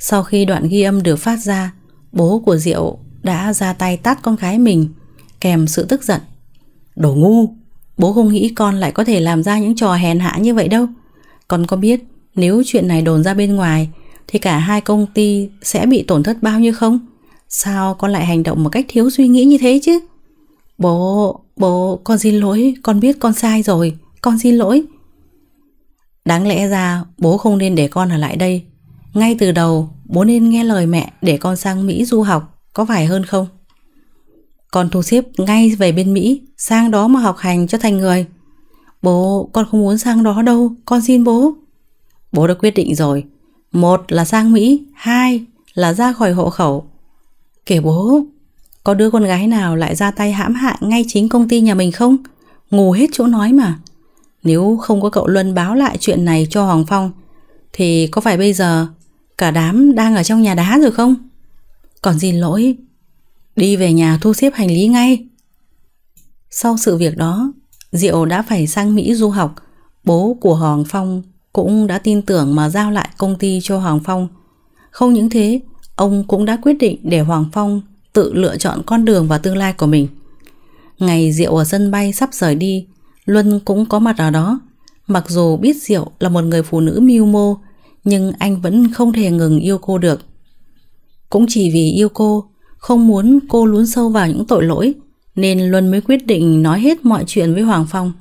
Sau khi đoạn ghi âm được phát ra, bố của Diệu đã ra tay tát con gái mình, kèm sự tức giận. Đồ ngu, bố không nghĩ con lại có thể làm ra những trò hèn hạ như vậy đâu. Con có biết nếu chuyện này đồn ra bên ngoài thì cả hai công ty sẽ bị tổn thất bao nhiêu không? Sao con lại hành động một cách thiếu suy nghĩ như thế chứ? Bố, bố, con xin lỗi, con biết con sai rồi, con xin lỗi. Đáng lẽ ra bố không nên để con ở lại đây ngay từ đầu, bố nên nghe lời mẹ để con sang Mỹ du học, có phải hơn không? Con thu xếp ngay về bên Mỹ, sang đó mà học hành cho thành người. Bố, con không muốn sang đó đâu, con xin bố. Bố đã quyết định rồi. Một là sang Mỹ, hai là ra khỏi hộ khẩu. Kể bố, có đứa con gái nào lại ra tay hãm hại ngay chính công ty nhà mình không? Ngủ hết chỗ nói mà. Nếu không có cậu Luân báo lại chuyện này cho Hoàng Phong, thì có phải bây giờ Cả đám đang ở trong nhà đá rồi không? Còn gì lỗi Đi về nhà thu xếp hành lý ngay Sau sự việc đó Diệu đã phải sang Mỹ du học Bố của Hoàng Phong Cũng đã tin tưởng mà giao lại công ty cho Hoàng Phong Không những thế Ông cũng đã quyết định để Hoàng Phong Tự lựa chọn con đường và tương lai của mình Ngày Diệu ở sân bay sắp rời đi Luân cũng có mặt ở đó Mặc dù biết Diệu là một người phụ nữ mưu mô nhưng anh vẫn không thể ngừng yêu cô được. Cũng chỉ vì yêu cô, không muốn cô lún sâu vào những tội lỗi, nên Luân mới quyết định nói hết mọi chuyện với Hoàng Phong.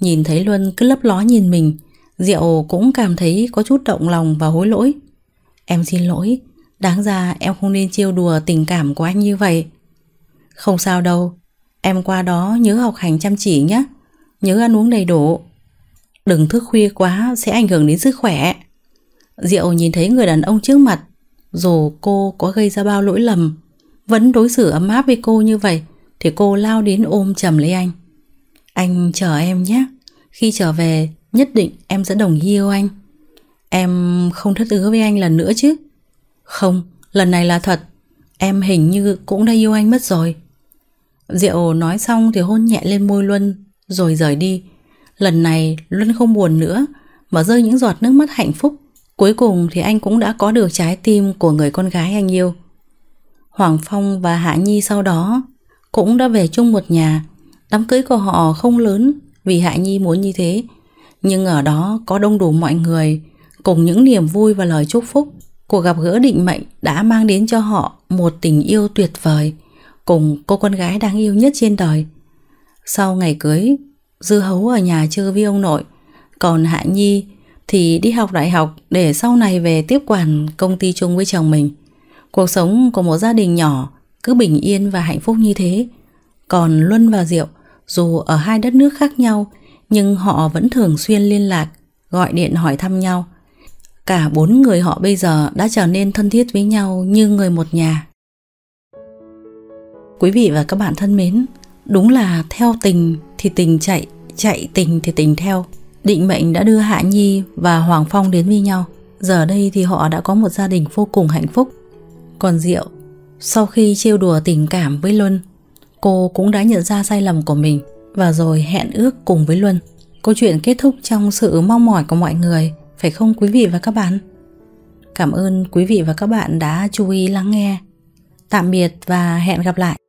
Nhìn thấy Luân cứ lấp ló nhìn mình, Diệu cũng cảm thấy có chút động lòng và hối lỗi. Em xin lỗi, đáng ra em không nên chiêu đùa tình cảm của anh như vậy. Không sao đâu, em qua đó nhớ học hành chăm chỉ nhé, nhớ ăn uống đầy đủ. Đừng thức khuya quá sẽ ảnh hưởng đến sức khỏe. Diệu nhìn thấy người đàn ông trước mặt Dù cô có gây ra bao lỗi lầm Vẫn đối xử ấm áp với cô như vậy Thì cô lao đến ôm chầm lấy anh Anh chờ em nhé Khi trở về Nhất định em sẽ đồng ý yêu anh Em không thất ứa với anh lần nữa chứ Không Lần này là thật Em hình như cũng đã yêu anh mất rồi Diệu nói xong thì hôn nhẹ lên môi Luân Rồi rời đi Lần này Luân không buồn nữa Mà rơi những giọt nước mắt hạnh phúc Cuối cùng thì anh cũng đã có được trái tim của người con gái anh yêu. Hoàng Phong và Hạ Nhi sau đó cũng đã về chung một nhà. Đám cưới của họ không lớn vì Hạ Nhi muốn như thế. Nhưng ở đó có đông đủ mọi người cùng những niềm vui và lời chúc phúc. Cuộc gặp gỡ định mệnh đã mang đến cho họ một tình yêu tuyệt vời cùng cô con gái đáng yêu nhất trên đời. Sau ngày cưới, Dư Hấu ở nhà chơi với ông nội, còn Hạ Nhi thì đi học đại học để sau này về tiếp quản công ty chung với chồng mình. Cuộc sống của một gia đình nhỏ cứ bình yên và hạnh phúc như thế. Còn Luân và Diệu, dù ở hai đất nước khác nhau, nhưng họ vẫn thường xuyên liên lạc, gọi điện hỏi thăm nhau. Cả bốn người họ bây giờ đã trở nên thân thiết với nhau như người một nhà. Quý vị và các bạn thân mến, đúng là theo tình thì tình chạy, chạy tình thì tình theo. Định mệnh đã đưa Hạ Nhi và Hoàng Phong đến với nhau. Giờ đây thì họ đã có một gia đình vô cùng hạnh phúc. Còn Diệu, sau khi trêu đùa tình cảm với Luân, cô cũng đã nhận ra sai lầm của mình và rồi hẹn ước cùng với Luân. Câu chuyện kết thúc trong sự mong mỏi của mọi người, phải không quý vị và các bạn? Cảm ơn quý vị và các bạn đã chú ý lắng nghe. Tạm biệt và hẹn gặp lại.